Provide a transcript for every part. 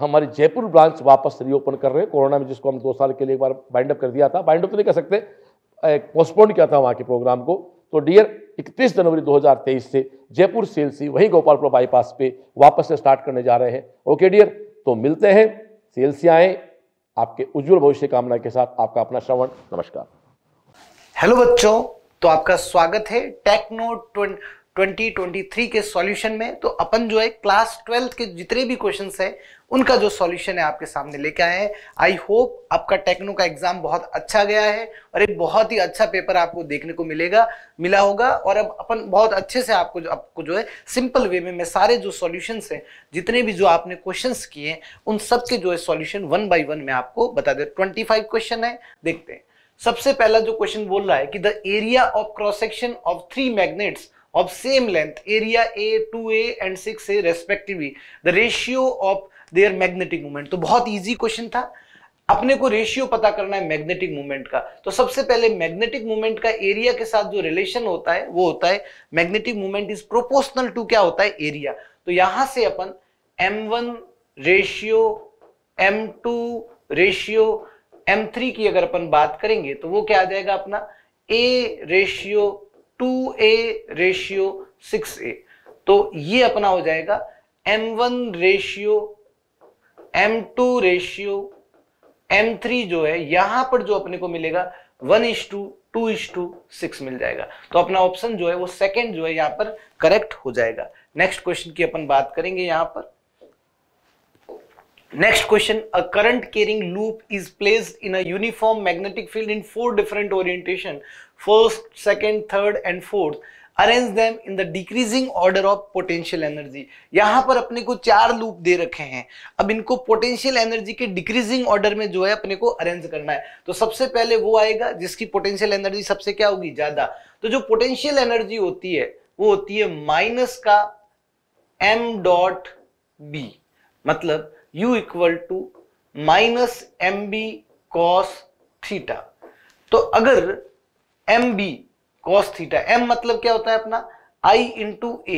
हमारी जयपुर ब्रांच वापस रीओपन कर रहे हैं कोरोना में जिसको हम दो साल के लिए एक बार बाइंड अप कर दिया था बाइंड अप तो नहीं कर सकते पोस्टपोन किया था वहाँ के प्रोग्राम को तो डियर 31 जनवरी 2023 से जयपुर सीएलसी वहीं गोपालपुर बाईपास पे वापस से स्टार्ट करने जा रहे हैं ओके डियर तो मिलते हैं सीएलसी आए आपके उज्जवल भविष्य कामना के साथ आपका अपना श्रवण नमस्कार हेलो बच्चों तो आपका स्वागत है टेक्नो ट्वेंट 2023 के सॉल्यूशन में तो अपन जो है क्लास ट्वेल्थ के जितने भी क्वेश्चन है उनका जो सॉल्यूशन है आपके सामने लेके आए हैं आई होप आपका टेक्नो का एग्जाम बहुत अच्छा गया है और एक बहुत ही अच्छा पेपर आपको देखने को मिलेगा मिला होगा और अब अपन बहुत अच्छे से आपको जो आपको जो है सिंपल वे में मैं सारे जो सॉल्यूशन हैं जितने भी जो आपने क्वेश्चन किए उन सब के जो है सॉल्यूशन वन बाई वन में आपको बता दे ट्वेंटी क्वेश्चन है देखते हैं सबसे पहला जो क्वेश्चन बोल रहा है कि the area of cross section of three magnets of same length area A, 2A and 6A respectively the ratio of their magnetic moment. तो बहुत easy question था अपने को रेशियो पता करना है मैग्नेटिक मोमेंट का तो सबसे पहले मैग्नेटिक मोमेंट का एरिया के साथ जो रिलेशन होता है वो होता है magnetic moment is proportional to क्या होता है एरिया तो यहां से अपन m1 ratio m2 ratio m3 की अगर अपन बात करेंगे तो वो क्या आ जाएगा अपना a ratio two A ratio six A तो ये अपना हो जाएगा M one ratio M two ratio M three जो है यहां पर जो अपने को मिलेगा one is to two is to six मिल जाएगा तो अपना ऑप्शन जो है वो सेकेंड जो है यहां पर करेक्ट हो जाएगा नेक्स्ट क्वेश्चन की अपन बात करेंगे यहां पर next question a current carrying loop is placed in a uniform magnetic field in four different orientation first, second, third and fourth arrange them in the decreasing order of potential energy यहाँ पर अपने को चार loop दे रखे हैं अब इनको potential energy के डिक्रीजिंग ऑर्डर में जो है अपने को अरेंज करना है तो सबसे पहले वो आएगा जिसकी पोटेंशियल एनर्जी सबसे क्या होगी ज्यादा तो जो पोटेंशियल एनर्जी होती है वो होती है माइनस का एम डॉट बी मतलब U equal to minus M B cos theta तो अगर M B cos theta M मतलब क्या होता है अपना आई इंटू ए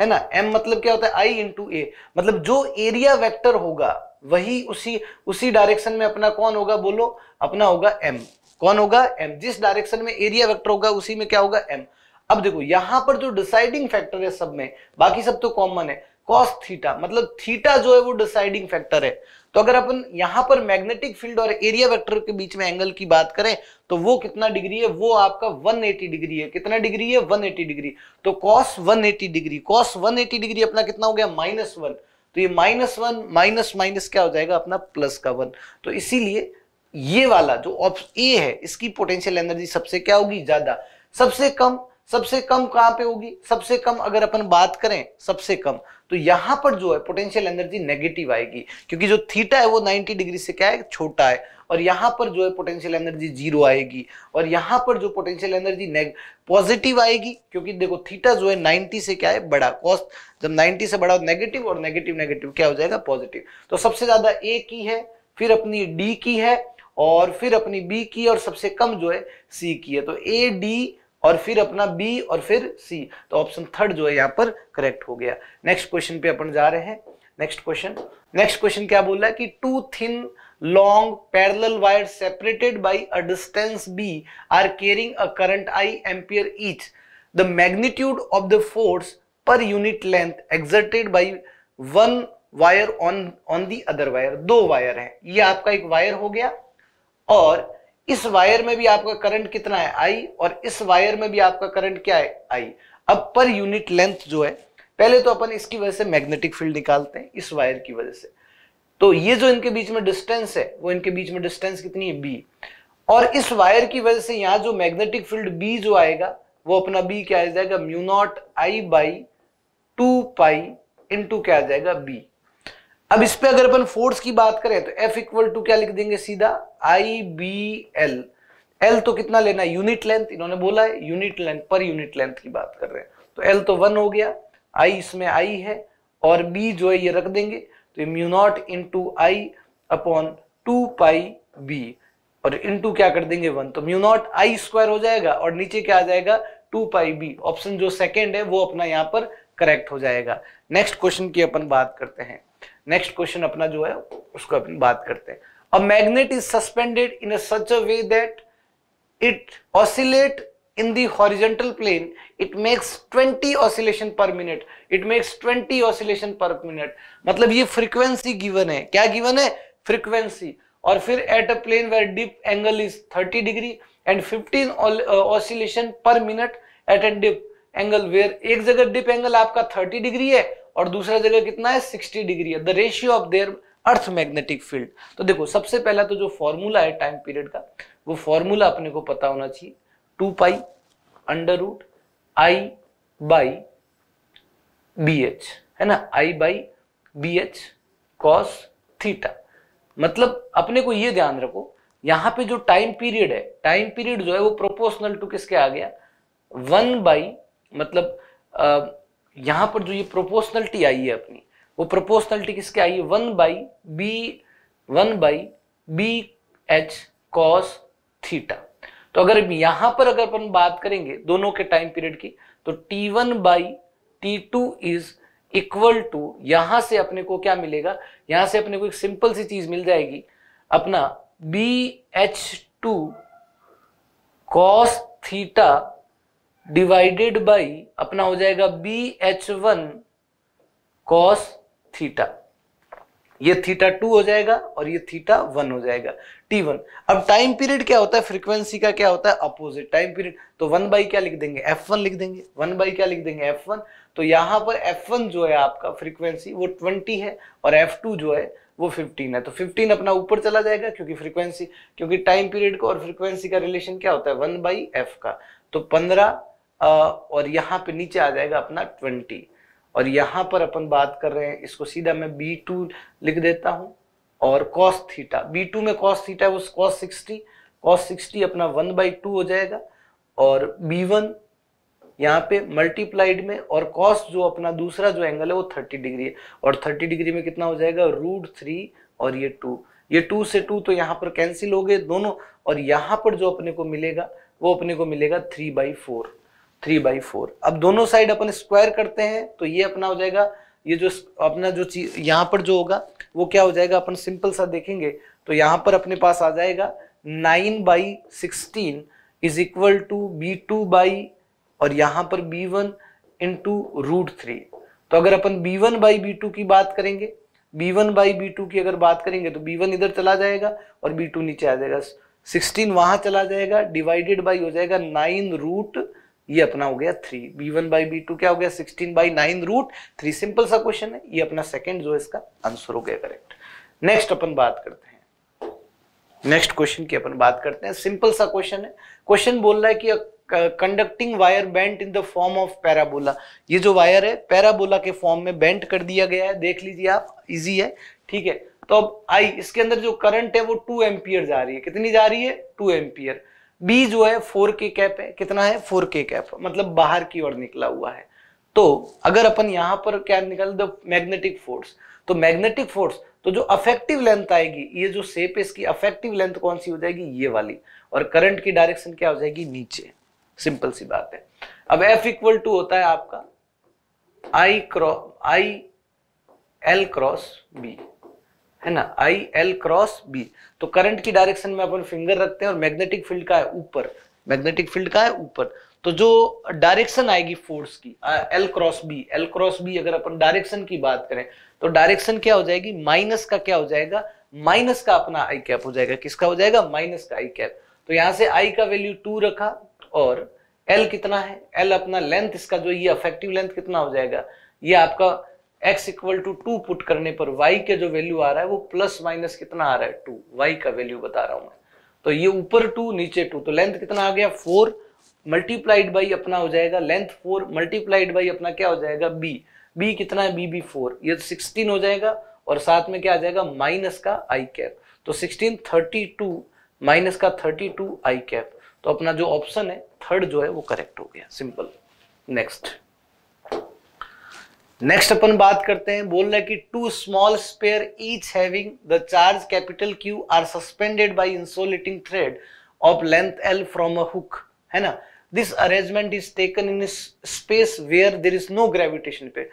है ना एम मतलब क्या होता है आई इंटू ए मतलब जो एरिया वेक्टर होगा वही उसी उसी डायरेक्शन में अपना कौन होगा बोलो अपना होगा एम कौन होगा एम जिस डायरेक्शन में एरिया वेक्टर होगा उसी में क्या होगा एम अब देखो यहां पर जो डिसाइडिंग फैक्टर है सब में बाकी सब तो कॉमन है कॉस थीटा मतलब थीटा जो है वो डिसाइडिंग फैक्टर है तो अगर अपन यहां पर मैग्नेटिक फील्ड और एरिया वेक्टर के बीच में एंगल की बात करें तो वो कितना डिग्री है वो आपका 180 डिग्री है कितना डिग्री है 180 डिग्री तो कॉस 180 डिग्री कॉस 180 डिग्री अपना कितना हो गया माइनस वन तो ये माइनस वन माइनस माइनस क्या हो जाएगा अपना प्लस का वन तो इसीलिए ये वाला जो ऑप्शन ए है इसकी पोटेंशियल एनर्जी सबसे क्या होगी ज्यादा सबसे कम सबसे कम कहां पे होगी सबसे कम अगर अपन बात करें सबसे कम तो यहां पर जो है पोटेंशियल एनर्जी नेगेटिव आएगी क्योंकि जो थीटा है वो 90 डिग्री से क्या है छोटा है और यहां पर जो है पोटेंशियल एनर्जी जीरो आएगी और यहां पर जो पोटेंशियल एनर्जी पॉजिटिव आएगी क्योंकि देखो थीटा जो है नाइन्टी से क्या है बड़ा कॉस्ट जब नाइन्टी से बड़ा नेगेटिव और नेगेटिव नेगेटिव क्या हो जाएगा पॉजिटिव तो सबसे ज्यादा ए की है फिर अपनी डी की है और फिर अपनी बी की और सबसे कम जो है सी की है तो ए डी और फिर अपना बी और फिर सी तो ऑप्शन थर्ड जो है यहाँ पर करेक्ट हो गया नेक्स्ट क्वेश्चन पे अपन जा रहे हैं नेक्स्ट क्वेश्चन नेक्स्ट क्वेश्चन क्या बोल रहा है कि two thin long parallel wire separated by a distance B are carrying a current I ampere each the magnitude of the force per unit length exerted by one wire on on the other wire दो वायर है ये आपका एक wire हो गया और इस वायर में भी आपका करंट कितना है आई और इस वायर में भी आपका करंट क्या है आई अब पर यूनिट लेंथ जो है पहले तो अपन इसकी वजह से मैग्नेटिक फील्ड निकालते हैं इस वायर की वजह से तो ये जो इनके बीच में डिस्टेंस है वो इनके बीच में डिस्टेंस कितनी है बी और इस वायर की वजह से यहाँ जो मैग्नेटिक फील्ड बी जो आएगा वो अपना बी क्या आ जाएगा mu naught I by two pi into क्या आ जाएगा बी अब इस पे अगर अपन फोर्स की बात करें तो F इक्वल टू क्या लिख देंगे सीधा आई बी एल एल तो कितना लेना है यूनिट लेंथ इन्होंने बोला है यूनिट लेंथ पर यूनिट लेंथ की बात कर रहे हैं तो एल तो वन हो गया आई इसमें आई है और बी जो है ये रख देंगे तो mu naught two I upon two pi B और टू क्या कर देंगे वन तो म्यू नॉट आई स्क्वायर हो जाएगा और नीचे क्या आ जाएगा टू पाई बी ऑप्शन जो सेकेंड है वो अपना यहाँ पर करेक्ट हो जाएगा नेक्स्ट क्वेश्चन की अपन बात करते हैं नेक्स्ट क्वेश्चन अपना जो है उसको अपन बात करते हैं अब magnet is suspended in such a way that it oscillate in horizontal plane it makes 20 oscillation per minute it makes 20 oscillation per minute मतलब ये फ्रीक्वेंसी गिवन है क्या गिवन है फ्रीक्वेंसी और फिर at a plane where dip angle is 30 degree and fifteen oscillation per minute at a dip angle where एक जगह dip angle आपका थर्टी डिग्री है और दूसरा जगह कितना है सिक्सटी डिग्री है the ratio of their earth magnetic field तो देखो सबसे पहला तो जो फॉर्मूला है टाइम पीरियड का वो फॉर्मूला अपने को पता होना चाहिए two pi under root I by B H है ना I by B H cos theta मतलब अपने को ये ध्यान रखो यहां पे जो टाइम पीरियड है टाइम पीरियड जो है वो प्रोपोर्शनल टू किसके आ गया वन बाई मतलब यहां पर जो ये प्रोपोर्शनलिटी आई है अपनी वो प्रोपोर्शनलिटी किसके आई है one by B one by B H cos theta तो अगर यहां पर अगर अपन बात करेंगे दोनों के टाइम पीरियड की तो T one by T two is equal to यहां से अपने को क्या मिलेगा यहां से अपने को एक सिंपल सी चीज मिल जाएगी अपना B H two cos theta divided by अपना हो जाएगा B H one cos theta ये थीटा टू हो जाएगा और ये थीटा वन हो जाएगा टी वन अब टाइम पीरियड क्या होता है फ्रीक्वेंसी का क्या होता है अपोजिट टाइम पीरियड तो वन बाई क्या लिख देंगे एफ वन लिख देंगे वन बाई क्या लिख देंगे एफ वन तो यहां पर एफ वन जो है आपका फ्रीक्वेंसी वो ट्वेंटी है और एफ टू जो है वो फिफ्टीन है तो फिफ्टीन अपना ऊपर चला जाएगा क्योंकि फ्रीक्वेंसी क्योंकि टाइम पीरियड को और फ्रीक्वेंसी का रिलेशन क्या होता है वन बाई एफ का तो पंद्रह और यहाँ पे नीचे आ जाएगा अपना ट्वेंटी और यहाँ पर अपन बात कर रहे हैं इसको सीधा मैं बी टू लिख देता हूँ और कॉस थीटा बी टू में कॉस थीटा वो कॉस सिक्सटी कॉस सिक्सटी अपना वन बाई टू हो जाएगा और बी वन यहाँ पे मल्टीप्लाइड में और कॉस जो अपना दूसरा जो एंगल है वो थर्टी डिग्री है और थर्टी डिग्री में कितना हो जाएगा रूट थ्री और ये टू ये टू से टू तो यहाँ पर कैंसिल हो गए दोनों और यहाँ पर जो अपने को मिलेगा वो अपने को मिलेगा three by four three by four अब दोनों साइड अपन स्क्वायर करते हैं तो ये अपना हो जाएगा ये जो अपना जो चीज यहाँ पर जो होगा वो क्या हो जाएगा अपन सिंपल सा देखेंगे तो यहाँ पर अपने पास आ जाएगा nine by sixteen is equal to B two by और यहाँ पर B one into root three तो अगर अपन B one by B two की बात करेंगे B one by B two की अगर बात करेंगे तो बी वन इधर चला जाएगा और बी टू नीचे आ जाएगा सिक्सटीन वहां चला जाएगा डिवाइडेड बाई हो जाएगा नाइन रूट ये अपना हो गया three B one by B two क्या हो गया sixteen by nine root three simple सा क्वेश्चन है ये अपना सेकंड जो इसका आंसर हो गया करेक्ट नेक्स्ट अपन बात करते हैं नेक्स्ट क्वेश्चन की अपन बात करते हैं सिंपल सा क्वेश्चन है क्वेश्चन बोल रहा है कि conducting wire bent in the form of parabola ये जो वायर है पैराबोला के फॉर्म में बेंट कर दिया गया है देख लीजिए आप इजी है ठीक है तो अब आई इसके अंदर जो करंट है वो टू एम्पियर जा रही है कितनी जा रही है टू एम्पियर बी जो है फोर के कैप है कितना है फोर के कैप मतलब बाहर की ओर निकला हुआ है तो अगर अपन यहां पर क्या निकाल द मैग्नेटिक फोर्स तो मैग्नेटिक फोर्स तो जो अफेक्टिव लेंथ आएगी ये जो सेप है इसकी अफेक्टिव लेंथ कौन सी हो जाएगी ये वाली और करंट की डायरेक्शन क्या हो जाएगी नीचे सिंपल सी बात है अब एफ इक्वल टू होता है आपका I cross I L cross B है ना आई एल क्रॉस बी तो करंट की डायरेक्शन में अपन फिंगर रखते हैं और मैग्नेटिक फील्ड का है ऊपर मैग्नेटिक फील्ड का है ऊपर तो जो डायरेक्शन आएगी फोर्स की L cross B L cross B अगर अपन डायरेक्शन की बात करें तो डायरेक्शन क्या हो जाएगी माइनस का क्या हो जाएगा माइनस का अपना आई कैप हो जाएगा किसका हो जाएगा माइनस का आई कैप तो यहां से आई का वैल्यू टू रखा और एल कितना है एल अपना लेंथ इसका जो ये अफेक्टिव लेंथ कितना हो जाएगा ये आपका x equal to two put करने पर y के जो वैल्यू आ रहा है वो प्लस माइनस कितना आ रहा है टू y का वैल्यू बता रहा हूं मैं तो ये ऊपर टू नीचे टू तो लेंथ कितना आ गया फोर मल्टीप्लाइड बाई अपना हो जाएगा लेंथ फोर मल्टीप्लाइड बाई अपना क्या हो जाएगा b b कितना है बी बी फोर ये सिक्सटीन हो जाएगा और साथ में क्या आ जाएगा माइनस का आई कैप तो सिक्सटीन थर्टी टू माइनस का थर्टी टू आई कैप तो अपना जो ऑप्शन है थर्ड जो है वो करेक्ट हो गया सिंपल नेक्स्ट नेक्स्ट अपन बात करते हैं बोल रहे कि two small sphere each having the charge capital Q are suspended by insulating thread of length L from a hook है ना this arrangement is taken in space where there is no gravitation पे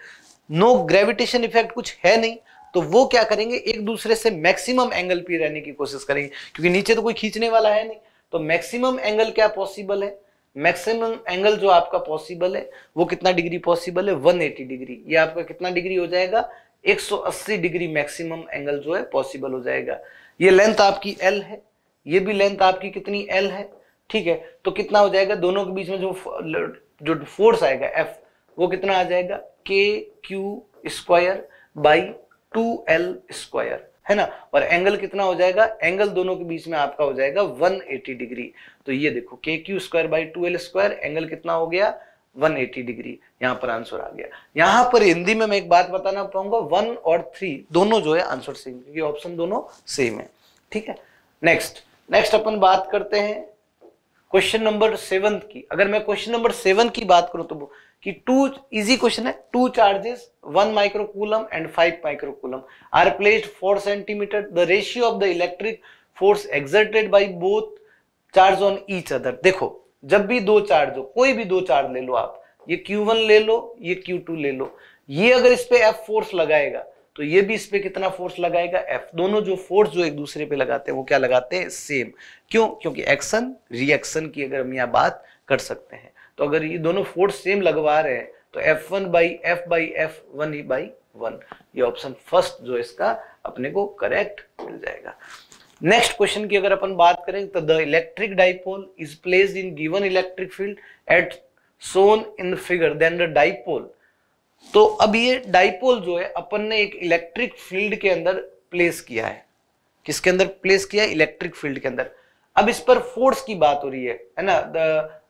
no gravitation effect कुछ है नहीं तो वो क्या करेंगे एक दूसरे से मैक्सिमम एंगल पे रहने की कोशिश करेंगे क्योंकि नीचे तो कोई खींचने वाला है नहीं तो मैक्सिमम एंगल क्या पॉसिबल है मैक्सिमम एंगल जो आपका पॉसिबल है वो कितना डिग्री पॉसिबल है 180 डिग्री ये आपका कितना डिग्री हो जाएगा 180 डिग्री मैक्सिमम एंगल जो है पॉसिबल हो जाएगा ये लेंथ आपकी एल है ये भी लेंथ आपकी कितनी एल है ठीक है तो कितना हो जाएगा दोनों के बीच में जो जो फोर्स आएगा एफ वो कितना आ जाएगा K Q square by two L square है ना और एंगल कितना हो जाएगा एंगल दोनों के बीच में आपका हो जाएगा 180 डिग्री तो ये देखो K Q square by two L square angle कितना हो गया 180 डिग्री यहाँ पर आंसर आ गया यहाँ पर हिंदी में मैं एक बात बताना पाऊंगा वन और थ्री दोनों जो है आंसर सेम क्योंकि ऑप्शन दोनों सेम है ठीक है नेक्स्ट नेक्स्ट अपन बात करते हैं क्वेश्चन नंबर सेवन की अगर मैं क्वेश्चन नंबर सेवन की बात करूं तो कि टू इजी क्वेश्चन है two charges one microcoulomb and five microcoulomb are placed four centimetre the ratio of the electric force exerted by both charge on each other देखो जब भी दो चार्ज हो कोई भी दो चार्ज ले लो आप ये Q1 ले लो ये Q2 ले लो ये अगर इस पे F फोर्स लगाएगा तो ये भी इस पे कितना फोर्स लगाएगा F दोनों जो फोर्स जो एक दूसरे पे लगाते हैं वो क्या लगाते हैं सेम क्यों क्योंकि एक्शन रिएक्शन की अगर हम यहां बात कर सकते हैं तो अगर ये दोनों फोर्स सेम लगवा रहे हैं तो F one by F by F one ही बाई वन ये ऑप्शन फर्स्ट जो इसका अपने को करेक्ट मिल जाएगा नेक्स्ट क्वेश्चन की अगर अपन बात करें तो the electric dipole is place in given electric field at shown in figure then the dipole तो अब ये डाइपोल जो है अपन ने एक इलेक्ट्रिक फील्ड के अंदर प्लेस किया है किसके अंदर प्लेस किया इलेक्ट्रिक फील्ड के अंदर अब इस पर फोर्स की बात हो रही है है ना द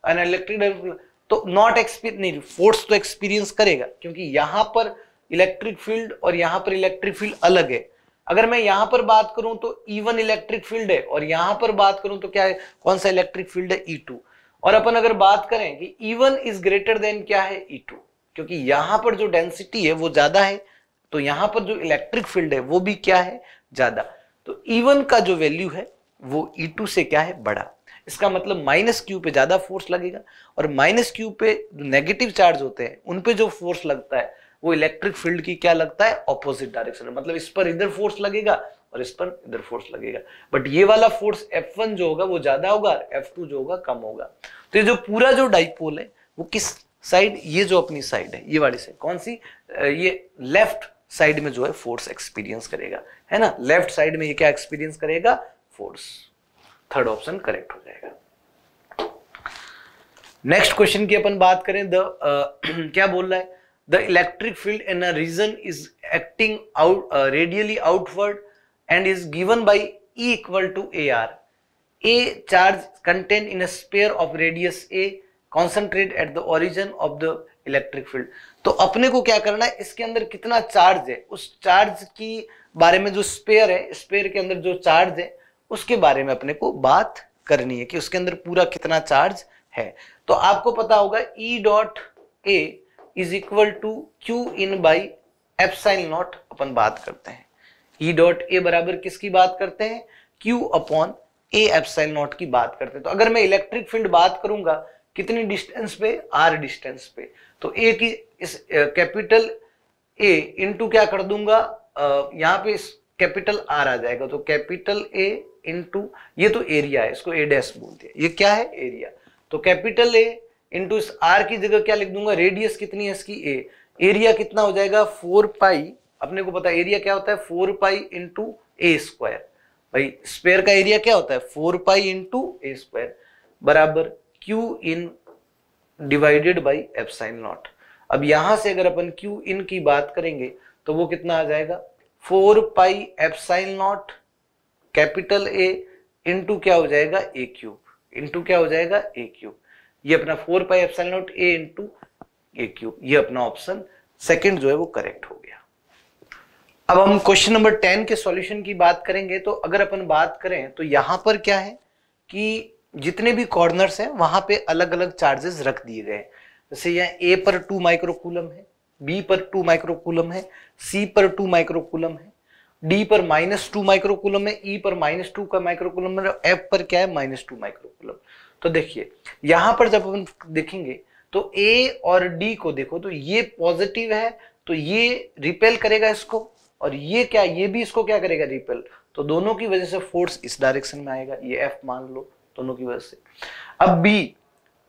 एन इलेक्ट्रिक तो नॉट एक्सपीरियंस नहीं फोर्स तो एक्सपीरियंस करेगा क्योंकि यहां पर इलेक्ट्रिक फील्ड और यहां पर इलेक्ट्रिक फील्ड अलग है अगर मैं यहां पर बात करूं तो E1 इलेक्ट्रिक फील्ड है और यहां पर बात करूं तो क्या है कौन सा इलेक्ट्रिक फील्ड है E2 और अपन अगर बात करें कि ईवन इज ग्रेटर देन क्या है टू e क्योंकि यहां पर जो डेंसिटी है वो ज्यादा है तो यहां पर जो इलेक्ट्रिक फील्ड है वो भी क्या है ज्यादा तो ईवन e का जो वैल्यू है वो टू e से क्या है बड़ा इसका मतलब माइनस क्यू पे ज़्यादा फोर्स लगेगा और माइनस क्यू पे जो नेगेटिव चार्ज होते हैं उन पे जो फोर्स लगता है वो इलेक्ट्रिक फील्ड की क्या लगता है ऑपोजिट डायरेक्शन में मतलब इस पर इधर फोर्स लगेगा और इस पर इधर फोर्स लगेगा बट ये वाला फोर्स वन जो होगा वो ज़्यादा होगा और टू जो होगा कम होगा तो ये जो पूरा जो डाइपोल है वो किस साइड ये जो अपनी साइड है ये वाली साइड कौन सी ये लेफ्ट साइड में जो है फोर्स एक्सपीरियंस करेगा है ना लेफ्ट साइड में ये क्या एक्सपीरियंस करेगा फोर्स थर्ड ऑप्शन करेक्ट हो जाएगा नेक्स्ट क्वेश्चन की अपन बात करें द uh, क्या बोल रहा है the electric field in a region is acting out radially outward and is given by E equal to A R a charge content in a sphere of radius A concentrate at the origin of the electric field तो अपने को क्या करना है इसके अंदर कितना charge है उस चार्ज की बारे में जो स्पेयर है स्पेयर के अंदर जो चार्ज है उसके बारे में अपने को बात करनी है कि उसके अंदर पूरा कितना चार्ज है तो आपको पता होगा E dot A is equal to Q in by epsilon naught अपन बात करते हैं ई डॉट ए बराबर किसकी बात करते हैं Q upon A epsilon naught की बात करते हैं तो अगर मैं इलेक्ट्रिक फील्ड बात करूंगा कितनी डिस्टेंस पे आर डिस्टेंस पे तो ए की इस कैपिटल ए इंटू क्या कर दूंगा यहाँ पे इस कैपिटल आर आ जाएगा तो कैपिटल ए इंटू ये तो एरिया है इसको ए डैश बोलते हैं ये क्या है एरिया तो कैपिटल ए इंटू इस आर की जगह क्या लिख दूंगा रेडियस कितनी है इसकी ए एरिया कितना हो जाएगा फोर पाई अपने को पता एरिया क्या होता है four pi into A square भाई स्क्वायर का एरिया क्या होता है four pi into A square बराबर Q in divided by epsilon naught अब यहां से अगर अपन क्यू इन की बात करेंगे तो वो कितना आ जाएगा four pi epsilon naught capital A into क्या हो जाएगा ए क्यूब इंटू क्या हो जाएगा ए क्यूब ये अपना four pi epsilon naught A into A cube ये अपना ऑप्शन सेकेंड जो है वो करेक्ट हो गया अब हम क्वेश्चन नंबर टेन के सॉल्यूशन की बात करेंगे तो अगर अपन बात करें तो यहां पर क्या है कि जितने भी कॉर्नर्स हैं वहां पे अलग अलग चार्जेस रख दिए गए जैसे यहाँ ए पर टू माइक्रोकूलम है बी पर टू माइक्रोकूलम है सी पर टू माइक्रोकूलम है डी पर माइनस टू माइक्रोकुलम है ई e पर माइनस टू का माइक्रोकुलम है एफ पर क्या है माइनस टू माइक्रोकुलम तो देखिए यहां पर जब हम देखेंगे तो ए और डी को देखो तो ये पॉजिटिव है तो ये रिपेल करेगा इसको और ये क्या ये भी इसको क्या करेगा रिपेल तो दोनों की वजह से फोर्स इस डायरेक्शन में आएगा ये एफ मान लो दोनों की वजह से अब बी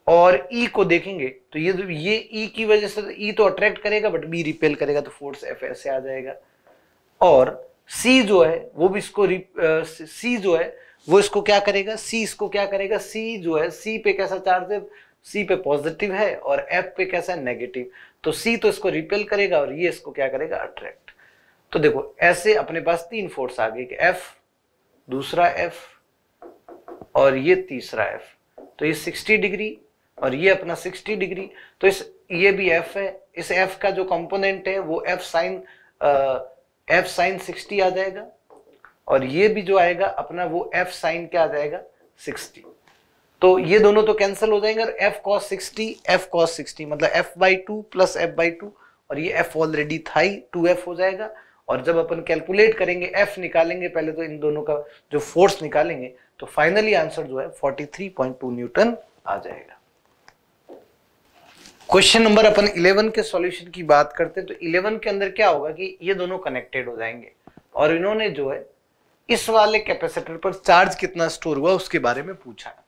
और ई e को देखेंगे तो ये ये ई e की वजह से ई e तो अट्रैक्ट करेगा बट बी रिपेल करेगा तो फोर्स एफ ऐसे आ जाएगा और सी जो है वो भी इसको सी जो है वो इसको क्या करेगा सी इसको क्या करेगा सी जो है सी पे कैसा चार्ज है सी पे पॉजिटिव है और एफ पे कैसा है नेगेटिव तो सी तो इसको रिपेल करेगा और ये इसको क्या करेगा अट्रैक्ट तो देखो ऐसे अपने पास तीन फोर्स आ गए कि एफ दूसरा एफ और ये तीसरा एफ तो ये 60 डिग्री और ये अपना 60 डिग्री तो इस ये भी एफ है इस एफ का जो कंपोनेंट है वो F sine F sine sixty आ जाएगा और ये भी जो आएगा अपना वो एफ साइन क्या आ जाएगा सिक्सटी तो ये दोनों तो कैंसिल हो जाएंगे और f cos 60 f cos 60 मतलब f by two plus F by two और ये f ऑलरेडी था ही टू एफ हो जाएगा और जब अपन कैलकुलेट करेंगे एफ निकालेंगे पहले तो इन दोनों का जो फोर्स निकालेंगे तो फाइनली आंसर जो है 43.2 न्यूटन आ जाएगा क्वेश्चन नंबर अपन 11 के सॉल्यूशन की बात करते हैं तो 11 के अंदर क्या होगा कि ये दोनों कनेक्टेड हो जाएंगे और इन्होंने जो है इस वाले कैपेसिटर पर चार्ज कितना स्टोर हुआ उसके बारे में पूछा है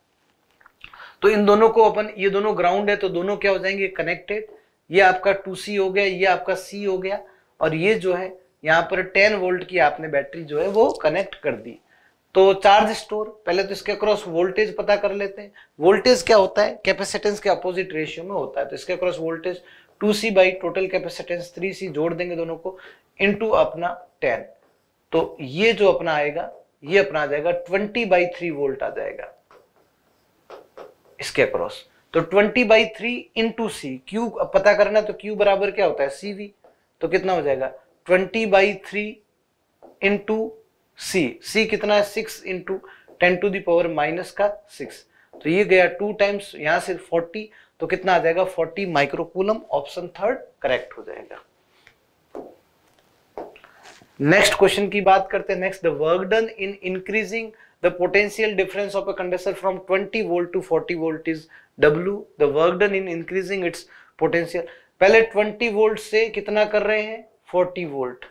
तो इन दोनों को अपन ये दोनों ग्राउंड है तो दोनों क्या हो जाएंगे कनेक्टेड ये आपका टू हो गया ये आपका सी हो गया और ये जो है यहाँ पर टेन वोल्ट की आपने बैटरी जो है वो कनेक्ट कर दी तो चार्ज स्टोर पहले तो इसके अक्रॉस वोल्टेज पता कर लेते हैं वोल्टेज क्या होता है कैपेसिटेंस के अपोजिट रेशियो में होता है तो इसके across voltage 2c by total capacitance 3c जोड़ देंगे दोनों को इनटू अपना 10 तो ये जो अपना आएगा ये अपना आ जाएगा 20 बाई थ्री वोल्ट आ जाएगा इसके अक्रॉस तो 20 by three into C Q पता करना तो क्यू बराबर क्या होता है सी तो कितना हो जाएगा twenty by three into C C कितना है six into ten to the power minus का सिक्स तो ये गया टू टाइम्स यहां से फोर्टी तो कितना आ जाएगा forty microcoulomb option third correct हो जाएगा नेक्स्ट क्वेश्चन की बात करते हैं next the work done in increasing the potential difference of a condenser from twenty volt to forty volt is W the work done in increasing its potential पहले twenty volt से कितना कर रहे हैं फोर्टी वोल्ट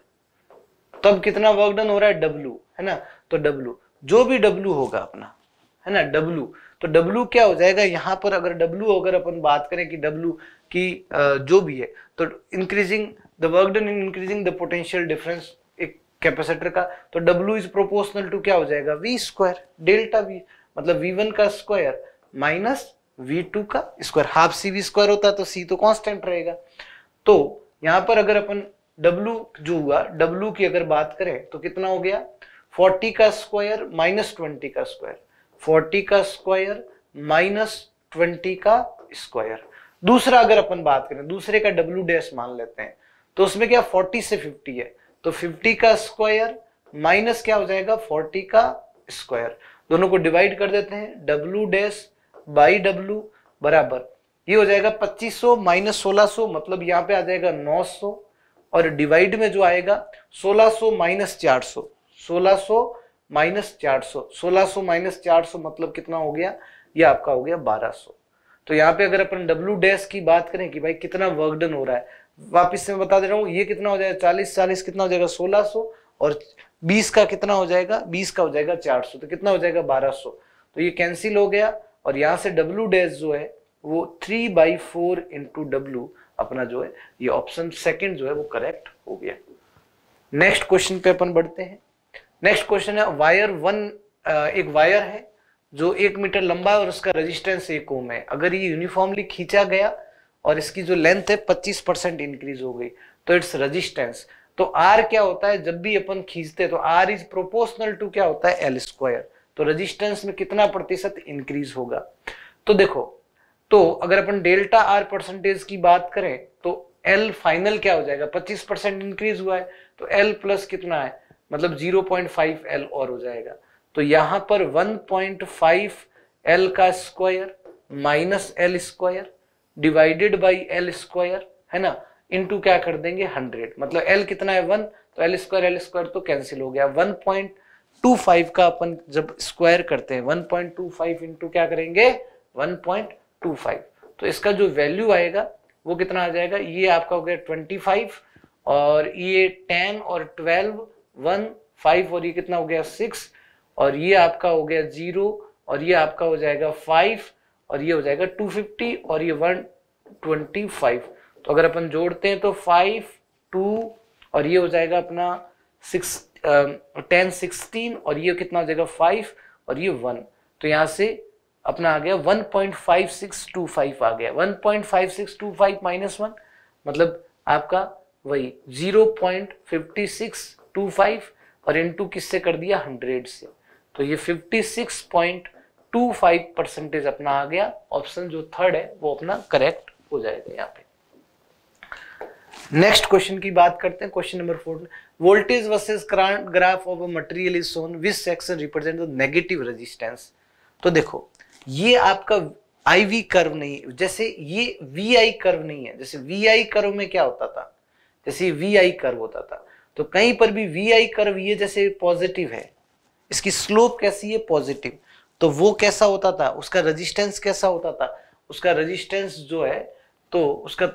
तब कितना work done हो रहा है डब्लू है ना तो डब्लू जो भी डब्लू होगा अपना है ना डब्लू तो डब्लू क्या हो जाएगा यहाँ पर अगर डब्लू अगर अपन बात करें कि डब्लू की जो भी है तो increasing the work done in increasing the potential difference एक कैपेसिटर का तो डब्लू इज प्रोपोर्शनल टू क्या हो जाएगा वी स्क्वायर डेल्टा वी मतलब वी वन का स्क्वायर माइनस वी टू का square half C V square होता है तो सी तो कांस्टेंट रहेगा तो यहाँ पर अगर अपन डब्लू जो हुआ डब्लू की अगर बात करें तो कितना हो गया फोर्टी का स्क्वायर माइनस ट्वेंटी का स्क्वायर फोर्टी का स्क्वायर माइनस ट्वेंटी का स्क्वायर दूसरा अगर अपन बात करें दूसरे का डब्ल्यू डे मान लेते हैं तो उसमें क्या फोर्टी से फिफ्टी है तो फिफ्टी का स्क्वायर माइनस क्या हो जाएगा फोर्टी का स्क्वायर दोनों को डिवाइड कर देते हैं डब्लू डैस बाई डब्लू बराबर ये हो जाएगा पच्चीस सौ माइनस सोलह सो मतलब यहाँ पे आ जाएगा नौ सौ और डिवाइड में जो आएगा 1600 माइनस चार सोलह सो माइनस चार सौ सोलह सो माइनस चार सौ मतलब कितना हो गया ये आपका हो गया 1200 तो यहाँ पे अगर अपन डब्ल्यू डैश की बात करें कि भाई कितना वर्क डन हो रहा है वापिस से मैं बता दे रहा हूँ ये कितना हो जाएगा चालीस चालीस कितना हो जाएगा सोलह सो और बीस का कितना हो जाएगा बीस का हो जाएगा चार सौ तो कितना हो जाएगा बारह तो ये कैंसिल हो गया और यहाँ से डब्ल्यू डैश जो है वो three by four into W अपना जो है ये ऑप्शन सेकंड जो है वो करेक्ट हो गया नेक्स्ट क्वेश्चन पे अपन बढ़ते हैं नेक्स्ट क्वेश्चन है वायर वन एक वायर है जो एक मीटर लंबा है और उसका रेजिस्टेंस एक ओम है अगर ये यूनिफॉर्मली खींचा गया और इसकी जो लेंथ है 25 परसेंट इंक्रीज हो गई तो इट्स रेजिस्टेंस तो आर क्या होता है जब भी अपन खींचते हैं तो आर इज प्रोपोर्शनल टू क्या होता है एल स्क्वायर तो रेजिस्टेंस में कितना प्रतिशत इंक्रीज होगा तो देखो तो अगर अपन डेल्टा आर परसेंटेज की बात करें तो एल फाइनल क्या हो जाएगा 25 परसेंट इंक्रीज हुआ है तो एल प्लस कितना है मतलब 0.5 एल और हो जाएगा तो यहां पर 1.5 एल का square minus L square divided by L square है ना इनटू क्या कर देंगे 100 मतलब एल कितना है वन तो एल स्क्वायर एल स्क्वायर तो कैंसिल हो गया 1.25 का अपन जब स्क्वायर करते हैं 1.25 पॉइंट इंटू क्या करेंगे 1.25 टू फाइव तो इसका जो वैल्यू आएगा वो कितना आ जाएगा ये आपका हो गया ट्वेंटी फाइव और ये टेन और ट्वेल्व वन फाइव और ये कितना हो गया सिक्स और ये आपका हो गया जीरो और ये आपका हो जाएगा फाइव और ये हो जाएगा टू फिफ्टी और ये वन ट्वेंटी फाइव तो अगर अपन जोड़ते हैं तो फाइव टू और ये हो जाएगा अपना सिक्स टेन सिक्सटीन और ये कितना हो जाएगा फाइव और ये वन तो यहाँ से अपना आ गया 1.5625 आ गया 1.5625 माइनस वन मतलब आपका वही 0.5625 और इनटू किससे कर दिया 100 से तो ये 56.25 परसेंटेज अपना आ गया ऑप्शन जो थर्ड है वो अपना करेक्ट हो जाएगा यहाँ पे नेक्स्ट क्वेश्चन की बात करते हैं question number four voltage versus graph of a material is shown which section represent the negative resistance तो देखो ये आपका आई वी कर्व नहीं है जैसे ये वी आई कर्व नहीं है जैसे वी आई कर्व में क्या होता था जैसे वी आई कर्व होता था तो कहीं पर भी वी आई कर्व ये जैसे पॉजिटिव है इसकी स्लोप कैसी है पॉजिटिव तो वो कैसा होता था उसका रजिस्टेंस कैसा होता था उसका रजिस्टेंस जो है तो उसका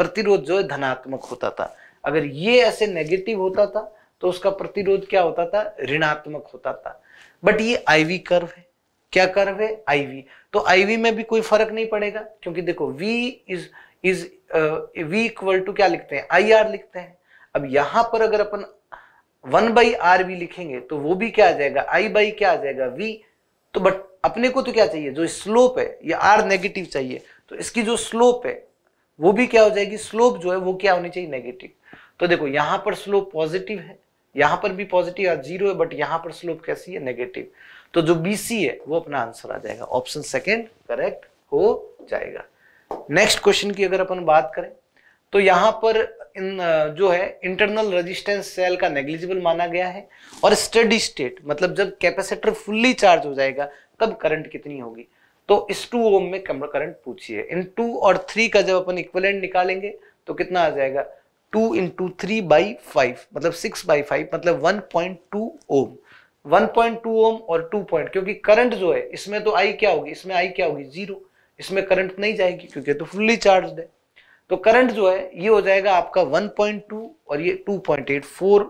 प्रतिरोध जो है धनात्मक होता था अगर ये ऐसे नेगेटिव होता था तो उसका प्रतिरोध क्या होता था ऋणात्मक होता था बट ये आईवी कर्व है क्या कर्व है आईवी तो आईवी में भी कोई फर्क नहीं पड़ेगा क्योंकि देखो V is is V equal to क्या लिखते हैं आई आर लिखते हैं अब यहां पर अगर अपन वन बाई आर भी लिखेंगे तो वो भी क्या आ जाएगा आई बाई क्या आ जाएगा वी तो बट अपने को तो क्या चाहिए जो स्लोप है या आर नेगेटिव चाहिए तो इसकी जो स्लोप है वो भी क्या हो जाएगी स्लोप जो है वो क्या होनी चाहिए नेगेटिव तो देखो यहाँ पर स्लोप पॉजिटिव है यहाँ पर भी पॉजिटिव जीरो है बट यहाँ पर स्लोप कैसी है नेगेटिव तो जो बी सी है वो अपना आंसर आ जाएगा ऑप्शन सेकेंड करेक्ट हो जाएगा नेक्स्ट क्वेश्चन की अगर अपन बात करें तो यहां पर इन जो है इंटरनल रेजिस्टेंस सेल का नेग्लिजिबल माना गया है और स्टडी स्टेट मतलब जब कैपेसिटर फुल्ली चार्ज हो जाएगा तब करंट कितनी होगी तो इस टू ओम में कम करंट पूछिए इन टू और थ्री का जब अपन इक्वलेंट निकालेंगे तो कितना आ जाएगा two into three by five मतलब सिक्स बाई फाइव मतलब one point two ohm 1.2 ohm और 2 पॉइंट क्योंकि करंट जो है इसमें तो आई क्या होगी इसमें आई क्या होगी जीरो इसमें करंट नहीं जाएगी क्योंकि तो फुल्ली चार्ज है तो करंट जो है ये हो जाएगा आपका 1.2 और ये 2.84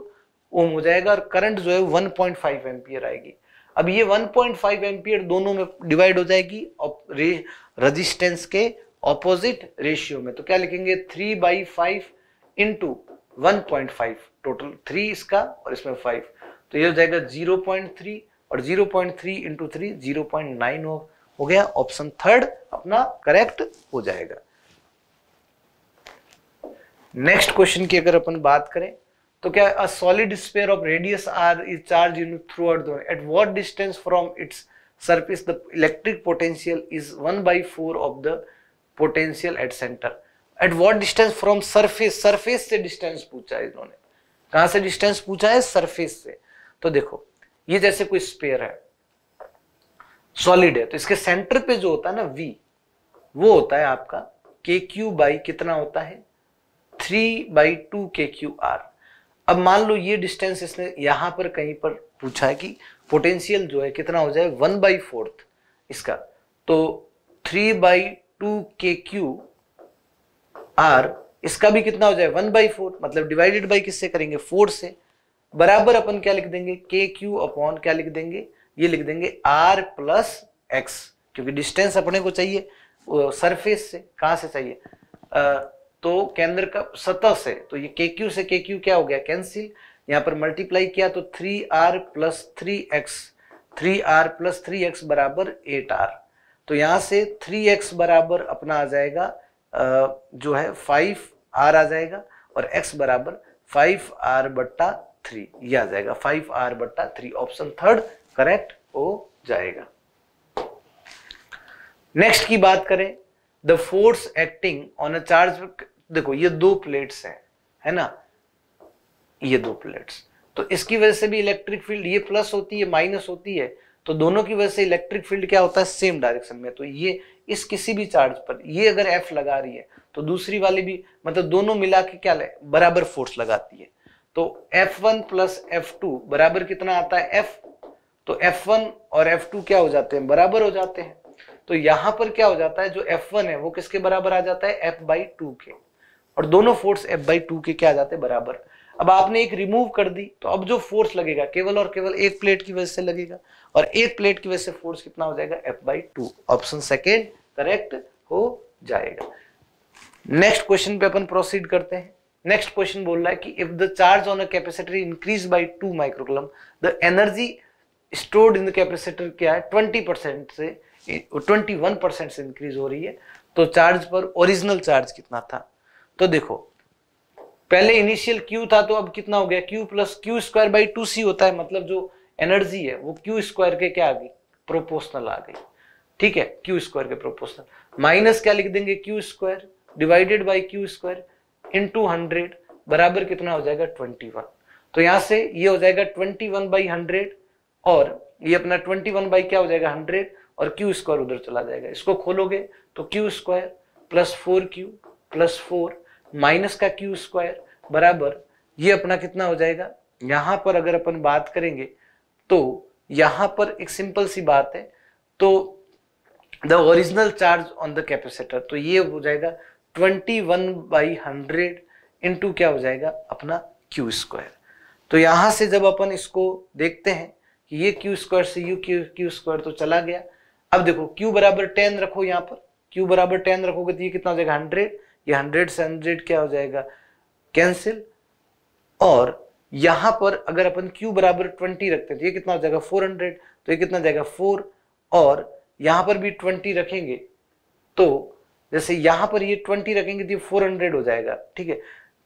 ओम हो जाएगा और करंट जो है 1.5 एम्पियर आएगी अब ये 1.5 एम्पियर दोनों में डिवाइड हो जाएगी रजिस्टेंस के ऑपोजिट रेशियो में तो क्या लिखेंगे three by five into one point five total three इसका और इसमें फाइव तो ये हो जाएगा 0.3 और 0.3 point three into three zero हो गया ऑप्शन थर्ड अपना करेक्ट हो जाएगा नेक्स्ट क्वेश्चन की अगर अपन बात करें तो क्या a solid sphere of radius R is charge in throughout then at what distance from its surface the electric potential is one by four of the potential at centre at what distance from surface surface से distance पूछा है इन्होंने कहाँ से distance पूछा है surface से तो देखो ये जैसे कोई स्पेयर है सॉलिड है तो इसके सेंटर पे जो होता है ना वी वो होता है आपका के क्यू बाई कितना होता है three by two K Q R अब मान लो ये डिस्टेंस इसने यहां पर कहीं पर पूछा है कि पोटेंशियल जो है कितना हो जाए वन बाई फोर्थ इसका तो three by two K Q R इसका भी कितना हो जाए वन बाई फोर मतलब डिवाइडेड बाई किससे करेंगे फोर से बराबर अपन क्या लिख देंगे के क्यू अपॉन क्या लिख देंगे ये लिख देंगे आर प्लस एक्स क्योंकि डिस्टेंस अपने को चाहिए सरफेस से कहाँ से चाहिए आ, तो केंद्र का सतह से तो ये के क्यू से के क्यू क्या हो गया कैंसिल यहां पर मल्टीप्लाई किया तो three R plus three X three R plus three X बराबर एट आर तो यहां से थ्री एक्स बराबर अपना आ जाएगा आ, जो है फाइव आर आ जाएगा और एक्स बराबर फाइव आर बट्टा थ्री ये आ जाएगा फाइव आर बट्टा थ्री ऑप्शन थर्ड करेक्ट हो जाएगा नेक्स्ट की बात करें the force acting on a charge देखो ये दो प्लेट्स हैं है ना ये दो प्लेट्स तो इसकी वजह से भी इलेक्ट्रिक फील्ड ये प्लस होती है माइनस होती है तो दोनों की वजह से इलेक्ट्रिक फील्ड क्या होता है सेम डायरेक्शन में तो ये इस किसी भी चार्ज पर ये अगर एफ लगा रही है तो दूसरी वाली भी मतलब दोनों मिला के क्या बराबर फोर्स लगाती है तो F1 वन प्लस एफ बराबर कितना आता है F तो F1 और F2 क्या हो जाते हैं बराबर हो जाते हैं तो यहां पर क्या हो जाता है जो F1 है वो किसके बराबर आ जाता है F बाई टू के और दोनों फोर्स F बाई टू के क्या आ जाते हैं बराबर अब आपने एक रिमूव कर दी तो अब जो फोर्स लगेगा केवल और केवल एक प्लेट की वजह से लगेगा और एक प्लेट की वजह से फोर्स कितना हो जाएगा F by two option second correct हो जाएगा नेक्स्ट क्वेश्चन पे अपन प्रोसीड करते हैं नेक्स्ट क्वेश्चन बोल रहा है कि if the charge on a capacitor increase by two microcoulomb the energy stored in the capacitor क्या है ट्वेंटी परसेंट से ट्वेंटी वन परसेंट से इंक्रीज हो रही है तो चार्ज पर ओरिजिनल चार्ज कितना था तो देखो पहले इनिशियल क्यू था तो अब कितना हो गया Q plus Q square by two C होता है मतलब जो एनर्जी है वो क्यू स्क्वायर के क्या आ गई प्रोपोर्शनल आ गई ठीक है क्यू स्क्वायर के प्रोपोर्शनल माइनस क्या लिख देंगे Q square divided by Q square into hundred बराबर कितना हो जाएगा ट्वेंटी वन तो यहां से ये हो जाएगा ट्वेंटी वन बाई हंड्रेड और ये अपना ट्वेंटी वन बाई क्या हो जाएगा हंड्रेड और क्यू स्क्वायर उधर चला जाएगा इसको खोलोगे तो Q square plus four Q plus four minus का क्यू स्क्वायर बराबर ये अपना कितना हो जाएगा यहां पर अगर अपन बात करेंगे तो यहां पर एक सिंपल सी बात है तो the original charge on the capacitor तो ये हो जाएगा twenty one by hundred into क्या हो जाएगा अपना क्यू स्क्वायर तो यहां से जब अपन इसको देखते हैं कि ये क्यू स्क्वायर से यू क्यू क्यू स्क्वायर तो चला गया अब देखो क्यू बराबर टेन रखो यहाँ पर क्यू बराबर टेन रखोगे तो ये कितना हो जाएगा हंड्रेड ये हंड्रेड से हंड्रेड क्या हो जाएगा कैंसिल और यहां पर अगर अपन क्यू बराबर ट्वेंटी रखते हैं तो ये कितना हो जाएगा फोर हंड्रेड तो ये कितना जाएगा फोर और यहां पर भी ट्वेंटी रखेंगे तो जैसे यहां पर ये ट्वेंटी रखेंगे तो ये फोर हंड्रेड हो जाएगा ठीक है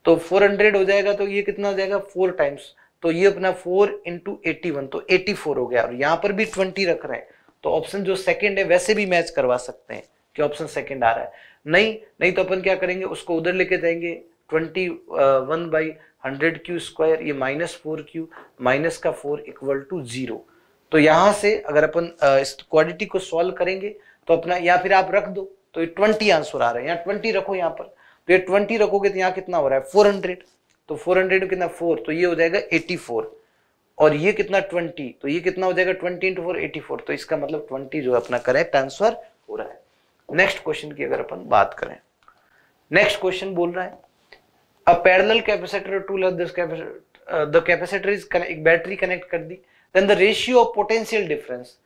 तो फोर हंड्रेड हो जाएगा तो ये कितना हो जाएगा फोर टाइम्स तो ये अपना फोर इंटू एटी वन तो एटी फोर हो गया और यहां पर भी ट्वेंटी रख रहे हैं तो ऑप्शन जो सेकेंड है वैसे भी मैच करवा सकते हैं कि ऑप्शन सेकेंड आ रहा है नहीं नहीं तो अपन क्या करेंगे उसको उधर लेके जाएंगे twenty one by hundred Q square ये माइनस फोर क्यू माइनस का फोर इक्वल टू जीरो तो यहां से अगर अपन इस क्वालिटी को सॉल्व करेंगे तो अपना या फिर आप रख दो तो ये ट्वेंटी आंसर आ रहे हैं यहाँ ट्वेंटी रखो यहाँ पर तो ये ट्वेंटी रखोगे तो यहाँ कितना हो रहा है फोर हंड्रेड तो फोर हंड्रेड कितना फोर तो ये हो जाएगा एटी फोर और ये कितना ट्वेंटी तो ये कितना हो जाएगा twenty into four eighty four तो इसका मतलब ट्वेंटी जो अपना करेक्ट आंसर हो रहा है नेक्स्ट क्वेश्चन की अगर अपन बात करें नेक्स्ट क्वेश्चन बोल रहा है a parallel capacitor to the capacitor is एक बैटरी कनेक्ट कर दी then the ratio of potential difference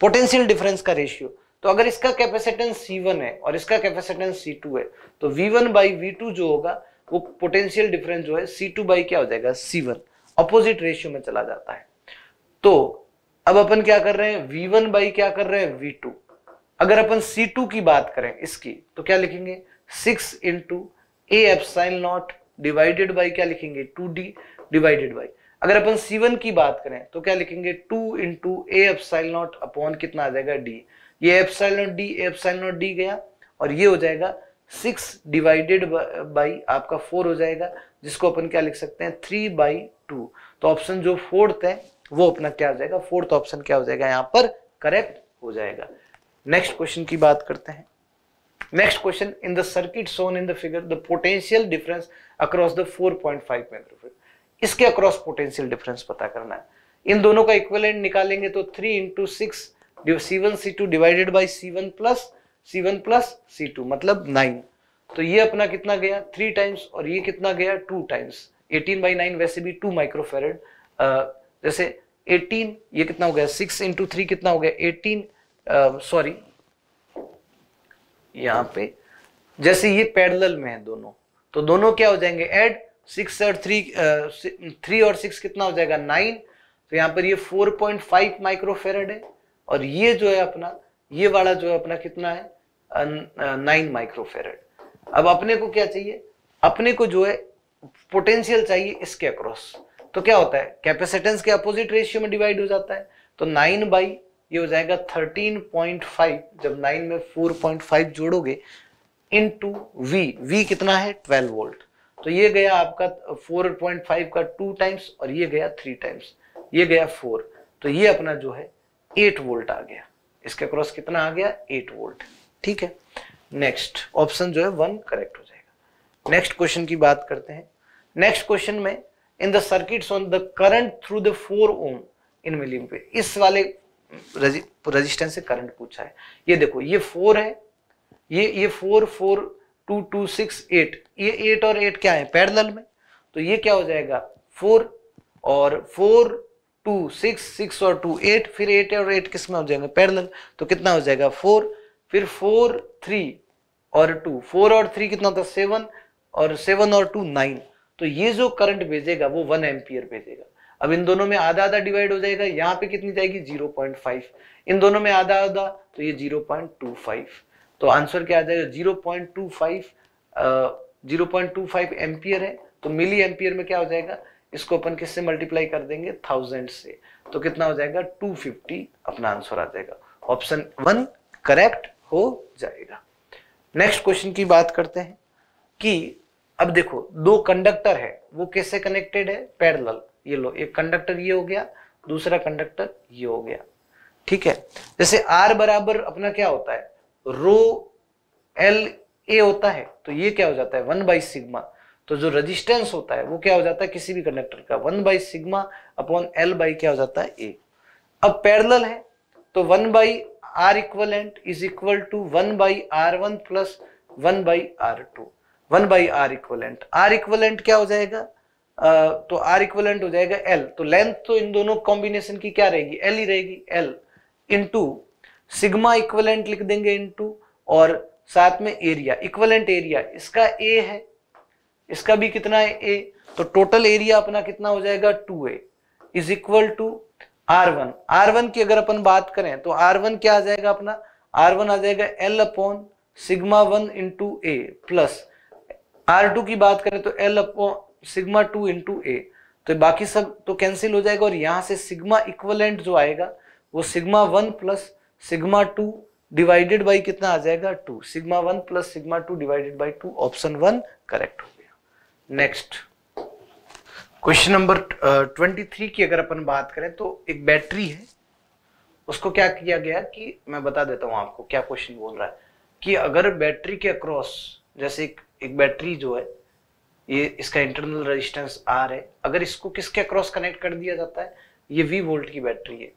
potential difference का रेशियो तो अगर इसका कैपेसिटेंस C1 है और इसका कैपेसिटेंस C2 है तो V1 बाई वी जो होगा वो पोटेंशियल डिफरेंस जो है सी टू बाई क्या हो जाएगा C1 अपोजिट रेशियो में चला जाता है तो अब अपन क्या कर रहे हैं V1 बाई क्या कर रहे हैं V2 अगर अपन C2 की बात करें इसकी तो क्या लिखेंगे six into A F sine naught divided by क्या लिखेंगे टू डी डिवाइडेड बाई अगर अपन C1 की बात करें तो क्या लिखेंगे two into A F sine not upon कितना आ जाएगा डी ये sine not D sine not D गया और ये हो जाएगा सिक्स डिवाइडेड बाई आपका फोर हो जाएगा जिसको अपन क्या लिख सकते हैं थ्री बाई टू तो ऑप्शन जो फोर्थ है वो अपना क्या हो जाएगा फोर्थ ऑप्शन क्या हो जाएगा यहाँ पर करेक्ट हो जाएगा नेक्स्ट क्वेश्चन की बात करते हैं next question in the circuit shown in the figure the potential difference across the four five microfarad इसके अक्रॉस पोटेंशियल डिफरेंस पता करना है इन दोनों का इक्वलेंट निकालेंगे तो three into six C one C two divided by C one plus C one plus C two मतलब nine तो ये अपना कितना गया थ्री टाइम्स और ये कितना गया two times eighteen by nine वैसे भी टू माइक्रोफेरेड जैसे एटीन ये कितना हो गया सिक्स इंटू थ्री कितना हो गया एटीन सॉरी यहाँ पे जैसे ये पैरेलल में है दोनों तो दोनों क्या हो जाएंगे एड सिक्स और थ्री थ्री और सिक्स कितना हो जाएगा नाइन तो यहाँ पर ये फोर पॉइंट फाइव माइक्रोफेरेड है और ये जो है अपना ये वाला जो है अपना कितना है नाइन माइक्रोफेरेड अब अपने को क्या चाहिए अपने को जो है पोटेंशियल चाहिए इसके अक्रॉस तो क्या होता है कैपेसिटेंस के अपोजिट रेशियो में डिवाइड हो जाता है तो नाइन बाई ये हो जाएगा थर्टीन पॉइंट फाइव जब नाइन में फोर पॉइंट फाइव जोड़ोगे इन टू वी वी कितना है ट्वेल्व वोल्ट तो ये गया आपका फोर पॉइंट फाइव का टू टाइम्स और ये गया थ्री टाइम्स ये गया फोर तो ये अपना जो है एट वोल्ट आ गया इसके क्रॉस कितना आ गया एट वोल्ट ठीक है नेक्स्ट ऑप्शन जो है वन करेक्ट हो जाएगा नेक्स्ट क्वेश्चन की बात करते हैं नेक्स्ट क्वेश्चन में in the circuit on the current through the four ohm in milliamp पे इस वाले रजि, रजिस्टेंस से करंट पूछा है ये देखो ये फोर है ये ये four four two two six eight ये एट और एट क्या है पैरल में तो ये क्या हो जाएगा फोर और फोर टू सिक्स सिक्स और टू एट फिर एट और एट किस में हो जाएंगे पैरेलल तो कितना हो जाएगा फोर फिर फोर थ्री और टू फोर और थ्री कितना होता है सेवन और सेवन और टू नाइन तो ये जो करंट भेजेगा वो वन एम्पियर भेजेगा अब इन दोनों में आधा आधा डिवाइड हो जाएगा यहाँ पे कितनी जाएगी जीरो पॉइंट फाइव इन दोनों में आधा आधा तो ये जीरो पॉइंट टू फाइव तो आंसर क्या आ जाएगा zero point two five zero point two five ampere है तो मिली एम्पियर में क्या हो जाएगा इसको अपन किससे मल्टीप्लाई कर देंगे थाउजेंड से तो कितना हो जाएगा टू फिफ्टी अपना आंसर आ जाएगा ऑप्शन वन करेक्ट हो जाएगा नेक्स्ट क्वेश्चन की बात करते हैं कि अब देखो दो कंडक्टर है वो कैसे कनेक्टेड है पैरेलल ये लो एक कंडक्टर ये हो गया दूसरा कंडक्टर ये हो गया ठीक है जैसे आर बराबर अपना क्या होता है रो एल ए होता है तो ये क्या हो जाता है वन बाई सिग्मा तो जो रेजिस्टेंस होता है वो क्या हो जाता है किसी भी कंडक्टर का one by sigma upon L by क्या हो जाता है ए अब पैरल है तो one by R equivalent is equal to one by R one plus one by R two one by R equivalent R equivalent क्या हो जाएगा आ, तो आर इक्वलेंट हो जाएगा एल तो लेंथ तो इन दोनों कॉम्बिनेशन की क्या रहेगी एल ही रहेगी एल इंटू सिग्मा इक्वलेंट लिख देंगे इंटू और साथ में एरिया इक्वलेंट एरिया इसका ए है इसका भी कितना है ए तो टोटल एरिया अपना कितना हो जाएगा two A is equal to R one R one की अगर अपन बात करें तो आर वन क्या आ जाएगा अपना आर वन आ जाएगा L upon sigma one into A plus R two की बात करें तो L upon sigma two into A तो बाकी सब तो कैंसिल हो जाएगा और यहां से सिग्मा इक्वलेंट जो आएगा वो sigma one plus sigma two divided by कितना आ जाएगा two sigma one plus sigma two divided by two option one correct हो next question number twenty three की अगर अपन बात करें तो एक बैटरी है उसको क्या किया गया कि मैं बता देता हूं आपको क्या क्वेश्चन बोल रहा है कि अगर बैटरी के अक्रॉस जैसे एक, एक बैटरी जो है ये इसका इंटरनल रेजिस्टेंस आर है अगर इसको किसके अक्रॉस कनेक्ट कर दिया जाता है ये वी वोल्ट की बैटरी है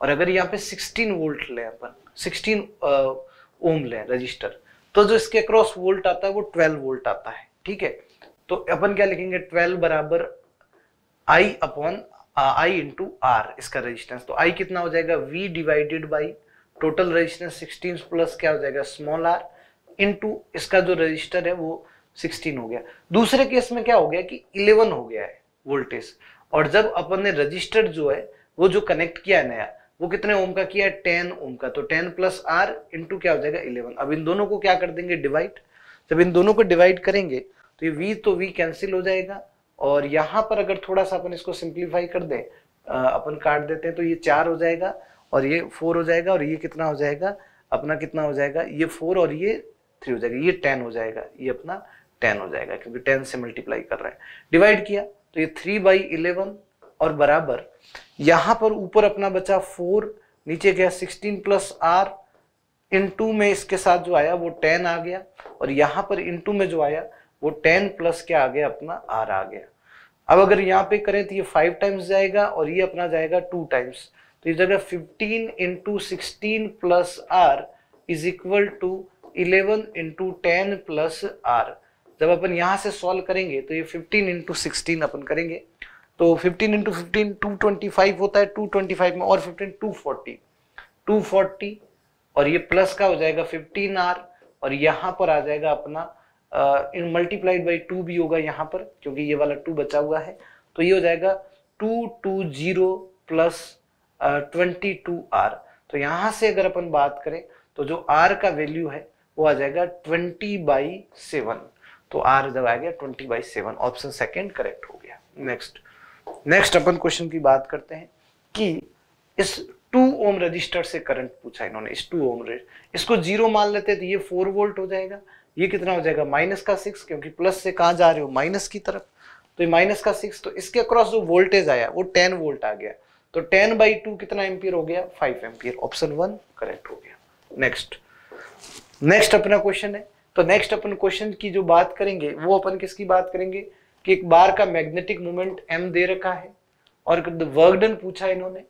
और अगर यहाँ पे 16 वोल्ट लें अपन 16 ओम uh, लें रजिस्टर तो जो इसके अक्रॉस वोल्ट आता है वो 12 वोल्ट आता है ठीक है तो अपन क्या लिखेंगे ट्वेल्व बराबर I upon I into R इसका रेजिस्टेंस तो आई कितना हो जाएगा V divided by total resistance 16 plus क्या हो जाएगा स्मॉल आर इंटू इसका जो रजिस्टर है वो 16 हो गया दूसरे केस में क्या हो गया कि 11 हो गया है वोल्टेज और जब अपन ने रजिस्टर जो है वो जो कनेक्ट किया है नया वो कितने ओम का किया है 10 ओम का तो 10 प्लस आर इंटू क्या हो जाएगा 11 अब इन दोनों को क्या कर देंगे डिवाइड जब इन दोनों को डिवाइड करेंगे तो ये वी तो वी कैंसिल हो जाएगा और यहाँ पर अगर थोड़ा सा अपन इसको सिंप्लीफाई कर दें अपन काट देते हैं तो ये चार हो जाएगा और ये फोर हो जाएगा और ये कितना हो जाएगा अपना कितना हो जाएगा ये फोर और ये थ्री हो जाएगा ये टेन हो जाएगा ये अपना टेन हो जाएगा क्योंकि टेन से मल्टीप्लाई कर रहे हैं डिवाइड किया तो ये थ्री बाई इलेवन और बराबर यहाँ पर ऊपर अपना बचा फोर नीचे गया sixteen plus R into में इसके साथ जो आया वो टेन आ गया और यहाँ पर इन टू में जो आया वो टेन प्लस क्या आ गया अपना आर आ गया अब अगर यहाँ पे करें तो ये फाइव टाइम्स जाएगा और ये अपना जाएगा टू टाइम्स तो इस जगह fifteen into sixteen plus R is equal to eleven into ten plus R जब अपन यहाँ से सॉल्व करेंगे तो ये फिफ्टीन इंटू सिक्सटीन अपन करेंगे तो fifteen into fifteen to twenty five होता है टू ट्वेंटी फाइव में और fifteen two forty two forty और ये प्लस का हो जाएगा फिफ्टीन आर और यहाँ पर आ जाएगा अपना इन मल्टीप्लाइड बाई टू भी होगा यहाँ पर क्योंकि ये वाला टू बचा हुआ है तो ये हो जाएगा two two zero plus twenty two R तो यहाँ से अगर अपन बात करें तो जो आर का वैल्यू है वो आ जाएगा ट्वेंटी बाई सेवन तो आर जब आ गया twenty by seven option second correct हो गया नेक्स्ट नेक्स्ट अपन क्वेश्चन की बात करते हैं कि इस टू ओम रजिस्टर से करंट पूछा इन्होंने इस टू ओम इसको जीरो मान लेते तो ये फोर वोल्ट हो जाएगा ये कितना हो जाएगा माइनस का सिक्स क्योंकि प्लस से कहाँ जा रहे हो माइनस की तरफ तो ये माइनस का सिक्स तो इसके अक्रॉस जो वोल्टेज आया वो टेन वोल्ट आ गया तो टेन बाई टू कितना एम्पियर हो गया five ampere option one correct हो गया नेक्स्ट नेक्स्ट अपना क्वेश्चन है तो नेक्स्ट अपन क्वेश्चन की जो बात करेंगे वो अपन किसकी बात करेंगे कि एक बार का मैग्नेटिक मोमेंट एम दे रखा है और वर्क डन पूछा इन्होंने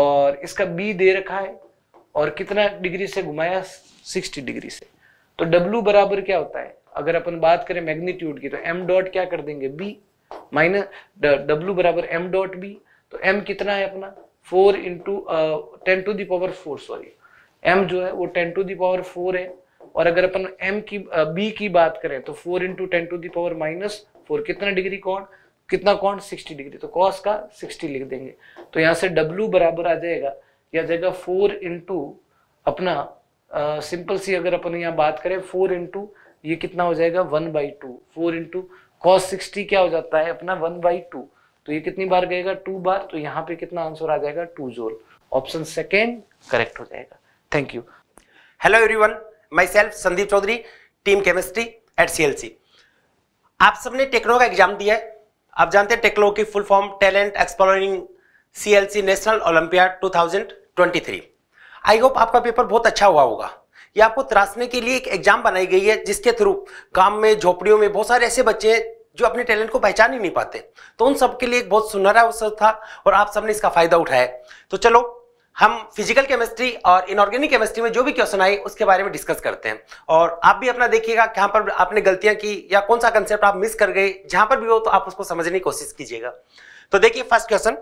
और इसका बी दे रखा है और कितना डिग्री से घुमाया सिक्सटी डिग्री से तो W बराबर क्या होता है अगर अपन बात करें मैग्नीट्यूड की तो M डॉट क्या कर देंगे B माइनस W बराबर M डॉट B तो M कितना है अपना four into ten to the power four sorry M जो है वो टेन टू दावर फोर है और अगर अपन M की uh, B की बात करें तो four into ten to the power minus four कितना डिग्री कौन कितना कौन 60 डिग्री तो कॉस का 60 लिख देंगे तो यहाँ से W बराबर आ जाएगा या जाएगा फोर इंटू अपना सिंपल सी अगर अपन यहाँ बात करें फोर इंटू ये कितना हो जाएगा one by two four into cos sixty क्या हो जाता है अपना वन बाई टू तो ये कितनी बार गएगा टू बार तो यहाँ पे कितना आंसर आ जाएगा टू जोल ऑप्शन सेकेंड करेक्ट हो जाएगा thank you hello everyone myself Sandeep Chaudhary team chemistry at C आप सबने टेक्नो का एग्जाम दिया है आप जानते हैं टेक्नो की full form talent exploring C national olympiad 2023 I hope आपका पेपर बहुत अच्छा हुआ होगा ये आपको त्रासने के लिए एक एग्जाम बनाई गई है जिसके थ्रू काम में झोपड़ियों में बहुत सारे ऐसे बच्चे हैं जो अपने टैलेंट को पहचान ही नहीं पाते तो उन सबके लिए एक बहुत सुनहरा अवसर था और आप सबने इसका फायदा उठाया तो चलो हम फिजिकल केमिस्ट्री और इनऑर्गेनिक केमिस्ट्री में जो भी क्वेश्चन आए उसके बारे में डिस्कस करते हैं और आप भी अपना देखिएगा कहाँ पर आपने गलतियां की या कौन सा कंसेप्ट आप मिस कर गए जहां पर भी हो तो आप उसको समझने की कोशिश कीजिएगा तो देखिए first question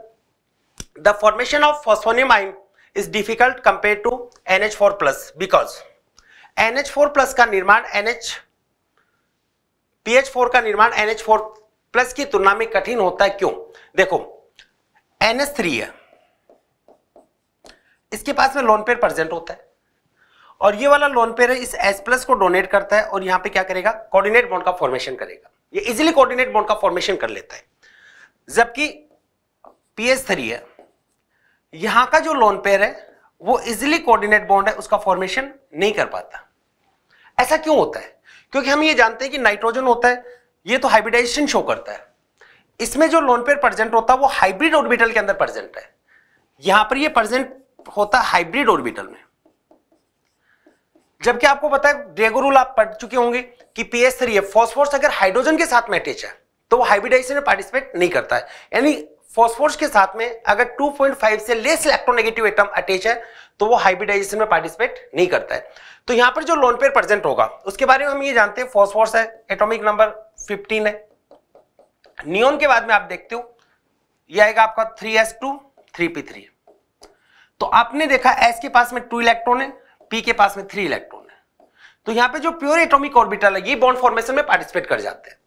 the formation of phosphonium ion difficult N H four plus because N H four plus का निर्माण एच फोर का निर्माण फोर प्लस की तुलना में कठिन होता है क्यों देखो थ्री है इसके पास में लोन पेयर प्रेजेंट होता है और ये वाला लोन पेयर इस एस प्लस को डोनेट करता है और यहां पे क्या करेगा कोऑर्डिनेट बॉन्ड का फॉर्मेशन करेगा ये इजिली कोऑर्डिनेट बॉन्ड का फॉर्मेशन कर लेता है जबकि पीएच थ्री है यहां का जो लोन पेयर है वो इजिली कोऑर्डिनेट बॉन्ड है उसका फॉर्मेशन नहीं कर पाता ऐसा क्यों होता है क्योंकि हम ये जानते हैं कि नाइट्रोजन होता है ये तो हाइब्रिडाइजेशन शो करता है इसमें जो लोन पेयर प्रेजेंट होता है वो हाइब्रिड ऑर्बिटल के अंदर प्रेजेंट है यहां पर ये प्रेजेंट होता है हाइब्रिड ऑर्बिटल में जबकि आपको पता है ड्रेगो रूल आप पढ़ चुके होंगे कि पीएस थ्री है फॉस्फोरस अगर हाइड्रोजन के साथ में अटैच है तो वो हाइब्रिडाइजेशन में पार्टिसिपेट नहीं करता है यानी फॉस्फोर्स के साथ में अगर 2.5 से लेस इलेक्ट्रोनेगेटिव एटम अटैच है तो वो हाइब्रिडाइजेशन में पार्टिसिपेट नहीं करता है तो यहां पर जो लोन पेयर प्रेजेंट होगा उसके बारे में हम ये जानते हैं फॉस्फोर्स है एटॉमिक नंबर 15 है नियोन के बाद में आप देखते हो ये आएगा आपका 3s2 3p3 तो आपने देखा एस के पास में टू इलेक्ट्रॉन है पी के पास में थ्री इलेक्ट्रॉन है तो यहां पे जो प्योर एटॉमिक ऑर्बिटल है ये बॉन्ड फॉर्मेशन में पार्टिसिपेट कर जाते हैं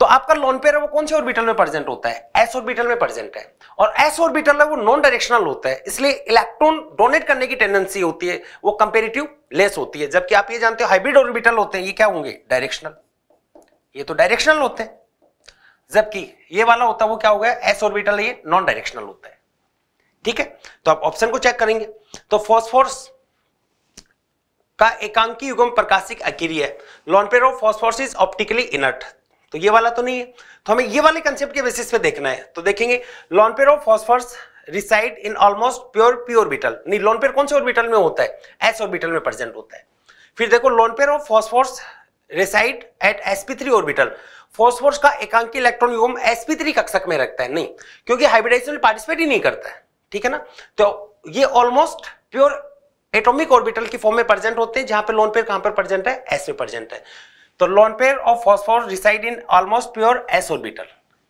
तो आपका लोन पेयर वो कौन से ऑर्बिटल में प्रेजेंट होता है एस ऑर्बिटल में प्रेजेंट है और एस ऑर्बिटल है वो नॉन डायरेक्शनल होता है इसलिए इलेक्ट्रॉन डोनेट करने की टेंडेंसी होती है वो कंपेरेटिव लेस होती है जबकि आप ये जानते हो हाइब्रिड ऑर्बिटल होते हैं ये क्या होंगे डायरेक्शनल ये तो डायरेक्शनल होते हैं जबकि ये वाला होता है वो क्या हो गया एस ऑर्बिटल ये नॉन डायरेक्शनल होता है ठीक है तो आप ऑप्शन को चेक करेंगे तो फॉस्फोर्स का एकांकी युगम प्रकाशिक अक्रिय lone pair of phosphorus is optically inert तो ये वाला तो नहीं है तो हमें ये वाले कंसेप्ट के बेसिस पे देखना है तो देखेंगे lone pair of phosphorus reside in almost pure pure orbital नहीं लॉनपेर कौन से ऑर्बिटल में होता है एस ऑर्बिटल में प्रेजेंट होता है फिर देखो lone pair of phosphorus reside at three orbital phosphorus का एकांकी इलेक्ट्रॉन युगम थ्री कक्षक में रखता है नहीं क्योंकि हाइब्रिडाइजेशन में पार्टिसिपेट ही नहीं करता है ठीक है ना तो ये ऑलमोस्ट प्योर एटॉमिक ऑर्बिटल की फॉर्म में प्रेजेंट होते हैं जहां पे लोन पेयर कहां पर प्रेजेंट है एस में प्रेजेंट है तो lone pair of phosphorus reside in almost pure S orbital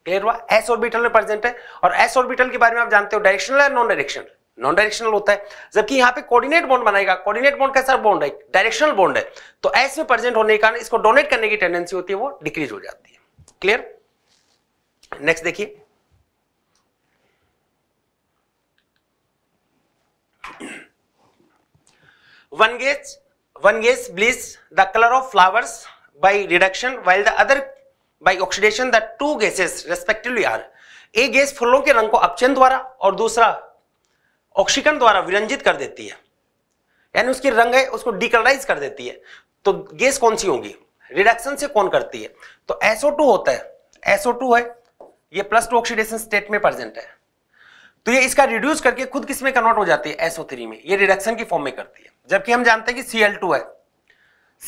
clear हुआ एस ऑर्बिटल में प्रेजेंट है और एस ऑर्बिटल के बारे में आप जानते हो डायरेक्शनल या नॉन डायरेक्शनल नॉन डायरेक्शनल होता है जबकि यहाँ पे कोऑर्डिनेट बॉन्ड बनाएगा कोऑर्डिनेट बॉन्ड कैसा बॉन्ड है डायरेक्शनल बॉन्ड है तो एस में प्रेजेंट होने के कारण इसको डोनेट करने की टेंडेंसी होती है वो डिक्रीज हो जाती है क्लियर नेक्स्ट देखिए one gas one gas bleaches the colour of flowers by reduction while the other by oxidation the two gases respectively are a gas फूलों के रंग को अपचयन द्वारा और दूसरा ऑक्सीकन द्वारा विरंजित कर देती है यानी उसकी रंग है उसको डिकलराइज कर देती है तो गैस कौन सी होगी रिडक्शन से कौन करती है तो SO2 होता है SO2 है ये प्लस टू ऑक्सीडेशन स्टेट में प्रेजेंट है तो ये इसका रिड्यूस करके खुद किस में कन्वर्ट हो जाती है SO3 में ये रिडक्शन की फॉर्म में करती है जबकि हम जानते हैं कि Cl2 है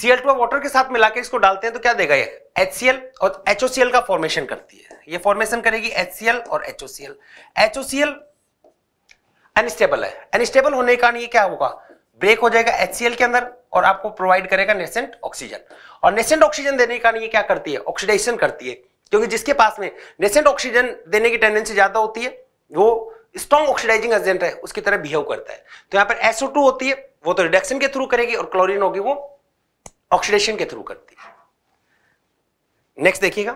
सीएल टू वाटर के साथ मिला के इसको डालते हैं तो क्या देगा ये एच और एच का फॉर्मेशन करती है ये फॉर्मेशन करेगी एच और एच ओ अनस्टेबल है अनस्टेबल होने के कारण ये क्या होगा ब्रेक हो जाएगा एच के अंदर और आपको प्रोवाइड करेगा नेसेंट ऑक्सीजन और नेसेंट ऑक्सीजन देने के कारण ये क्या करती है ऑक्सीडेशन करती है क्योंकि जिसके पास में नेसेंट ऑक्सीजन देने की टेंडेंसी ज्यादा होती है वो स्ट्रॉन्ग ऑक्सीडाइजिंग एजेंट है उसकी तरह बिहेव करता है तो यहाँ पर एसओ होती है वो तो रिडक्शन के थ्रू करेगी और क्लोरिन होगी वो ऑक्सीडेशन के थ्रू करती है नेक्स्ट देखिएगा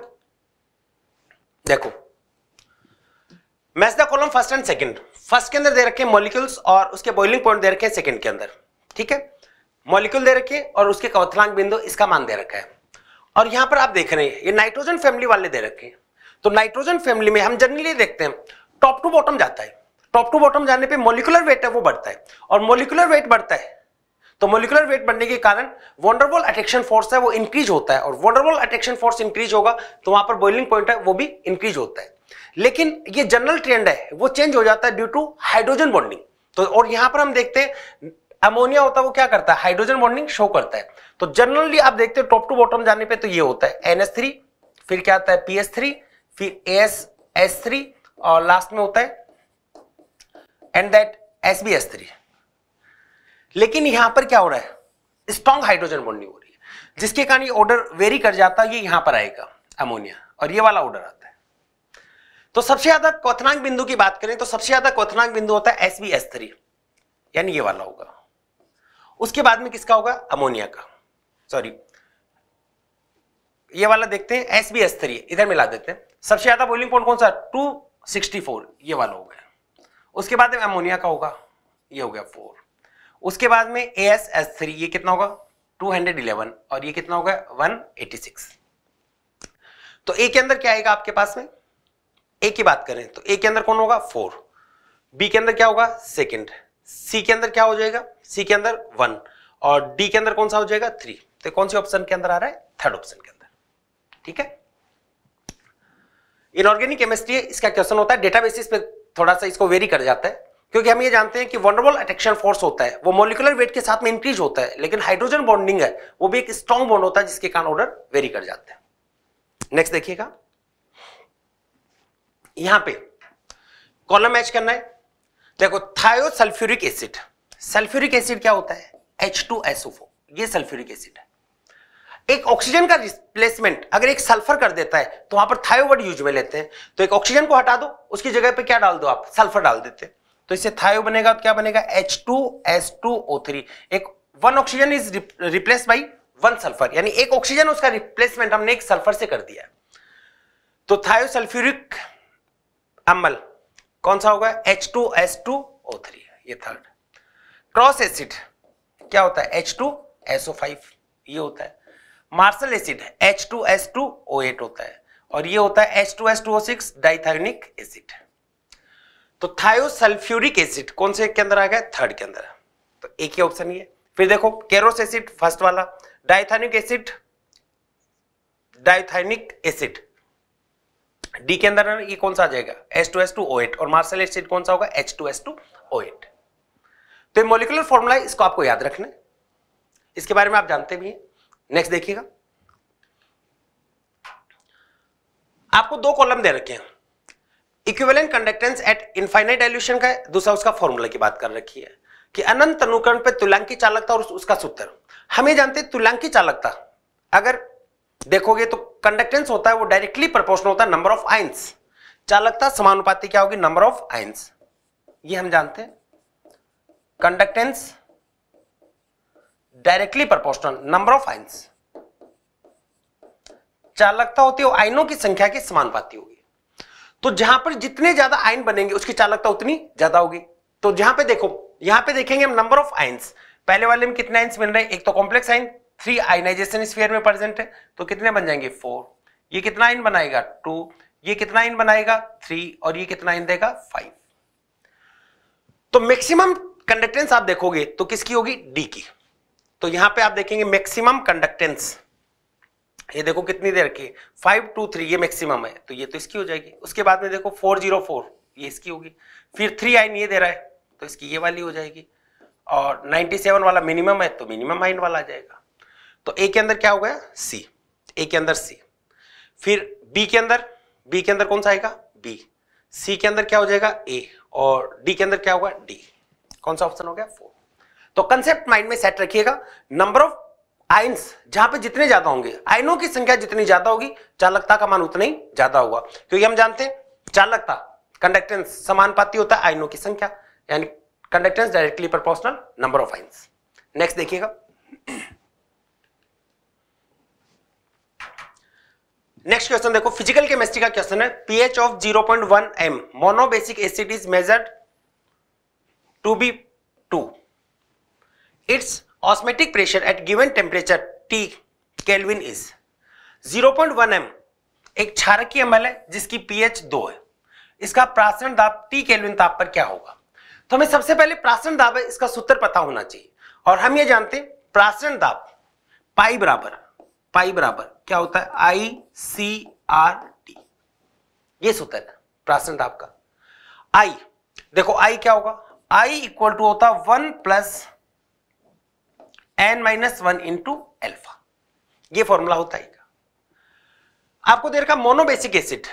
देखो match the column first and second first के अंदर दे रखे मॉलिक्यूल्स और उसके बॉइलिंग पॉइंट दे रखे सेकंड के अंदर ठीक है मॉलिक्यूल दे रखे और उसके कवथलांग बिंदु इसका मान दे रखा है और यहां पर आप देख रहे हैं ये नाइट्रोजन फैमिली वाले दे रखे हैं तो नाइट्रोजन फैमिली में हम जनरली देखते हैं टॉप टू बॉटम जाता है टॉप टू बॉटम जाने पे मोलिकुलर वेट है वो बढ़ता है और मोलिकुलर वेट बढ़ता है तो मोलिकुलर वेट बढ़ने के कारण वंडरबॉल अट्रैक्शन फोर्स है वो इंक्रीज होता है और वंडरबॉल अट्रैक्शन फोर्स इंक्रीज होगा तो वहां पर बॉइलिंग पॉइंट है वो भी इंक्रीज होता है लेकिन ये जनरल ट्रेंड है वो चेंज हो जाता है ड्यू टू हाइड्रोजन बॉन्डिंग तो और यहां पर हम देखते हैं अमोनिया होता है वो क्या करता है हाइड्रोजन बॉन्डिंग शो करता है तो जनरली आप देखते हो टॉप टू बॉटम जाने पे तो ये होता है एनएस फिर क्या आता है पीएस फिर एस एस और लास्ट में होता है and that S B S three लेकिन यहां पर क्या हो रहा है स्ट्रॉन्ग हाइड्रोजन बॉन्डिंग हो रही है जिसके कारण ये ऑर्डर वेरी कर जाता है ये यहां पर आएगा अमोनिया और ये वाला ऑर्डर आता है तो सबसे ज्यादा क्वथनांक बिंदु की बात करें तो सबसे ज्यादा क्वथनांक बिंदु होता है एसबी एस थ्री यानी ये वाला होगा उसके बाद में किसका होगा अमोनिया का सॉरी ये वाला देखते हैं एस बी एस थ्री इधर मिला देते हैं सबसे ज्यादा बोलिंग पॉइंट कौन सा टू सिक्सटी फोर ये वाला होगा उसके बाद अमोनिया का होगा ये हो गया फोर उसके बाद में ए एस एस थ्री ये कितना होगा 211 और ये कितना होगा 186 तो ए के अंदर क्या आएगा आपके पास में ए की बात करें तो ए के अंदर कौन होगा फोर बी के अंदर क्या होगा सेकेंड सी के अंदर क्या हो जाएगा सी के अंदर वन और डी के अंदर कौन सा हो जाएगा थ्री तो कौन से ऑप्शन के अंदर आ रहा है थर्ड ऑप्शन के अंदर ठीक है इनऑर्गेनिक केमिस्ट्री है इसका क्वेश्चन होता है डेटा बेसिस पे थोड़ा सा इसको वेरी कर जाता है क्योंकि हम ये जानते हैं कि वनरबल अट्रैक्शन फोर्स होता है वो मोलिकुलर वेट के साथ में इंक्रीज होता है लेकिन हाइड्रोजन बॉन्डिंग है वो भी एक स्ट्रॉन्ग बॉन्ड होता है जिसके कारण ऑर्डर वेरी कर जाते हैं नेक्स्ट देखिएगा यहां पे कॉलम मैच करना है देखो थायो सल्फ्यूरिक एसिड सल्फ्यूरिक एसिड क्या होता है एच टू ये सल्फ्यूरिक एसिड है एक ऑक्सीजन का रिप्लेसमेंट अगर एक सल्फर कर देता है तो वहां पर थायोवर्ड यूज में लेते हैं तो एक ऑक्सीजन को हटा दो उसकी जगह पे क्या डाल दो आप सल्फर डाल देते हैं तो इससे थायो बनेगा तो क्या बनेगा H two S two O three एक one oxygen is replaced by one sulphur यानी एक ऑक्सीजन उसका रिप्लेसमेंट हमने एक सल्फर से कर दिया तो सल्फ्यूरिक अम्बल कौन सा होगा H two S two O three ये थर्ड क्रॉस एसिड क्या होता है H two S O five ये होता है Marshall acid H two S two O eight होता है और ये होता है H two S two O six dithionic acid तो थायोसल्फ्यूरिक एसिड कौन से के अंदर आ गया थर्ड के अंदर तो एक ही ऑप्शन ये फिर देखो केरोस एसिड फर्स्ट वाला dithionic acid dithionic acid D के अंदर ये कौन सा आ जाएगा S two S two O eight और मार्शल एसिड कौन सा होगा H two S two O eight तो ये मोलिकुलर फॉर्मूला है इसको आपको याद रखना इसके बारे में आप जानते भी हैं नेक्स्ट देखिएगा आपको दो कॉलम दे रखे हैं equivalent conductance at infinite dilution का है दूसरा उसका फॉर्मूला की बात कर रखी है कि अनंत अनुकरण पर तुलांकी चालकता और उसका सूत्र हमें जानते हैं चालकता अगर देखोगे तो कंडक्टेंस होता है वो डायरेक्टली प्रपोर्शनल होता है नंबर ऑफ आइंस चालकता समानुपाति क्या होगी नंबर ऑफ आइंस ये हम जानते हैं conductance directly proportional number of ions चालकता होती है आइनों की संख्या के समानुपाती होगी तो जहां पर जितने ज्यादा आयन बनेंगे उसकी चालकता उतनी ज्यादा होगी तो जहां पे देखो यहां पे देखेंगे हम नंबर ऑफ आयंस पहले वाले में कितने आयंस बन रहे हैं एक तो complex ion three ionization sphere में प्रेजेंट है तो कितने बन जाएंगे फोर ये कितना आयन बनाएगा टू ये कितना आयन बनाएगा थ्री और ये कितना आयन देगा फाइव तो मैक्सिमम कंडक्टेंस आप देखोगे तो किसकी होगी डी की तो यहां पे आप देखेंगे मैक्सिमम कंडक्टेंस ये देखो कितनी देर की फाइव टू थ्री ये मैक्सिमम है तो ये तो इसकी हो जाएगी उसके बाद में देखो फोर जीरो फोर ये इसकी होगी फिर थ्री आइन ये दे रहा है तो इसकी ये वाली हो जाएगी और सेवन वाला मिनिमम है तो मिनिमम आइन वाला आ जाएगा तो ए के अंदर क्या हो गया सी ए के अंदर सी फिर बी के अंदर बी के अंदर कौन सा आएगा बी सी के अंदर क्या हो जाएगा ए और डी के अंदर क्या होगा डी कौन सा ऑप्शन हो गया फोर तो कंसेप्ट माइंड में सेट रखिएगा नंबर ऑफ आइंस जहां पे जितने ज्यादा होंगे आयनों की संख्या जितनी ज्यादा होगी चालकता का मान उतना ही ज्यादा होगा क्योंकि हम जानते हैं चालकता कंडक्टेंस समानुपाती होता है आयनों की संख्या यानी conductance directly proportional number of ions next देखिएगा नेक्स्ट क्वेश्चन देखो फिजिकल केमिस्ट्री का क्वेश्चन है pH of 0.1 point one M monobasic acid is measured to B two its osmotic pressure at given temperature T Kelvin is 0.1 m एक क्षारकीय अम्ल है जिसकी pH दो है इसका प्राशन दाब टी केल्विन ताप पर क्या होगा तो हमें सबसे पहले प्राशन दाब है इसका सूत्र पता होना चाहिए और हम ये जानते हैं प्राशन दाब पाई बराबर पाई बराबर क्या होता है आई सी आर टी ये सूत्र है प्राशन दाब का आई देखो आई क्या होगा आई इक्वल टू होता है one plus N minus one into alpha यह फॉर्मूला होता है आपको दे रखा मोनोबेसिक एसिड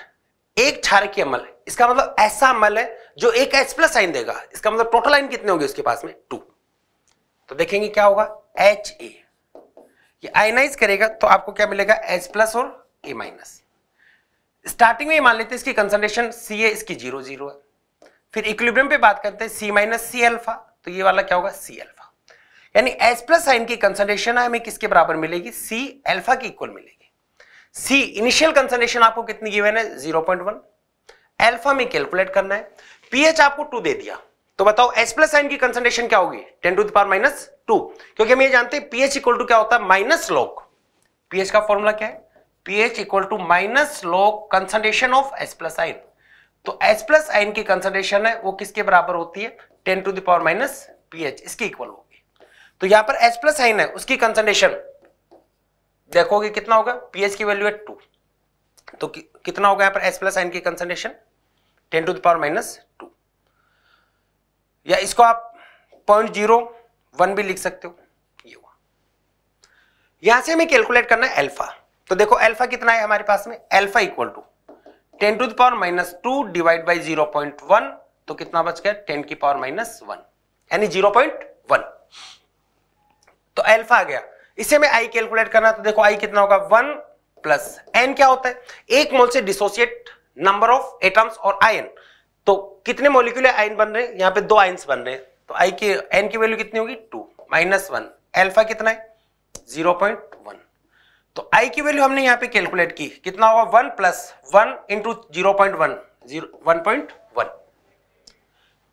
एक क्षारकीय अमल है इसका मतलब ऐसा अमल है जो एक एच प्लस आइन देगा इसका मतलब टोटल आइन कितने होंगे उसके पास में टू तो देखेंगे क्या होगा एच ए ये आयनाइज करेगा तो आपको क्या मिलेगा एच प्लस और ए माइनस स्टार्टिंग में मान लेते हैं इसकी कंसनट्रेशन सी ए इसकी जीरो जीरो है फिर इक्विलिब्रियम पे बात करते हैं सी माइनस सी अल्फा तो ये वाला क्या होगा सी अल्फा यानी एच प्लस साइन की कंसनट्रेशन हमें किसके बराबर मिलेगी सी एल्फा की इक्वल मिलेगी सी इनिशियल कंसनट्रेशन आपको कितनी गिवन है वन एल्फा में कैलकुलेट करना है पीएच आपको टू दे दिया तो बताओ एच प्लस साइन की कंसनट्रेशन क्या होगी ten to the power minus two क्योंकि हम ये जानते हैं पीएच इक्वल टू क्या होता है माइनस लॉग पीएच का फॉर्मूला क्या है pH equal to minus log concentration of H plus ion तो एच प्लस आइन की कंसनट्रेशन है वो किसके बराबर होती है ten to the power minus pH इसके इक्वल होगी तो यहां पर एच प्लस साइन है उसकी कंसनट्रेशन देखोगे कितना होगा पीएच की वैल्यू है टू तो कि, कितना होगा यहां पर एच प्लस साइन की concentration ten to the power minus two या इसको आप पॉइंट जीरो वन भी लिख सकते हो ये हुआ यहां से हमें कैलकुलेट करना है एल्फा तो देखो एल्फा कितना है हमारे पास में alpha equal to ten to the power minus two divide by zero point one तो कितना बच गया टेन की पावर माइनस वन यानी जीरो पॉइंट वन तो एल्फा आ गया इसे मैं आई कैलकुलेट करना तो देखो आई कितना होगा वन प्लस एन क्या होता है एक मोल से डिसोसिएट नंबर ऑफ एटम्स और आयन तो कितने मोलिकुलर आयन बन रहे हैं यहाँ पे दो आयन बन रहे हैं तो आई के एन की वैल्यू कितनी होगी टू माइनस वन एल्फा कितना है जीरो पॉइंट वन तो आई की वैल्यू हमने यहाँ पे कैलकुलेट की कितना होगा one plus one into zero point one zero one point one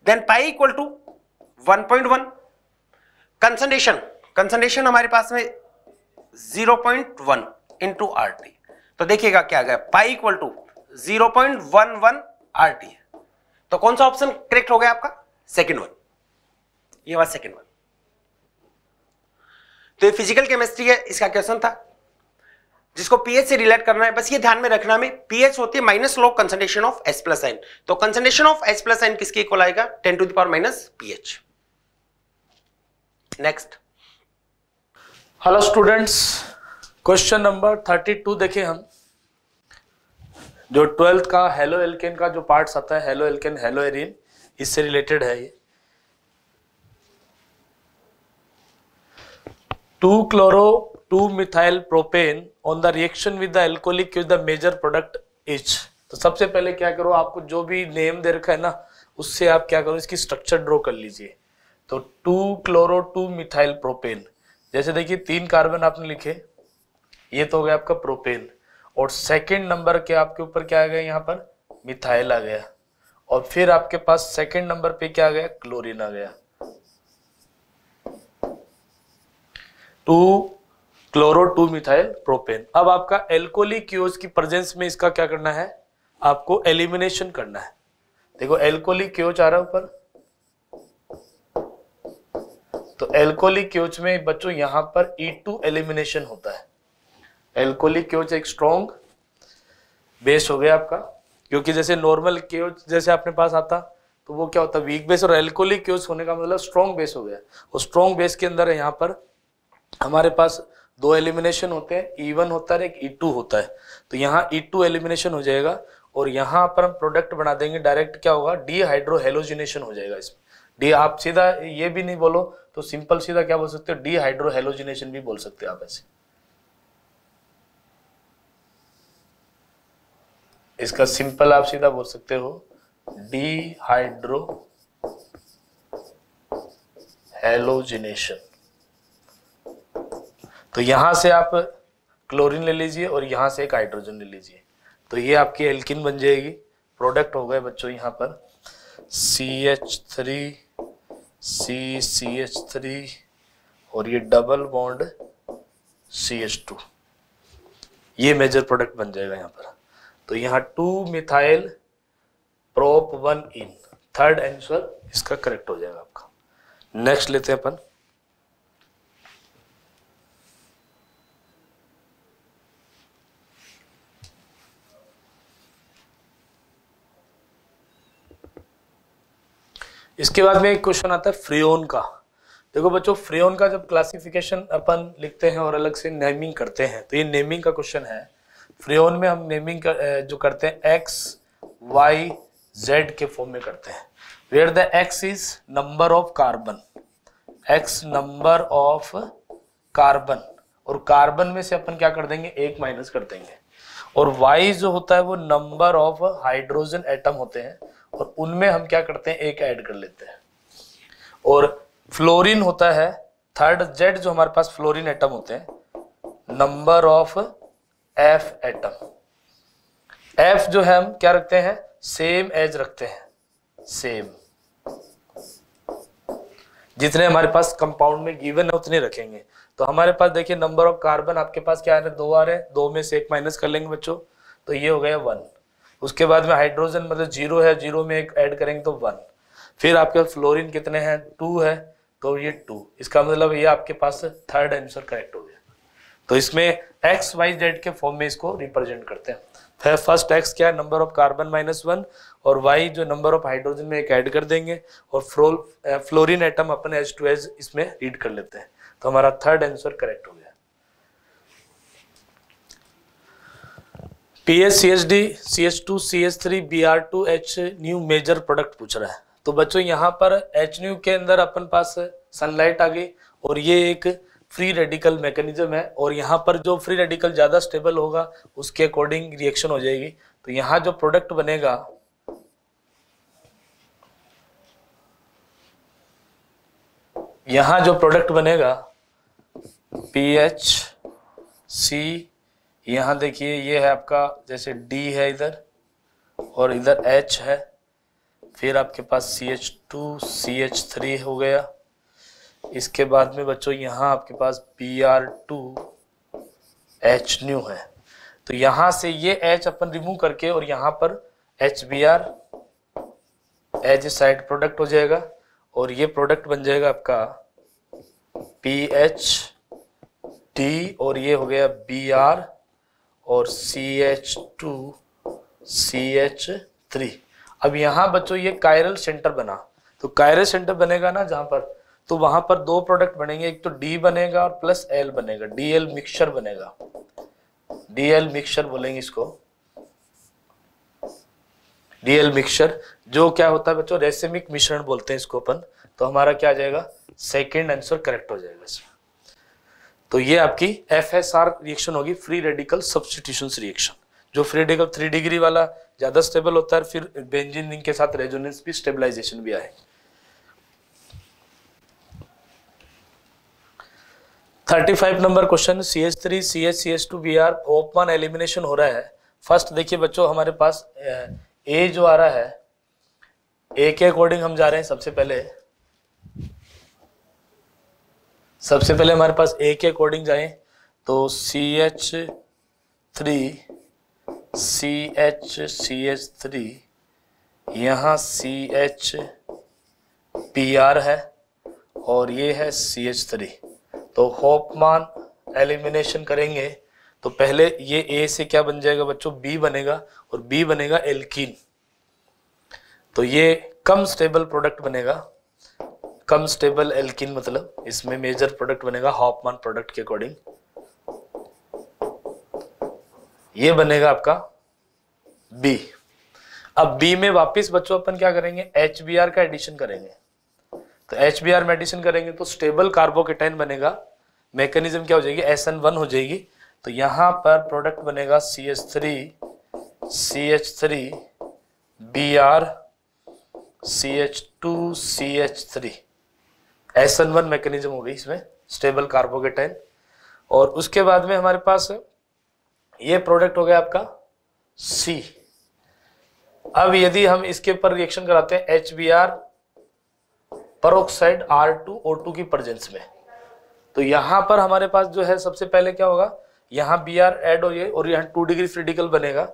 then pi equal to one point one concentration concentration हमारे पास में 0.1 point one into R T तो देखिएगा क्या गया pi equal to zero point one one R T है तो कौन सा ऑप्शन करेक्ट हो गया आपका सेकेंड वन ये बात सेकेंड वन तो ये फिजिकल केमिस्ट्री है इसका क्वेश्चन था जिसको पीएच से रिलेट करना है बस ये ध्यान में रखना में पीएच होती है minus log concentration of S plus N तो concentration of S plus N किसके इक्वल आएगा ten to the power minus pH next hello students question number thirty two देखें हम जो ट्वेल्थ का हेलो एल्केन का जो पार्ट्स आता है हेलो एल्केन हेलो एरिन इससे रिलेटेड है ये two chloro two methyl propane on the reaction with the alcoholic with the major product is तो सबसे पहले क्या करो आपको जो भी नेम दे रखा है ना उससे आप क्या करो इसकी स्ट्रक्चर ड्रॉ कर लीजिए तो two chloro two methyl propane जैसे देखिए तीन कार्बन आपने लिखे ये तो हो गया आपका प्रोपेन और सेकंड नंबर के आपके ऊपर क्या आ गया यहाँ पर मिथाइल आ गया और फिर आपके पास सेकंड नंबर पे क्या आ गया क्लोरीन आ गया two chloro two methyl propane अब आपका एल्कोलिक्योज की प्रेजेंस में इसका क्या करना है आपको एलिमिनेशन करना है देखो एल्कोलिक्योज आ रहा है ऊपर तो एल्कोहलिक क्योच में बच्चों यहां पर ई टू एलिमिनेशन होता है एल्कोहलिक क्योच एक स्ट्रॉन्ग बेस हो गया आपका क्योंकि जैसे नॉर्मल क्योच जैसे आपने पास आता तो वो क्या होता है वीक बेस और एल्कोहलिक क्योच होने का मतलब स्ट्रॉन्ग बेस हो गया और स्ट्रॉन्ग बेस के अंदर है यहाँ पर हमारे पास दो एलिमिनेशन होते हैं ई e वन होता है एक ई e टू होता है तो यहाँ ई टू एलिमिनेशन हो जाएगा और यहाँ पर हम प्रोडक्ट बना देंगे डायरेक्ट क्या होगा डी हाइड्रोहेलोजिनेशन हो जाएगा इसमें डी आप सीधा ये भी नहीं बोलो तो सिंपल सीधा क्या बोल सकते हो डी हाइड्रोहेलोजिनेशन भी बोल सकते हो आप ऐसे इसका सिंपल आप सीधा बोल सकते हो डी हाइड्रो हेलोजिनेशन तो यहां से आप क्लोरीन ले लीजिए और यहां से एक हाइड्रोजन ले लीजिए तो ये आपकी एल्किन बन जाएगी प्रोडक्ट हो गए बच्चों यहां पर C H three C C H three और ये double bond C H two ये मेजर प्रोडक्ट बन जाएगा यहाँ पर तो यहाँ two methyl prop one ene third answer इसका करेक्ट हो जाएगा आपका नेक्स्ट लेते हैं अपन इसके बाद में एक क्वेश्चन आता है फ्रियोन का देखो बच्चों फ्रियोन का जब क्लासिफिकेशन अपन लिखते हैं और अलग से नेमिंग करते हैं तो ये नेमिंग का क्वेश्चन है फ्रियोन में हम नेमिंग कर, जो करते हैं एक्स वाई जेड के फॉर्म में करते हैं where the X is number of carbon X number of carbon और कार्बन में से अपन क्या कर देंगे एक माइनस कर देंगे और वाई जो होता है वो नंबर ऑफ हाइड्रोजन एटम होते हैं और उनमें हम क्या करते हैं एक ऐड कर लेते हैं और फ्लोरीन होता है थर्ड जेड जो हमारे पास फ्लोरीन एटम होते हैं number of F atom F जो है हम क्या रखते हैं सेम एज रखते हैं सेम जितने हमारे पास कंपाउंड में गिवन है उतने रखेंगे तो हमारे पास देखिए नंबर ऑफ कार्बन आपके पास क्या आ रहे हैं दो आ रहे हैं दो में से एक माइनस कर लेंगे बच्चों तो ये हो गया वन उसके बाद में हाइड्रोजन मतलब जीरो है जीरो में एक ऐड करेंगे तो वन फिर आपके पास फ्लोरिन कितने हैं टू है तो ये टू इसका मतलब ये आपके पास थर्ड आंसर करेक्ट हो गया तो इसमें एक्स वाई जेड के फॉर्म में इसको रिप्रेजेंट करते हैं फिर फर्स्ट एक्स क्या है number of carbon minus one और वाई जो नंबर ऑफ हाइड्रोजन में एक ऐड कर देंगे और फ्लोरिन एटम अपने एच टू एच इसमें रीड कर लेते हैं तो हमारा थर्ड आंसर करेक्ट हो P S C H D C H two C H three B R two H nu major product पूछ रहा है तो बच्चों यहाँ पर एच न्यू के अंदर अपन पास सनलाइट आ गई और ये एक फ्री रेडिकल मैकेनिज्म है और यहाँ पर जो फ्री रेडिकल ज़्यादा स्टेबल होगा उसके अकॉर्डिंग रिएक्शन हो जाएगी तो यहाँ जो प्रोडक्ट बनेगा यहाँ जो प्रोडक्ट बनेगा पी एच सी यहाँ देखिए ये है आपका जैसे डी है इधर और इधर एच है फिर आपके पास C H two C H three हो गया इसके बाद में बच्चों यहाँ आपके पास P R two H nu है तो यहाँ से ये एच अपन रिमूव करके और यहाँ पर H B R H side product हो जाएगा और ये प्रोडक्ट बन जाएगा आपका पी एच टी और ये हो गया बी आर और C H two C H three अब यहां बच्चों ये कायरल सेंटर बना तो कायरल सेंटर बनेगा ना जहां पर तो वहां पर दो प्रोडक्ट बनेंगे एक तो डी बनेगा और प्लस एल बनेगा डी एल मिक्सचर बनेगा डी एल मिक्सचर बोलेंगे इसको डी एल मिक्सचर जो क्या होता है बच्चों रेसेमिक मिश्रण बोलते हैं इसको अपन तो हमारा क्या आ जाएगा सेकेंड आंसर करेक्ट हो जाएगा इसमें तो ये आपकी एफ एस आर रिएक्शन होगी फ्री रेडिकल सब्सटीट्यूशन रिएक्शन जो फ्री रेडिकल थ्री डिग्री वाला ज़्यादा स्टेबल होता है फिर बेंजिन रिंग के साथ रेजोनेंस भी स्टेबलाइजेशन भी आए thirty five number question C H three C H C H two B R open elimination हो रहा है फर्स्ट देखिए बच्चों हमारे पास ए जो आ रहा है ए के अकॉर्डिंग हम जा रहे हैं सबसे पहले सबसे पहले हमारे पास ए के अकॉर्डिंग जाए तो C H three C H C H three यहाँ सी एच पी आर है और ये है सी एच थ्री तो होपमान एलिमिनेशन करेंगे तो पहले ये ए से क्या बन जाएगा बच्चों बी बनेगा और बी बनेगा एल्कीन तो ये कम स्टेबल प्रोडक्ट बनेगा कम स्टेबल एल्किन मतलब इसमें मेजर प्रोडक्ट बनेगा हॉपमान प्रोडक्ट के अकॉर्डिंग ये बनेगा आपका बी अब बी में वापस बच्चों अपन क्या करेंगे एच का एडिशन करेंगे तो एच बी में एडिशन करेंगे तो स्टेबल कार्बोकेटाइन बनेगा मैकेनिज्म क्या हो जाएगी एस वन हो जाएगी तो यहां पर प्रोडक्ट बनेगा C H three C H three B R C H two C H three S N one mechanism हो गई इसमें स्टेबल कार्बोकेटाइन और उसके बाद में हमारे पास ये प्रोडक्ट हो गया आपका सी अब यदि हम इसके ऊपर रिएक्शन कराते हैं H B R peroxide R two O two की प्रजेंस में तो यहां पर हमारे पास जो है सबसे पहले क्या होगा यहाँ बी आर एड हो ये और यहाँ टू डिग्री फ्रिडिकल बनेगा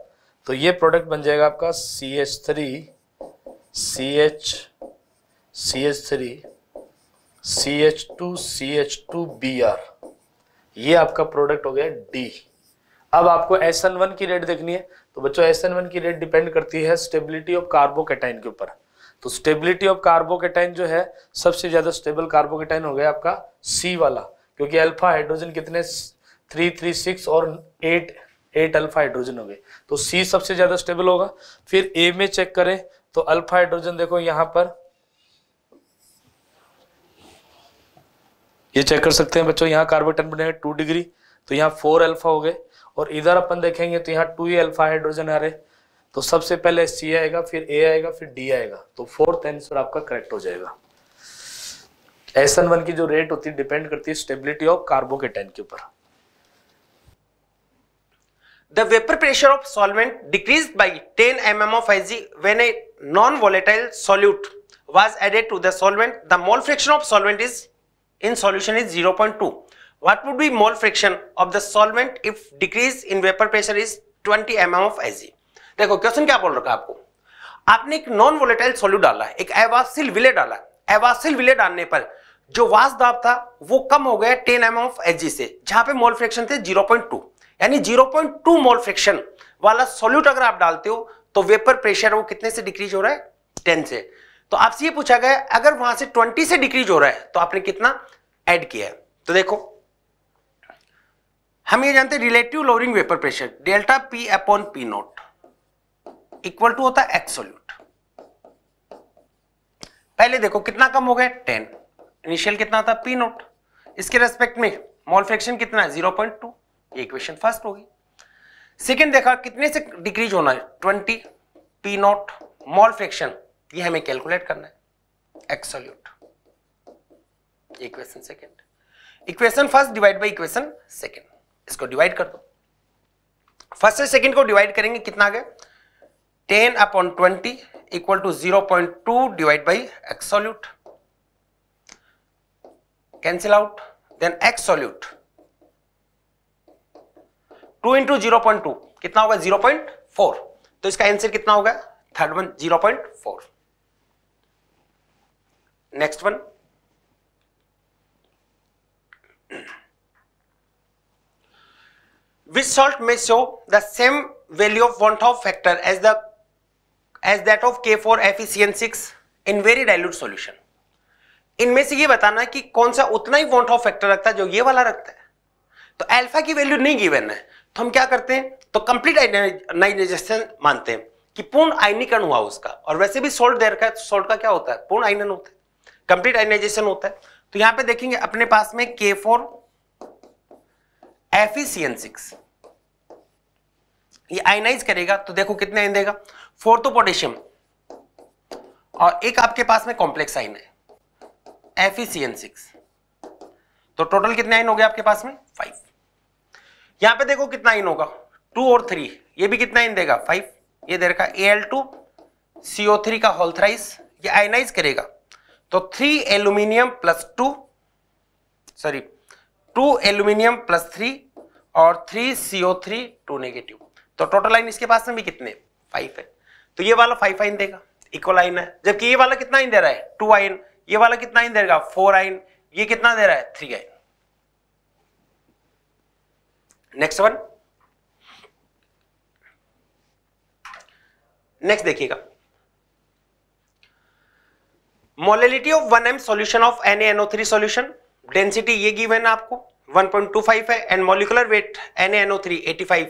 तो ये प्रोडक्ट बन जाएगा आपका C H three C H C H three C H two C H two B R ये आपका प्रोडक्ट हो गया डी अब आपको एस एन वन की रेट देखनी है तो बच्चों एस एन वन की रेट डिपेंड करती है स्टेबिलिटी ऑफ कार्बोकेटाइन के ऊपर तो स्टेबिलिटी ऑफ कार्बोकेटाइन जो है सबसे ज्यादा स्टेबल कार्बोकेटाइन हो गया आपका सी वाला क्योंकि अल्फा हाइड्रोजन कितने थ्री थ्री सिक्स और एट एट अल्फा हाइड्रोजन हो गए तो सी सबसे ज्यादा स्टेबल होगा फिर ए में चेक करें तो अल्फा हाइड्रोजन देखो यहां पर ये चेक कर सकते हैं बच्चों यहाँ कार्बोटन बनेगा टू डिग्री तो यहाँ फोर अल्फा हो गए और इधर अपन देखेंगे तो यहाँ टू ही अल्फा हाइड्रोजन आ रहे तो सबसे पहले सी आएगा फिर ए आएगा फिर डी आएगा तो फोर्थ आंसर आपका करेक्ट हो जाएगा एस एन वन की जो रेट होती है डिपेंड करती है स्टेबिलिटी ऑफ कार्बोकेटाइन के ऊपर The vapor pressure of solvent decreased by 10 mm of Ig when a non-volatile solute was added to the solvent. The mole fraction of solvent is in solution is 0.2. What would be mole fraction of the solvent if decrease in vapor pressure is 20 mm of Ag? देखो question क्या बोल रखा है आपको आपने एक non volatile solute डाला एक एवासिल विले डाला एवासिल विले डालने पर जो वास दाब था वो कम हो गया 10 एम ऑफ एच से जहां पे मोल फ्रैक्शन थे 0.2 यानी 0.2 मोल फ्रैक्शन वाला सोल्यूट अगर आप डालते हो तो वेपर प्रेशर वो कितने से डिक्रीज हो रहा है 10 से तो आपसे ये पूछा गया अगर वहां से ट्वेंटी से डिक्रीज हो रहा है तो आपने कितना एड किया है तो देखो हम ये जानते हैं relative lowering vapour pressure delta P upon P naught equal to होता है एक्सोल्यूट पहले देखो कितना कम हो गया टेन इनिशियल कितना था पी नोट इसके रेस्पेक्ट में मॉल फ्रैक्शन कितना है जीरो पॉइंट टू ये इक्वेशन फर्स्ट होगी सेकेंड देखा कितने से डिक्रीज होना है twenty P naught mole fraction ये हमें कैलकुलेट करना है X solute equation second equation first divide by equation second इसको डिवाइड कर दो फर्स्ट से सेकेंड को डिवाइड करेंगे कितना आ गया ten upon twenty equal to zero point two divide by X solute cancel out then X solute two into zero point two कितना होगा जीरो पॉइंट फोर तो इसका आंसर कितना होगा third one zero point four next one which value of show the factor value of one half factor as the as that of six in very dilute solution इनमें से ये बताना कि कौन सा उतना ही वॉन्ट ऑफ फैक्टर रखता है जो ये वाला रखता है तो एल्फा की वैल्यू नहीं गिवन है तो हम क्या करते हैं तो कंप्लीट आइनाइजेशन मानते हैं कि पूर्ण आयनीकरण हुआ उसका और वैसे भी सोल्ट दे रखा है तो सोल्ट का क्या होता है पूर्ण आइनन होता है कंप्लीट आइनाइजेशन होता है तो यहां पे देखेंगे अपने पास में के फोर एफिसियन सिक्स ये आयनाइज करेगा तो देखो कितने आयन देगा फोर तो पोटेशियम और एक आपके पास में कॉम्प्लेक्स आयन है एफिसियन सिक्स तो टोटल कितने आयन हो गए आपके पास में फाइव यहां पे देखो कितना आयन होगा टू और थ्री ये भी कितना आयन देगा फाइव ये दे रखा A L two CO three का होल्थराइज ये आयनाइज करेगा तो three aluminium plus two sorry two aluminium plus three और three CO three two negative तो टोटल लाइन इसके पास में भी कितने फाइव है तो ये वाला फाइव आइन देगा इक्वल आइन है जबकि ये वाला कितना आइन दे रहा है टू आइन ये वाला कितना आइन देगा फोर आइन ये कितना दे रहा है three ion next one next देखिएगा molarity of one M solution of N NO three solution density ये गिवन है आपको 1.25 है and molecular weight N NO three eighty five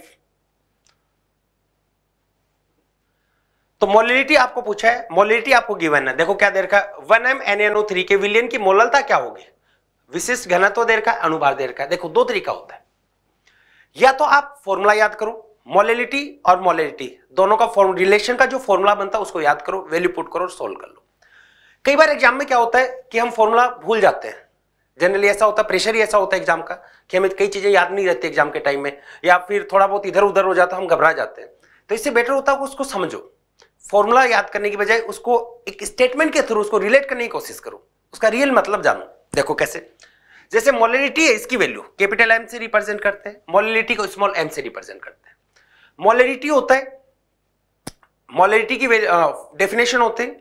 तो मोलिटी आपको पूछा है मोलिटी आपको गिवन है देखो क्या देखा one M N NO three के विलियन की मोललता क्या होगी विशिष्ट घनत्व दे रखा अनुभार दे रखा देखो दो तरीका होता है या तो आप फॉर्मूला याद करो मोलिटी और मोलिटी दोनों का रिलेशन का जो फॉर्मूला बनता है उसको याद करो वैल्यू पुट करो और सोल्व कर लो कई बार एग्जाम में क्या होता है कि हम फॉर्मूला भूल जाते हैं जनरली ऐसा होता है प्रेशर ही ऐसा होता है एग्जाम का कि हमें कई चीज़ें याद नहीं रहती एग्जाम के टाइम में या फिर थोड़ा बहुत इधर उधर हो जाता है हम घबरा जाते हैं तो इससे बेटर होता है उसको समझो फॉर्मूला याद करने की बजाय उसको एक स्टेटमेंट के थ्रू उसको रिलेट करने की कोशिश करो उसका रियल मतलब जानो देखो कैसे जैसे मोलिटी है इसकी वैल्यू कैपिटल एम से रिप्रेजेंट करते हैं मोलिटी को स्मॉल एम से रिप्रेजेंट करते हैं मोलिटी होता है मोलिटी की डेफिनेशन होते हैं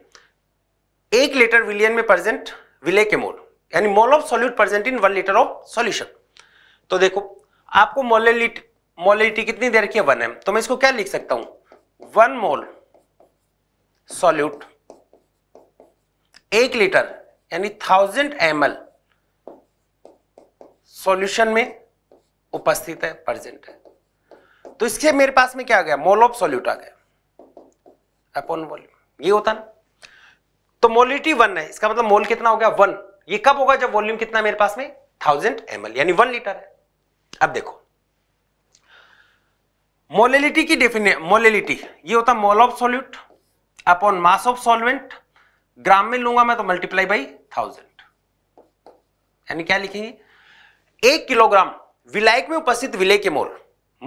एक लीटर विलियन में प्रेजेंट विले के मोल यानी mole of solute present in one litre of solution तो देखो आपको मोलिटी कितनी देर की वन एम तो मैं इसको क्या लिख सकता हूं वन मोल सॉल्यूट एक लीटर यानी थाउजेंड एम एल सोल्यूशन में उपस्थित है प्रेजेंट है तो इसके मेरे पास में क्या आ गया मोल ऑफ सॉल्यूट आ गया अपॉन वॉल्यूम ये होता ना तो मोलिटी वन है इसका मतलब मोल कितना हो गया वन ये कब होगा जब वॉल्यूम कितना मेरे पास में थाउजेंड एम यानी वन लीटर है अब देखो मोलिलिटी की डेफिने मोलिलिटी ये होता mole of solute upon mass of solvent gram में लूंगा मैं तो मल्टीप्लाई बाई थाउजेंड यानी क्या लिखेंगे एक किलोग्राम विलायक में उपस्थित विलय के मोल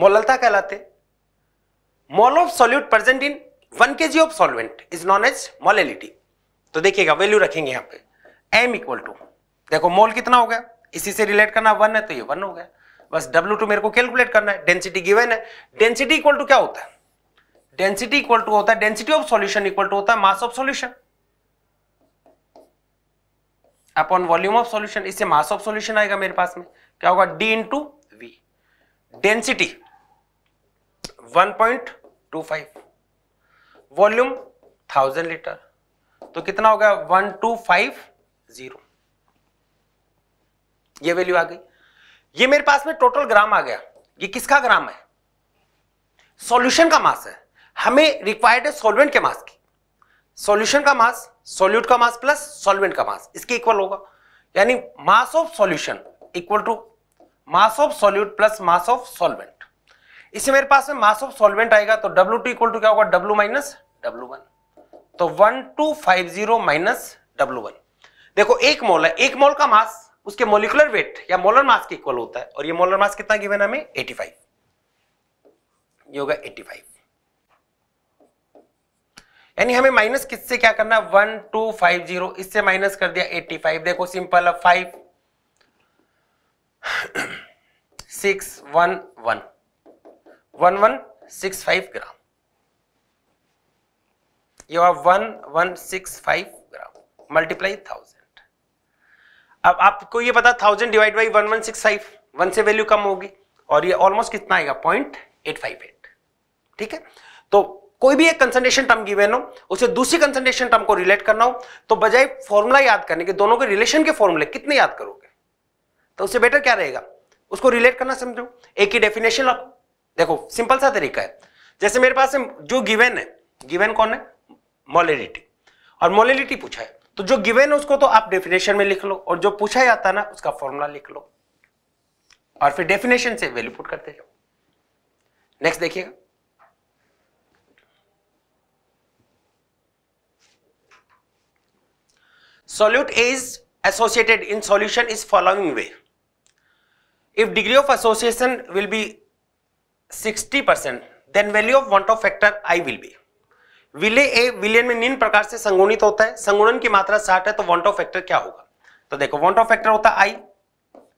मोललता कहलाते mole of solute present in one K G of solvent is known as molality तो देखिएगा वैल्यू रखेंगे यहाँ पे एम इक्वल टू देखो मोल कितना हो गया इसी से रिलेट करना वन है तो ये वन हो गया बस डब्ल्यू टू मेरे को कैलकुलेट करना है डेंसिटी गिवन है डेंसिटी इक्वल टू क्या होता है डेंसिटी इक्वल टू होता है density of solution equal to होता है mass of solution upon volume of solution इससे मास ऑफ सॉल्यूशन आएगा मेरे पास में क्या होगा D into V density 1.25 volume 1000 litre तो कितना हो गया वन टू फाइव जीरो ये वैल्यू आ गई ये मेरे पास में टोटल ग्राम आ गया ये किसका ग्राम है सॉल्यूशन का मास है हमें रिक्वायर्ड है सॉल्वेंट के मास की सॉल्यूशन का मास सॉल्यूट का मास प्लस सॉल्वेंट का मास इसके इक्वल होगा यानी mass of solution equal to mass of solute plus mass of solvent इसे मेरे पास में मास ऑफ सॉल्वेंट आएगा तो डब्ल्यू टू इक्वल टू क्या होगा डब्ल्यू माइनस डब्ल्यू वन तो one two five zero minus W one देखो एक मोल है एक मोल का मास उसके मोलिकुलर वेट या मोलर मास के इक्वल होता है और ये मोलर मास कितना गिवन हमें 85 ये होगा 85 यानी हमें माइनस किससे क्या करना वन टू फाइव जीरो इससे माइनस कर दिया 85 देखो सिंपल है five six one one one one six five gram one one six five gram multiply thousand अब आपको ये पता thousand divide by one one six five one से वैल्यू कम होगी और ये ऑलमोस्ट कितना आएगा पॉइंट एट फाइव एट ठीक है तो कोई भी एक कंसंट्रेशन टर्म गिवेन हो उसे दूसरी कंसंट्रेशन टर्म को रिलेट करना हो तो बजाय फॉर्मूला याद करने के दोनों के रिलेशन के फॉर्मूले कितने याद करोगे तो उससे बेटर क्या रहेगा उसको रिलेट करना समझो एक ही डेफिनेशन रखो देखो सिंपल सा तरीका है जैसे मेरे पास जो गिवेन है गिवेन कौन है मोलिनिटी और मोलिनिटी पूछा है तो जो गिवेन है उसको तो आप डेफिनेशन में लिख लो और जो पूछा जाता है ना उसका फॉर्मूला लिख लो और फिर डेफिनेशन से वैल्यू पुट करते जाओ नेक्स्ट देखिएगा solute is associated in solution is following way if degree of association will be sixty percent then value of van't Hoff factor I will be विले ए विलियन में निम्न प्रकार से संगुणित होता है संगुणन की मात्रा साठ है तो वॉन्ट ऑफ फैक्टर क्या होगा तो देखो वॉन्ट ऑफ फैक्टर होता है आई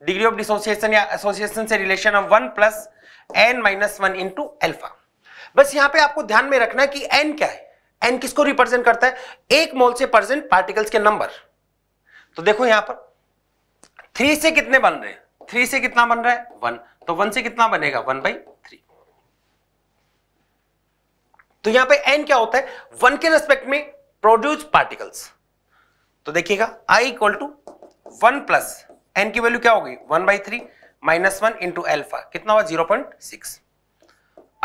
डिग्री ऑफ डिसोसिएशन या एसोसिएशन से relation of one plus N minus one into alpha बस यहां पे आपको ध्यान में रखना है कि एन क्या है एन किसको रिप्रेजेंट करता है एक मोल से प्रेजेंट पार्टिकल्स के नंबर तो देखो यहां पर थ्री से कितने बन रहे हैं थ्री से कितना बन रहा है वन तो वन से कितना बनेगा वन बाई थ्री तो यहां पे एन क्या होता है वन के रेस्पेक्ट में प्रोड्यूस पार्टिकल्स तो देखिएगा I equal to one plus N की वैल्यू क्या होगी one by three minus one into alpha कितना हुआ zero point six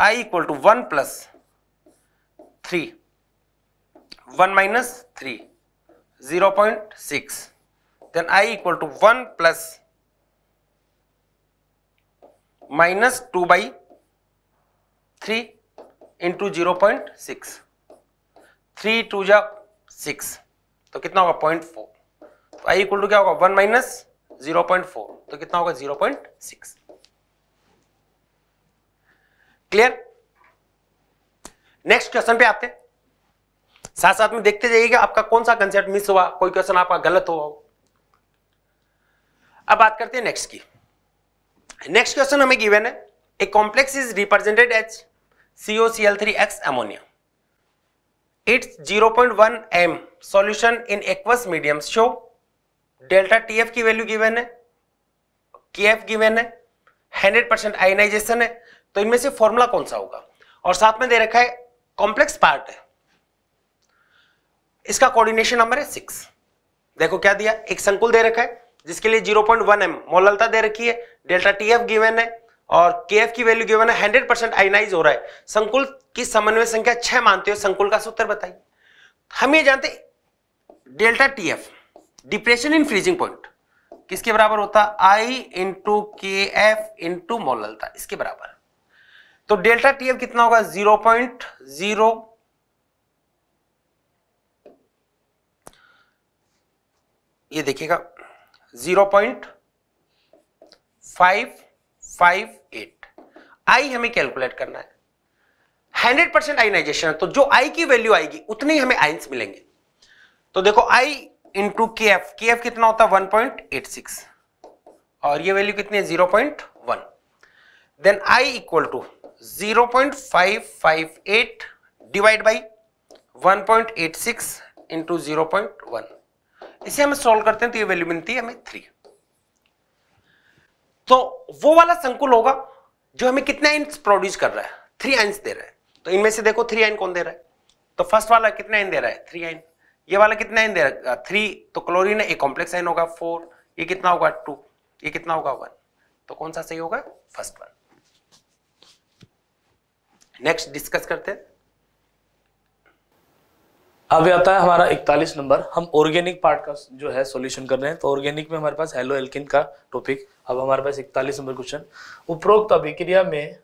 I equal to one plus three one minus three zero point six then I equal to one plus minus two by three into zero point six three two जा six तो कितना होगा point four तो आई equal to क्या होगा one minus zero point four तो कितना होगा zero point six clear next question पे आते साथ साथ में देखते जाइए आपका कौन सा कंसेप्ट मिस हुआ कोई क्वेश्चन आपका गलत हुआ हो अब बात करते हैं नेक्स्ट की नेक्स्ट क्वेश्चन हमें गिवन है a complex is represented as C O C L three X ammonia it's 0.1 M solution in aqueous medium show delta T F की वैल्यू गिवेन है केएफ गिवन है 100 परसेंट आयनाइजेशन है तो इनमें से फॉर्मूला कौन सा होगा और साथ में दे रखा है कॉम्प्लेक्स पार्ट है इसका कोऑर्डिनेशन नंबर है सिक्स देखो क्या दिया एक संकुल दे रखा है जिसके लिए जीरो पॉइंट वन एम मोललता दे रखी है डेल्टा टी एफ गिवेन है और के की वैल्यू गिवन है हंड्रेड परसेंट आइनाइज हो रहा है संकुल की समन्वय संख्या छह मानते हो संकुल का सूत्र बताइए हम ये जानते delta T F depression in freezing point किसके बराबर होता I into K F into मोललता इसके बराबर तो डेल्टा टी एफ कितना होगा जीरो पॉइंट जीरो ये देखिएगा zero point five five I हमें कैलकुलेट करना है हंड्रेड परसेंट आइनाइजेशन तो जो आई की वैल्यू आएगी उतनी हमें आइंस मिलेंगे तो देखो I into K F K F कितना होता है वन पॉइंट एट सिक्स और ये वैल्यू कितनी है zero point one then I equal to zero point five five eight divide by one point eight six into zero point one इसे हम solve करते हैं तो ये वैल्यू मिलती है हमें थ्री तो वो वाला संकुल होगा जो हमें कितने आइन्स प्रोड्यूस कर रहा है थ्री आइन्स दे रहा है तो इनमें से देखो थ्री आइन कौन दे रहा है तो फर्स्ट वाला कितने आइन दे रहा है थ्री आइन ये वाला कितना आइन दे रहा है थ्री uh, तो है एक कॉम्प्लेक्स आइन होगा फोर ये कितना होगा टू ये कितना होगा वन तो कौन सा सही होगा फर्स्ट वन नेक्स्ट डिस्कस करते हैं अब आता है हमारा 41 नंबर हम ऑर्गेनिक पार्ट का जो है सॉल्यूशन कर रहे हैं तो ऑर्गेनिक में हमारे पास हेलो एल्किन का टॉपिक अब हमारे पास 41 नंबर क्वेश्चन उपरोक्त अभिक्रिया में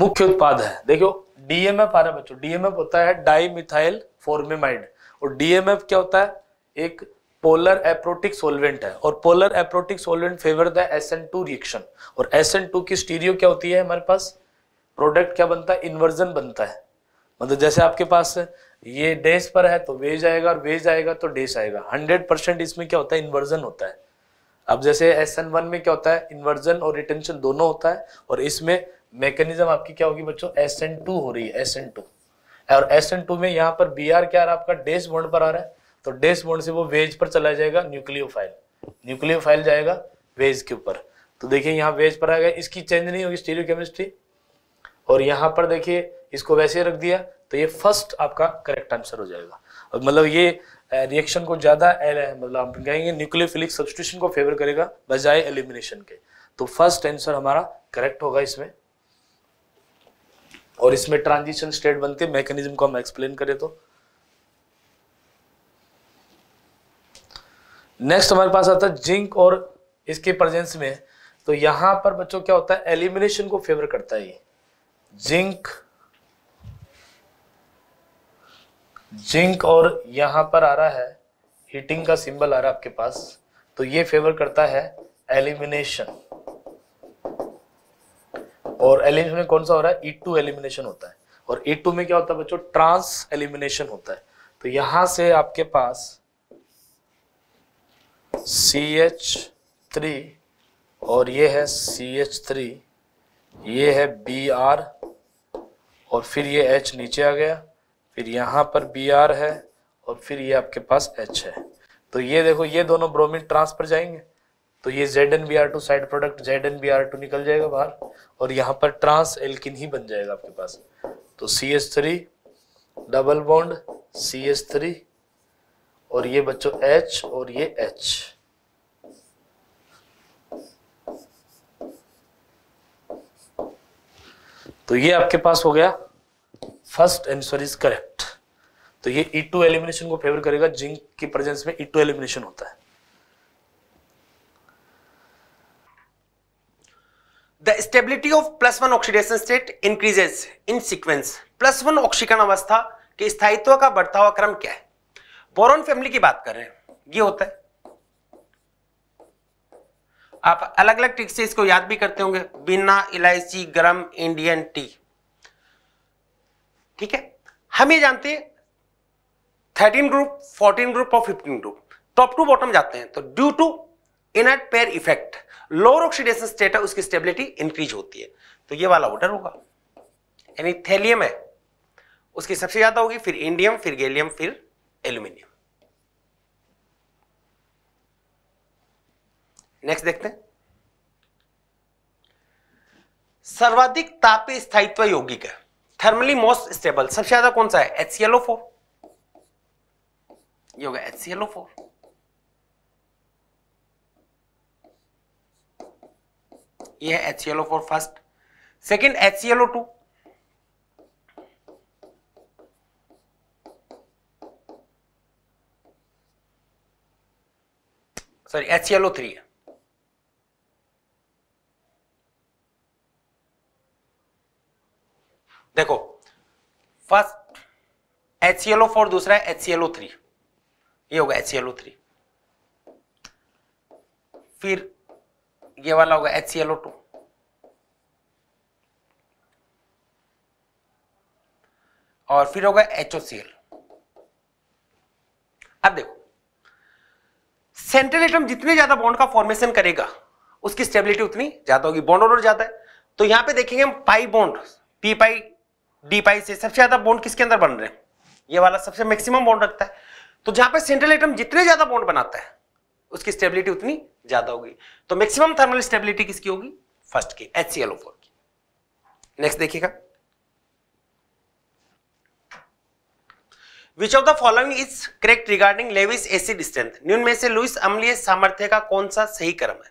मुख्य उत्पाद है देखो डीएमएफ आ रहा है बच्चों डीएमएफ होता है डाई मिथाइल फॉर्मेमाइड और डीएमएफ क्या होता है एक पोलर एप्रोटिक सोलवेंट है और polar aprotic solvent favour the S N two reaction और एस एन टू की स्टीरियो क्या होती है हमारे पास प्रोडक्ट क्या बनता है इन्वर्जन बनता है मतलब जैसे आपके पास ये डेस पर है तो वेज आएगा और वेज आएगा तो डेस आएगा हंड्रेड परसेंट इसमें क्या होता है इन्वर्जन होता है अब जैसे एस एन वन में क्या होता है इन्वर्जन और रिटेंशन दोनों होता है और इसमें मैकेनिज्म आपकी क्या होगी बच्चों एस एन टू हो रही है एस एन टू और एस एन टू में यहाँ पर बी आर क्या है आपका डेस बॉन्ड पर आ रहा है तो डेस बॉन्ड से वो वेज पर चला जाएगा न्यूक्लियो फाइल न्यूक्लियो फाइल जाएगा वेज के ऊपर तो देखिए यहाँ वेज पर आ गया इसकी चेंज नहीं होगी स्टीरियो केमिस्ट्री और यहाँ पर देखिए इसको वैसे रख दिया तो ये फर्स्ट आपका करेक्ट आंसर हो जाएगा और मतलब ये रिएक्शन को ज़्यादा मतलब हम कहेंगे न्यूक्लियोफिलिक सब्सटीट्यूशन को फेवर करेगा बजाय एलिमिनेशन के तो फर्स्ट आंसर हमारा करेक्ट होगा इसमें और इसमें ट्रांजिशन स्टेट बनती है मैकेनिज्म को हम एक्सप्लेन करें तो नेक्स्ट हमारे पास आता है जिंक और इसके प्रेजेंस में तो यहां पर बच्चों क्या होता है एलिमिनेशन को फेवर करता है ये जिंक जिंक और यहां पर आ रहा है हीटिंग का सिंबल आ रहा है आपके पास तो ये फेवर करता है एलिमिनेशन और एलिमिनेशन में कौन सा हो रहा है ई टू एलिमिनेशन होता है और ई e टू में क्या होता है बच्चों ट्रांस एलिमिनेशन होता है तो यहां से आपके पास सी एच थ्री और ये है सी एच थ्री ये है बी आर और फिर ये एच नीचे आ गया फिर यहाँ पर बी आर है और फिर ये आपके पास एच है तो ये देखो ये दोनों ब्रोमीन ट्रांस पर जाएंगे तो ये Z N B R two side product Z N B R two निकल जाएगा बाहर और यहाँ पर ट्रांस एल्किन ही बन जाएगा आपके पास तो C H three double bond C H three और ये बच्चों एच और ये एच तो ये आपके पास हो गया फर्स्ट आंसर इज करेक्ट तो ये E2 टू एलिमिनेशन को फेवर करेगा जिंक की प्रेजेंस में E2 टू एलिमिनेशन होता है the stability of plus one oxidation state increases in sequence plus one ऑक्सीकरण अवस्था के स्थायित्व का बढ़ता हुआ क्रम क्या है बोरोन फैमिली की बात कर रहे हैं ये होता है आप अलग अलग ट्रिक से इसको याद भी करते होंगे बिना इलायची गरम इंडियन टी ठीक है हम ये जानते हैं थर्टीन ग्रुप फोर्टीन ग्रुप और fifteen group top to bottom जाते हैं तो due to in pair effect lower oxidation state है उसकी स्टेबिलिटी इंक्रीज होती है तो ये वाला ऑर्डर होगा यानी थैलियम है उसकी सबसे ज्यादा होगी फिर इंडियम फिर गैलियम फिर एल्यूमिनियम नेक्स्ट देखते हैं सर्वाधिक तापी स्थायित्व यौगिक है थर्मली मोस्ट स्टेबल सबसे ज्यादा कौन सा है H C L O four ये होगा H C L O four ये है H C L O four first second H C L O two sorry H C L O three है देखो first H C L O four दूसरा है H C L O three ये होगा H C L O three फिर ये वाला होगा H C L O two और फिर होगा एच ओ सी एल अब देखो सेंट्रल एटम जितने ज्यादा बॉन्ड का फॉर्मेशन करेगा उसकी स्टेबिलिटी उतनी ज्यादा होगी बॉन्ड ऑर्डर ज्यादा है तो यहां पे देखेंगे हम pi bond P pi D pi से सबसे ज्यादा बॉन्ड किसके अंदर बन रहे हैं ये वाला सबसे मैक्सिमम बॉन्ड रखता है तो जहां पे सेंट्रल एटम जितने ज्यादा बॉन्ड बनाता है उसकी स्टेबिलिटी उतनी ज्यादा होगी तो मैक्सिमम थर्मल स्टेबिलिटी किसकी होगी फर्स्ट की एच सी की नेक्स्ट देखिएगा which of the following is correct regarding Lewis acid strength न्यून में से लुइस अम्लीय सामर्थ्य का कौन सा सही क्रम है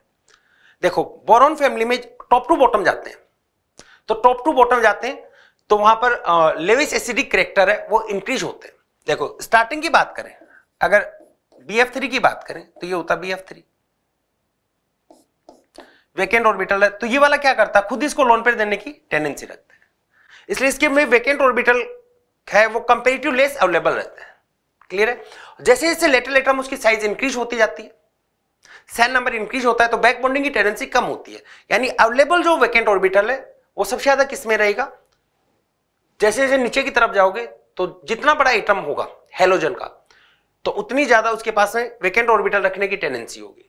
देखो बोरोन फैमिली में टॉप टू बॉटम जाते हैं तो टॉप टू बॉटम जाते हैं तो वहां पर लेविस एसिडिक करेक्टर है वो इंक्रीज होते हैं देखो स्टार्टिंग की बात करें अगर बी एफ थ्री की बात करें तो ये होता BF3 वेकेंट ऑर्बिटल है तो ये वाला क्या करता है खुद इसको लोन पर देने की टेंडेंसी रखता है इसलिए इसके में वेकेंट ऑर्बिटल है वो कंपेरेटिव लेस अवेलेबल रहता है क्लियर है जैसे जैसे लेटर लेटर में उसकी साइज इंक्रीज होती जाती है सेल नंबर इंक्रीज होता है तो बैक बॉन्डिंग की टेंडेंसी कम होती है यानी अवेलेबल जो वेकेंट ऑर्बिटल है वो सबसे ज्यादा किसमें रहेगा जैसे जैसे नीचे की तरफ जाओगे तो जितना बड़ा एटम होगा हेलोजन का तो उतनी ज्यादा उसके पास में वेकेंट ऑर्बिटल रखने की टेंडेंसी होगी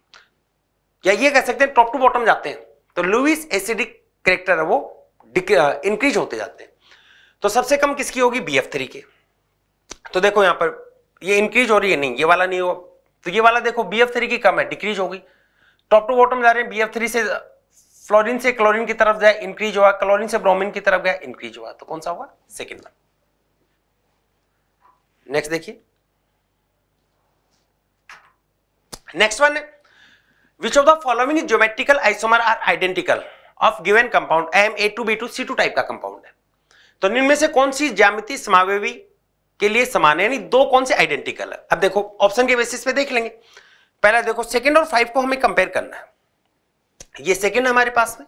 या ये कह सकते हैं टॉप टू बॉटम जाते हैं तो लुइस एसिडिक करेक्टर है वो इंक्रीज होते जाते हैं तो सबसे कम किसकी होगी बी एफ थ्री के तो देखो यहां पर ये इंक्रीज हो रही है नहीं ये वाला नहीं होगा तो ये वाला देखो बी एफ थ्री की कम है डिक्रीज होगी टॉप टू बॉटम जा रहे हैं बी एफ थ्री से फ्लोरिन से क्लोरिन की तरफ गया इंक्रीज हुआ क्लोरिन से ब्रोमिन की तरफ गया इंक्रीज हुआ तो कौन सा हुआ सेकेंड वन नेक्स्ट देखिए next one which of the following geometrical isomer are identical of given compound M A two B two C two type का कंपाउंड है तो निम्न से कौन सी ज्यामिति समावेवी के लिए समान है यानी दो कौन से आइडेंटिकल है अब देखो ऑप्शन के बेसिस पे देख लेंगे पहला देखो सेकंड और फाइव को हमें कंपेयर करना है ये सेकेंड हमारे पास में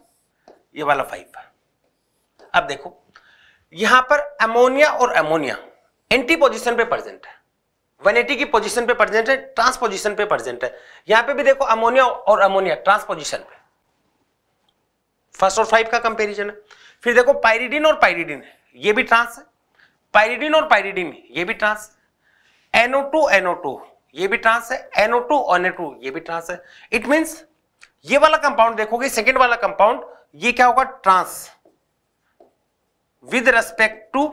ये वाला फाइव अब देखो यहां पर अमोनिया और अमोनिया एंटी पोजिशन पे प्रेजेंट है 180 की पोजीशन पे प्रेजेंट है ट्रांसपोजिशन पे प्रेजेंट है यहां पे भी देखो अमोनिया और अमोनिया पोजिशन पे फर्स्ट और फाइव का कंपैरिजन है फिर देखो पायरिडीन और पायरिडीन ये भी ट्रांस है पायरिडीन और पायरिडीन ये भी trans N O two N O two ये भी ट्रांस है एनओ टू एनओ टू ये भी ट्रांस है इट मीन्स ये वाला कंपाउंड देखोगे सेकेंड वाला कंपाउंड ये क्या होगा trans with respect to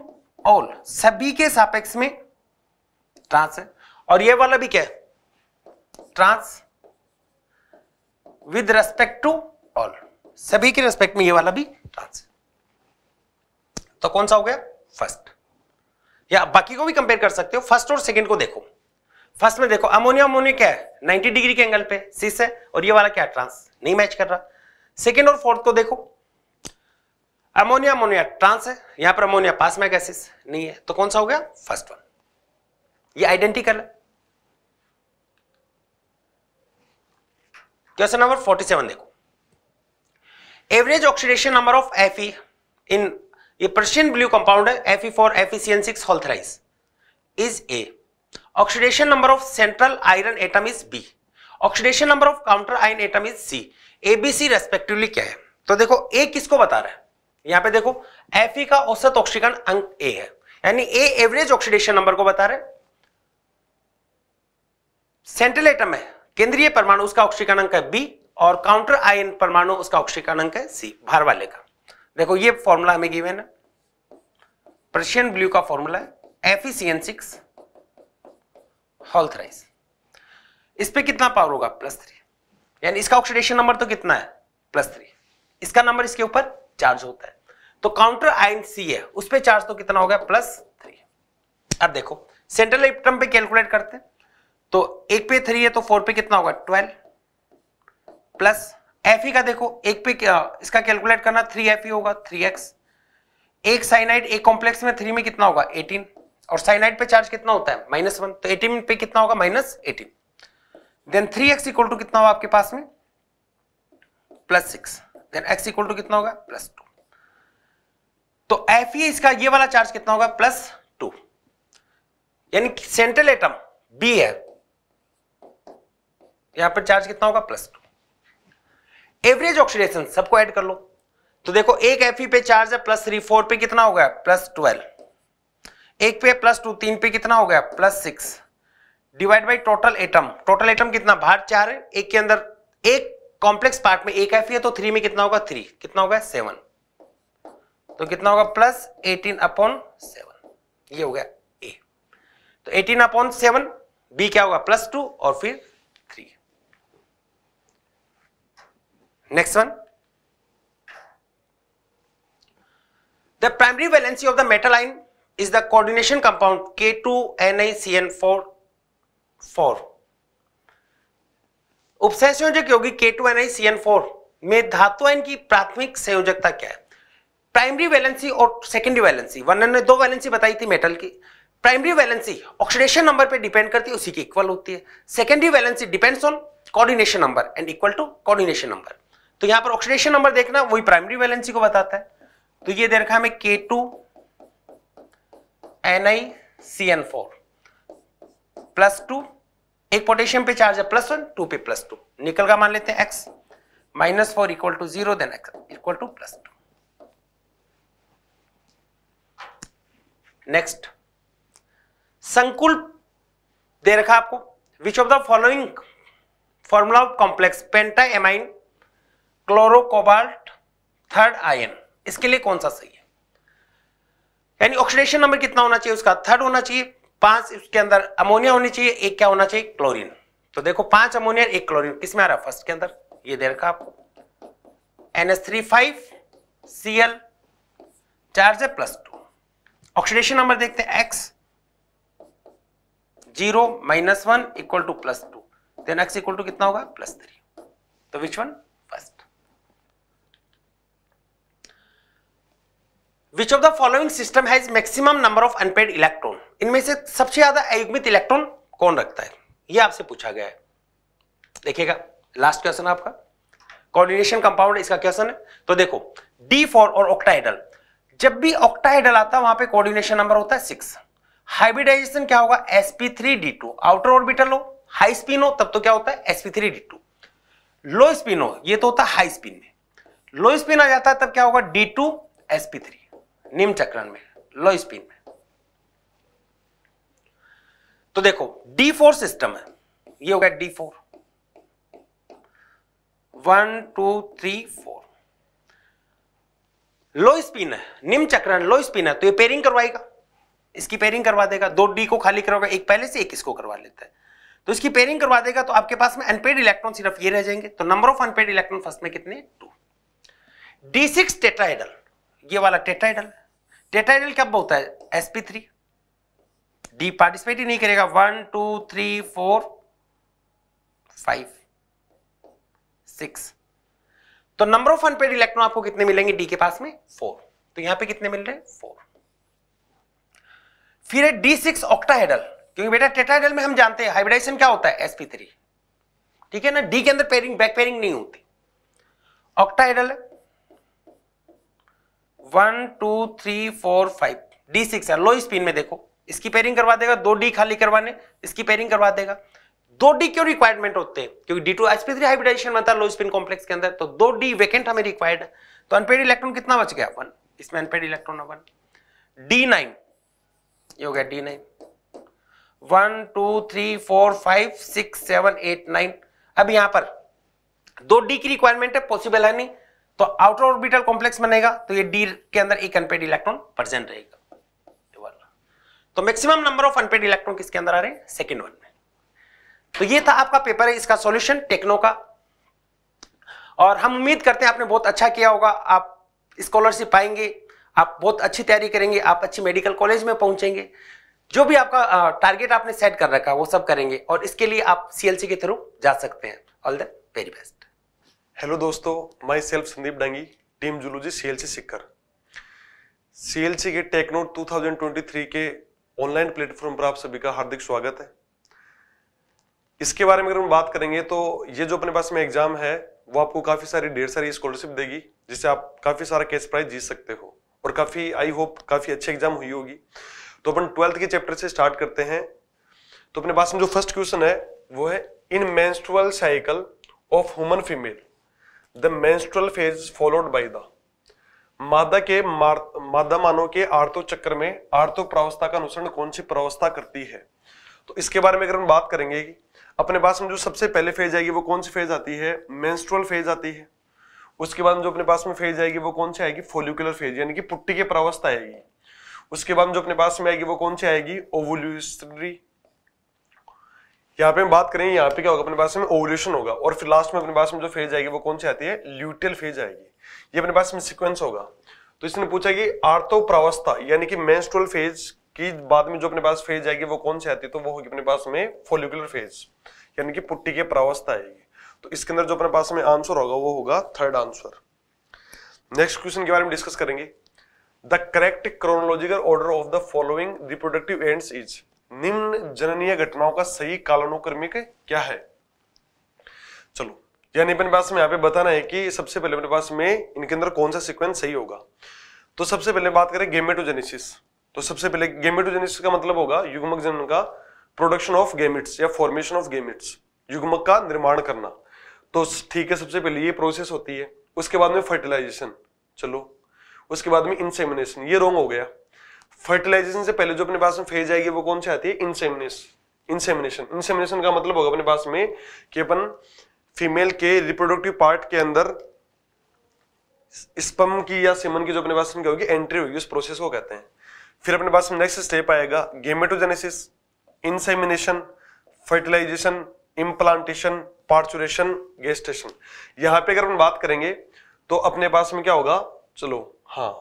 all सभी के सापेक्ष में ट्रांस है और ये वाला भी क्या है trans with respect to all सभी के रेस्पेक्ट में ये वाला भी ट्रांस तो कौन सा हो गया फर्स्ट या बाकी को भी कंपेयर कर सकते हो फर्स्ट और सेकेंड को देखो फर्स्ट में देखो अमोनिया अमोनिया क्या है 90 डिग्री के एंगल पे सिस है और ये वाला क्या ट्रांस नहीं मैच कर रहा सेकेंड और फोर्थ को देखो अमोनिया अमोनिया ट्रांस है यहां पर अमोनिया पास में गैसेस नहीं है तो कौन सा हो गया फर्स्ट वन ये आइडेंटिकल है क्वेश्चन नंबर 47 देखो average oxidation number of F in ये पर्शियन ब्लू कंपाउंड है F for F C N six whole thrice is A oxidation number of central iron atom is B oxidation number of counter ion atom is C A B C respectively क्या है तो देखो ए किसको बता रहा है यहां पे देखो एफ का औसत ऑक्सीकरण अंक ए है यानी ए एवरेज ऑक्सीडेशन नंबर को बता रहे सेंट्रल एटम है केंद्रीय परमाणु उसका ऑक्सीकरण अंक है बी और काउंटर आयन परमाणु उसका ऑक्सीकरण अंक है सी भार वाले का देखो ये फॉर्मूला हमें गिवन है प्रशियन ब्लू का फॉर्मूला है F E C N six whole thrice इस पे कितना पावर होगा प्लस थ्री यानी इसका ऑक्सीडेशन नंबर तो कितना है प्लस थ्री इसका नंबर इसके ऊपर चार्ज होता है तो काउंटर आइन सी है उस पर चार्ज तो कितना होगा प्लस थ्री अब देखो सेंट्रल इलेक्ट्रम पे कैलकुलेट करते हैं तो एक पे थ्री है तो फोर पे कितना होगा ट्वेल्व प्लस एफ का देखो एक पे इसका कैलकुलेट करना थ्री एफ होगा थ्री एक्स एक साइनाइड एक कॉम्प्लेक्स में थ्री में कितना होगा एटीन और साइनाइड पे चार्ज कितना होता है माइनस वन तो एटीन पे कितना होगा minus eighteen then three X equal to कितना होगा आपके पास में plus six then X equal to कितना होगा प्लस टू तो एफ ई इसका ये वाला चार्ज कितना होगा प्लस टू यानी सेंट्रल एटम बी है यहां पर चार्ज कितना होगा प्लस टू एवरेज ऑक्सीडेशन सबको ऐड कर लो तो देखो एक एफ ई पे चार्ज है प्लस थ्री फोर पे कितना होगा प्लस ट्वेल्व एक पे प्लस टू तीन पे कितना हो गया plus six divide by total atom total atom कितना भार चार है एक के अंदर एक कॉम्प्लेक्स पार्ट में एक एफ है तो थ्री में कितना होगा थ्री कितना होगा सेवन तो कितना होगा प्लस एटीन अपॉन सेवन ये हो गया ए तो एटीन अपॉन सेवन बी क्या होगा प्लस टू और फिर three next one the primary valency of the metal ion is the coordination compound K2NiCN4. उपसह संयोजक योगी K2NiCN4 में धातु आयन की प्राथमिक संयोजकता क्या है प्राइमरी वैलेंसी और सेकेंडरी वैलेंसी वर्णन ने दो वैलेंसी बताई थी मेटल की प्राइमरी वैलेंसी ऑक्सीडेशन नंबर पे डिपेंड करती है उसी की इक्वल होती है secondary valency depends on coordination number and equal to coordination number तो यहां पर ऑक्सीडेशन नंबर देखना वही प्राइमरी वैलेंसी को बताता है तो ये दे रखा है हमें K two NiCN4 plus two एक पोटेशियम पे चार्ज है प्लस वन टू पे प्लस टू निकल का मान लेते हैं X minus four equal to zero then X equal to plus two next संकुल दे रखा आपको which of the following formula of complex penta amine chlorocobalt third ion इसके लिए कौन सा सही है यानी ऑक्सीडेशन नंबर कितना होना चाहिए उसका थर्ड होना चाहिए पांच उसके अंदर अमोनिया होनी चाहिए एक क्या होना चाहिए क्लोरीन तो देखो पांच अमोनिया एक क्लोरीन किसमें आ रहा है फर्स्ट के अंदर ये दे रखा आपको N S three five C L charge है प्लस टू ऑक्सीडेशन नंबर देखते हैं X zero minus one equal to plus two then X equal to कितना होगा प्लस थ्री तो which one which of the following system has maximum number of unpaired electron इनमें से सबसे ज्यादा अयुग्मित electron कौन रखता है यह आपसे पूछा गया है देखिएगा लास्ट क्वेश्चन आपका कॉर्डिनेशन कंपाउंड इसका क्वेश्चन है तो देखो डी फोर और ऑक्टाइडल जब भी ऑक्टाइडल आता है वहां पे कोऑर्डिनेशन नंबर होता है सिक्स हाइब्रिडाइजेशन क्या होगा sp3d2 आउटर ऑर्बिटल हो हाई स्पिन हो तब तो क्या होता है sp3d2 लो स्पिन हो ये तो होता है हाई स्पिन में लो स्पिन आ जाता है तब क्या होगा d2 sp3 निम्न चक्रण में लो स्पिन में तो देखो डी फोर सिस्टम है ये हो गया D four one two three four low spin है निम्न चक्रण लो स्पिन है तो ये पेयरिंग करवाएगा इसकी पेयरिंग करवा देगा दो डी को खाली करवाएगा एक पहले से एक इसको करवा लेता है तो इसकी पेयरिंग करवा देगा तो आपके पास में अनपेड इलेक्ट्रॉन सिर्फ ये रह जाएंगे तो number of unpaired electron first में कितने टू डी सिक्स टेट्राइडल ये वाला टेट्राइडल टेटाइडल कब होता है sp3 थ्री डी पार्टिसिपेट ही नहीं करेगा one two three four five six तो नंबर ऑफ अनपेड इलेक्ट्रॉन आपको कितने मिलेंगे डी के पास में फोर तो यहां पे कितने मिल रहे हैं फोर फिर है डी सिक्स ऑक्टाहेडल क्योंकि बेटा टेटाइडल में हम जानते हैं हाइब्रिडाइजेशन क्या होता है sp3 ठीक है ना डी के अंदर पेयरिंग बैक पेयरिंग नहीं होती octahedral one two three four five D six है लो स्पिन में देखो इसकी पेयरिंग करवा देगा दो डी खाली करवाने इसकी पेयरिंग करवा देगा दो डी क्यों रिक्वायरमेंट होते हैं क्योंकि D two P three hybridisation बनता है लो स्पिन कॉम्प्लेक्स के अंदर तो दो डी वेकेंट हमें रिक्वायर्ड है तो अनपेड इलेक्ट्रॉन कितना बच गया वन इसमें unpaired electron one D nine ये हो गया D nine one two three four five six seven eight nine अब यहां पर दो डी की रिक्वायरमेंट है पॉसिबल है नहीं तो आउटर ऑर्बिटल कॉम्प्लेक्स बनेगा तो ये डी के अंदर एक अनपेड इलेक्ट्रॉन प्रेजेंट रहेगा तो maximum number of unpaired electron किसके अंदर आ रहे हैं सेकेंड वन में तो ये था आपका पेपर है इसका सॉल्यूशन टेक्नो का और हम उम्मीद करते हैं आपने बहुत अच्छा किया होगा आप स्कॉलरशिप पाएंगे आप बहुत अच्छी तैयारी करेंगे आप अच्छी मेडिकल कॉलेज में पहुंचेंगे जो भी आपका टारगेट आपने सेट कर रखा है वो सब करेंगे और इसके लिए आप सीएलसी के थ्रू जा सकते हैं all the very best hello दोस्तों myself Sandeep Dangi team zoology C L C Sikar C L C के टेक्नो 2023 के ऑनलाइन प्लेटफॉर्म पर आप सभी का हार्दिक स्वागत है इसके बारे में अगर हम बात करेंगे तो ये जो अपने पास में एग्जाम है वो आपको काफ़ी सारी ढेर सारी स्कॉलरशिप देगी जिससे आप काफ़ी सारा कैश प्राइज जीत सकते हो और काफ़ी आई होप काफ़ी अच्छी एग्जाम हुई होगी तो अपन ट्वेल्थ के चैप्टर से स्टार्ट करते हैं तो अपने पास में जो फर्स्ट क्वेश्चन है वो है in menstrual cycle of human female the menstrual phase followed by the मादा के मादा मानव के आर्थो चक्र में आर्थो प्रावस्था का अनुसरण कौन सी प्रावस्था करती है तो इसके बारे में अगर हम बात करेंगे अपने पास में जो सबसे पहले फेज आएगी वो कौन सी फेज आती है मेंस्ट्रुअल फेज आती है उसके बाद जो अपने पास में फेज आएगी वो कौन सी आएगी फोलिकुलर फेज यानी कि पुट्टी की प्रावस्था आएगी उसके बाद जो अपने पास में आएगी वो कौन सी आएगी ओवुलरी यहाँ पे हम बात करें यहाँ पे क्या होगा अपने पास में ओवलेशन होगा और फिर लास्ट में अपने पास में जो फेज आएगी वो कौन सी आती है ल्यूटियल फेज आएगी ये अपने पास में सिक्वेंस होगा तो इसने पूछा कि आर्थोप्रावस्था यानी कि मेंस्ट्रुअल फेज की बाद में जो अपने पास फेज आएगी वो कौन सी आती है तो वो होगी अपने पास में फोलिकुलर फेज यानी कि पुट्टी के प्रावस्था आएगी तो इसके अंदर जो अपने पास में आंसर होगा वो होगा थर्ड आंसर नेक्स्ट क्वेश्चन के बारे में डिस्कस करेंगे the correct chronological order of the following reproductive ends is निम्न जननीय घटनाओं का सही कालानुक्रमिक क्या है चलो यानी अपने पास में यहाँ पे बताना है कि सबसे पहले अपने पास में इनके अंदर कौन सा सीक्वेंस सही होगा तो सबसे पहले बात करें गेमेटोजेनेसिस तो सबसे पहले गेमेटोजेनेसिस का मतलब होगा युग्मक जनन का प्रोडक्शन ऑफ गेमिट्स या फॉर्मेशन ऑफ गेमिट्स युग्मक का निर्माण करना तो ठीक है सबसे पहले ये प्रोसेस होती है उसके बाद में फर्टिलाइजेशन चलो उसके बाद में इंसेमिनेशन ये रोंग हो गया फर्टिलाइजेशन से पहले जो अपने पास में फेज जाएगी वो कौन सी आती है इनसेमिनेशन इनसेमिनेशन इनसेमिनेशन का मतलब होगा अपने पास में कि अपन फीमेल के रिप्रोडक्टिव पार्ट के अंदर स्पम की या सिमन की जो अपने पास में होगी एंट्री होगी उस प्रोसेस को कहते हैं फिर अपने पास में नेक्स्ट स्टेप आएगा gametogenesis insemination fertilisation implantation parturition gestation यहां पे अगर अपन बात करेंगे तो अपने पास में क्या होगा चलो हाँ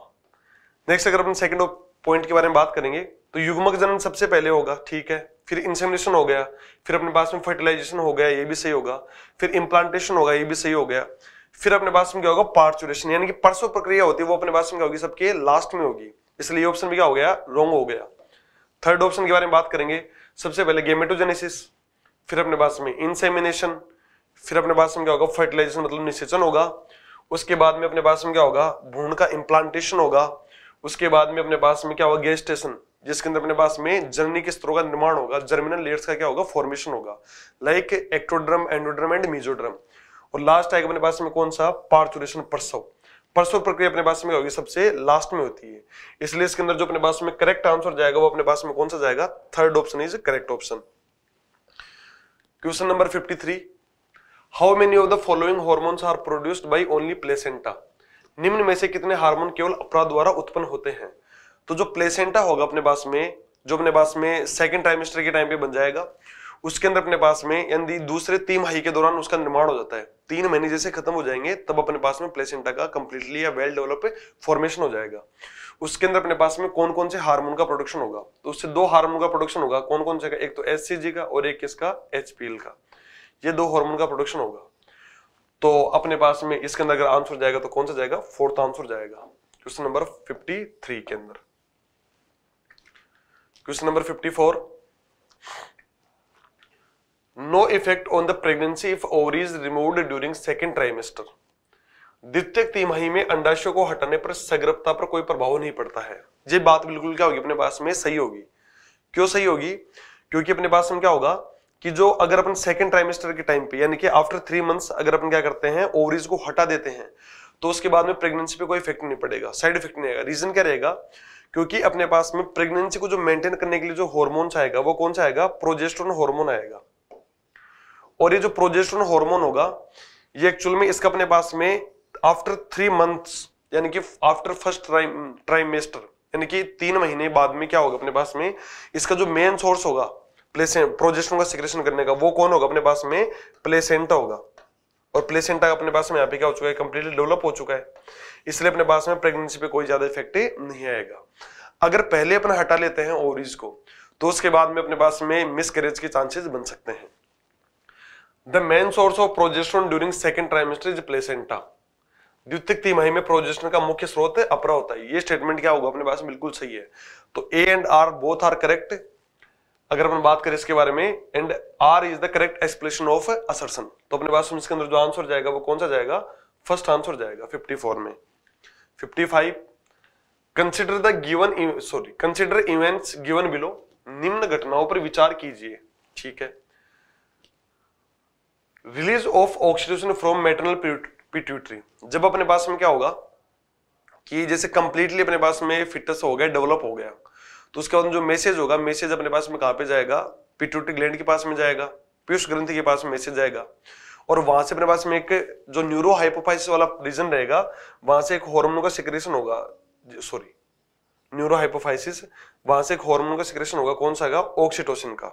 नेक्स्ट अगर अपन सेकंड पॉइंट के बारे में बात करेंगे तो युग्मक जनन सबसे पहले होगा ठीक है फिर इंसेमिनेशन हो गया फिर अपने पास में फर्टिलाइजेशन हो गया ये भी सही होगा फिर इम्प्लांटेशन होगा ये भी सही हो गया फिर अपने पास में क्या होगा पार्चुरेशन यानी कि परसो प्रक्रिया होती है वो अपने पास में क्या होगी सबके लास्ट में होगी इसलिए ऑप्शन भी क्या हो गया रॉन्ग हो गया थर्ड ऑप्शन के बारे में बात करेंगे सबसे पहले गेमेटोजेनेसिस फिर अपने पास में इंसेमिनेशन फिर अपने पास में क्या होगा फर्टिलाइजेशन मतलब निषेचन होगा उसके बाद में अपने पास में क्या होगा भ्रूण का इम्प्लांटेशन होगा उसके बाद में अपने पास में क्या होगा गैस स्टेशन जिसके अंदर अपने पास में जर्नी के स्त्रो का निर्माण होगा जर्मिनल लेयर्स का क्या होगा फॉर्मेशन होगा like ectoderm endoderm and mesoderm और लास्ट आएगा अपने पास में कौन सा पार्चुरेशन परसव परसव प्रक्रिया अपने पास में होगी सबसे लास्ट में होती है इसलिए इसके अंदर जो अपने पास में करेक्ट आंसर जाएगा वो अपने पास में कौन सा जाएगा third option is correct option question number 53 how many of the following hormones are produced by only placenta निम्न में से कितने हार्मोन केवल अपराध द्वारा उत्पन्न होते हैं तो जो प्लेसेंटा होगा अपने पास में जो अपने पास में सेकेंड ट्राइमेस्टर के टाइम पे बन जाएगा उसके अंदर अपने पास में यदि दूसरे हाई के दौरान उसका निर्माण हो जाता है तीन महीने जैसे खत्म हो जाएंगे तब अपने पास में प्लेसेंटा का कंप्लीटली या वेल डेवलप फॉर्मेशन हो जाएगा उसके अंदर अपने पास में कौन कौन से हार्मोन का प्रोडक्शन होगा तो उससे दो हार्मोन का प्रोडक्शन होगा कौन कौन से का एक तो एस का और एक किसका एच का ये दो हार्मोन का प्रोडक्शन होगा तो अपने पास में इसके अंदर अगर आंसर जाएगा तो कौन सा जाएगा फोर्थ आंसर जाएगा क्वेश्चन नंबर 53 के अंदर question number 54 no effect on the pregnancy if ovary is removed during second trimester द्वितीय तिमाही में अंडाशय को हटाने पर सगर्भता पर कोई प्रभाव नहीं पड़ता है ये बात बिल्कुल क्या होगी अपने पास में सही होगी क्यों सही होगी क्योंकि अपने पास में क्या होगा कि जो अगर अपन सेकेंड ट्राइमेस्टर के टाइम पे यानी कि आफ्टर थ्री मंथ्स अगर अपन क्या करते हैं ओवरीज को हटा देते हैं तो उसके बाद में प्रेगनेंसी पे कोई इफेक्ट नहीं पड़ेगा साइड इफेक्ट नहीं आएगा रीजन क्या रहेगा क्योंकि अपने पास में प्रेगनेंसी को जो मेंटेन करने के लिए जो हॉर्मोन्स आएगा वो कौन सा आएगा प्रोजेस्ट्रोन हार्मोन आएगा और ये जो प्रोजेस्ट्रोन हार्मोन होगा ये एक्चुअल में इसका अपने पास में आफ्टर थ्री मंथ्स यानी कि आफ्टर फर्स्ट ट्राइमेस्टर यानी कि तीन महीने बाद में क्या होगा अपने पास में इसका जो मेन सोर्स होगा प्लेसेंट प्रोजेस्ट्रोन का सिक्रेशन करने का वो कौन होगा अपने पास में प्लेसेंटा होगा और प्लेसेंटा अपने पास में यहाँ पे क्या हो चुका है कंप्लीटली डेवलप हो चुका है इसलिए अपने पास में प्रेगनेंसी पे कोई ज्यादा इफेक्ट नहीं आएगा अगर पहले अपना हटा लेते हैं ओवरीज को तो उसके बाद में अपने पास में मिसकरेज के चांसेस बन सकते हैं the main source of progesterone during second trimester is placenta द्वितीय तिमाही में प्रोजेस्ट्रोन का मुख्य स्रोत अपरा होता है ये स्टेटमेंट क्या होगा अपने पास बिल्कुल सही है तो A and R both are correct अगर अपन बात करें इसके बारे में and R is the correct explain of assertion तो अपने पास इसके अंदर जो आंसर जाएगा वो कौन सा जाएगा फर्स्ट आंसर जाएगा 54 में 55 consider the given sorry consider events given below निम्न घटनाओं पर विचार कीजिए ठीक है release of oxidation from maternal pituitary जब अपने पास में क्या होगा कि जैसे कंप्लीटली अपने पास में फिटस हो गया डेवलप हो गया तो उसके बाद जो मैसेज होगा मैसेज अपने पास में कहां पे जाएगा पिट्यूटरी ग्लैंड के पास में जाएगा पीयूष ग्रंथि के पास में मैसेज जाएगा और वहां से अपने पास में एक जो न्यूरो हाइपोफाइसिस वाला रीजन रहेगा वहां से एक हार्मोन का सिक्रेशन होगा सॉरी न्यूरो हाइपोफाइसिस वहां से एक हार्मोन का सिक्रेशन होगा कौन सा ऑक्सीटोसिन का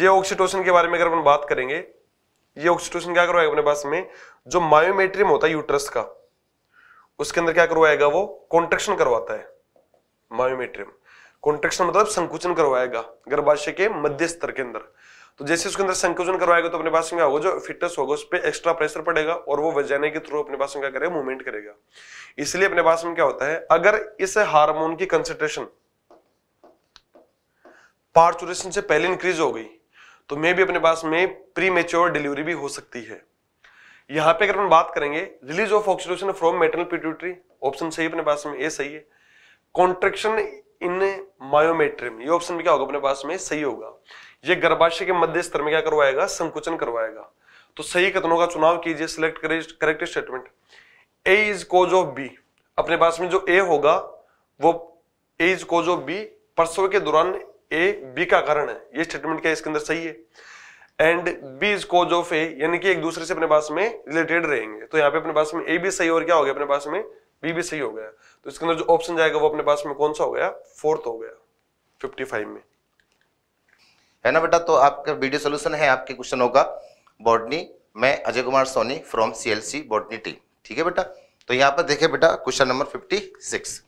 ये ऑक्सीटोसिन के बारे में अगर अपन बात करेंगे ये ऑक्सीटोसिन क्या करवाएगा अपने पास में जो मायोमेट्रियम होता है यूट्रस का उसके अंदर क्या करवाएगा वो कॉन्ट्रेक्शन करवाता है मायोमेट्रियम कॉन्ट्रेक्शन मतलब संकुचन करवाएगा गर्भाशय के मध्य स्तर के अंदर तो जैसे उसके अंदर संकुचन करवाएगा तो अपने पास वो जो फिटनेस होगा उस पर एक्स्ट्रा प्रेशर पड़ेगा और वो वजैने के थ्रू अपने पास क्या करेगा मूवमेंट करेगा इसलिए अपने पास में क्या होता है अगर इस हार्मोन की कंसेंट्रेशन पार्चुरेशन से पहले इंक्रीज हो गई तो मे भी अपने पास में प्री मेच्योर डिलीवरी भी हो सकती है यहां पे अगर हम बात करेंगे release of oxytocin from maternal pituitary option सही अपने पास में ए सही है कॉन्ट्रेक्शन इन मायोमेट्रियम ये ऑप्शन भी क्या होगा अपने पास में सही होगा ये गर्भाशय के मध्य स्तर में क्या करवाएगा संकुचन करवाएगा तो सही कथनों का चुनाव कीजिए select correct statement A is cause of B अपने पास में जो ए होगा वो A is cause of B परसों के दौरान ए बी का कारण है ये स्टेटमेंट क्या इसके अंदर सही है and B is cause of A यानी कि एक दूसरे से अपने पास में रिलेटेड रहेंगे तो यहाँ पे अपने पास में ए भी सही और क्या हो गया अपने पास में बी भी सही हो गया तो इसके अंदर जो ऑप्शन जाएगा वो अपने पास में कौन सा हो गया फोर्थ हो गया फिफ्टी फाइव में है ना बेटा तो आपका वीडियो सोल्यूशन है आपके क्वेश्चनों का बॉडनी मैं Ajay Kumar Soni from C L C botany team ठीक है बेटा तो यहाँ पर देखे बेटा क्वेश्चन नंबर फिफ्टी सिक्स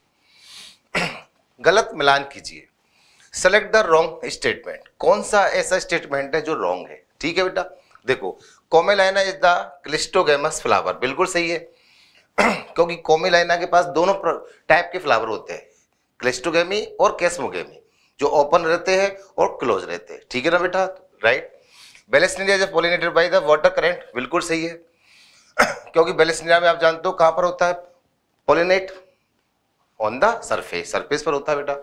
गलत मिलान कीजिए सेलेक्ट द रोंग स्टेटमेंट कौन सा ऐसा स्टेटमेंट है जो रॉन्ग है ठीक है बेटा देखो commelina is the cleistogamous flower बिल्कुल सही है क्योंकि कोमिलाइना के पास दोनों टाइप के फ्लावर होते हैं क्लेस्टोगेमी और कैस्मोगेमी जो ओपन रहते हैं और क्लोज रहते हैं ठीक है ना बेटा राइट बेलेसनीरिया जब pollinated by the water current बिल्कुल सही है क्योंकि बेलेसनीरिया में आप जानते हो कहां पर होता है pollinate on the surface surface पर होता है बेटा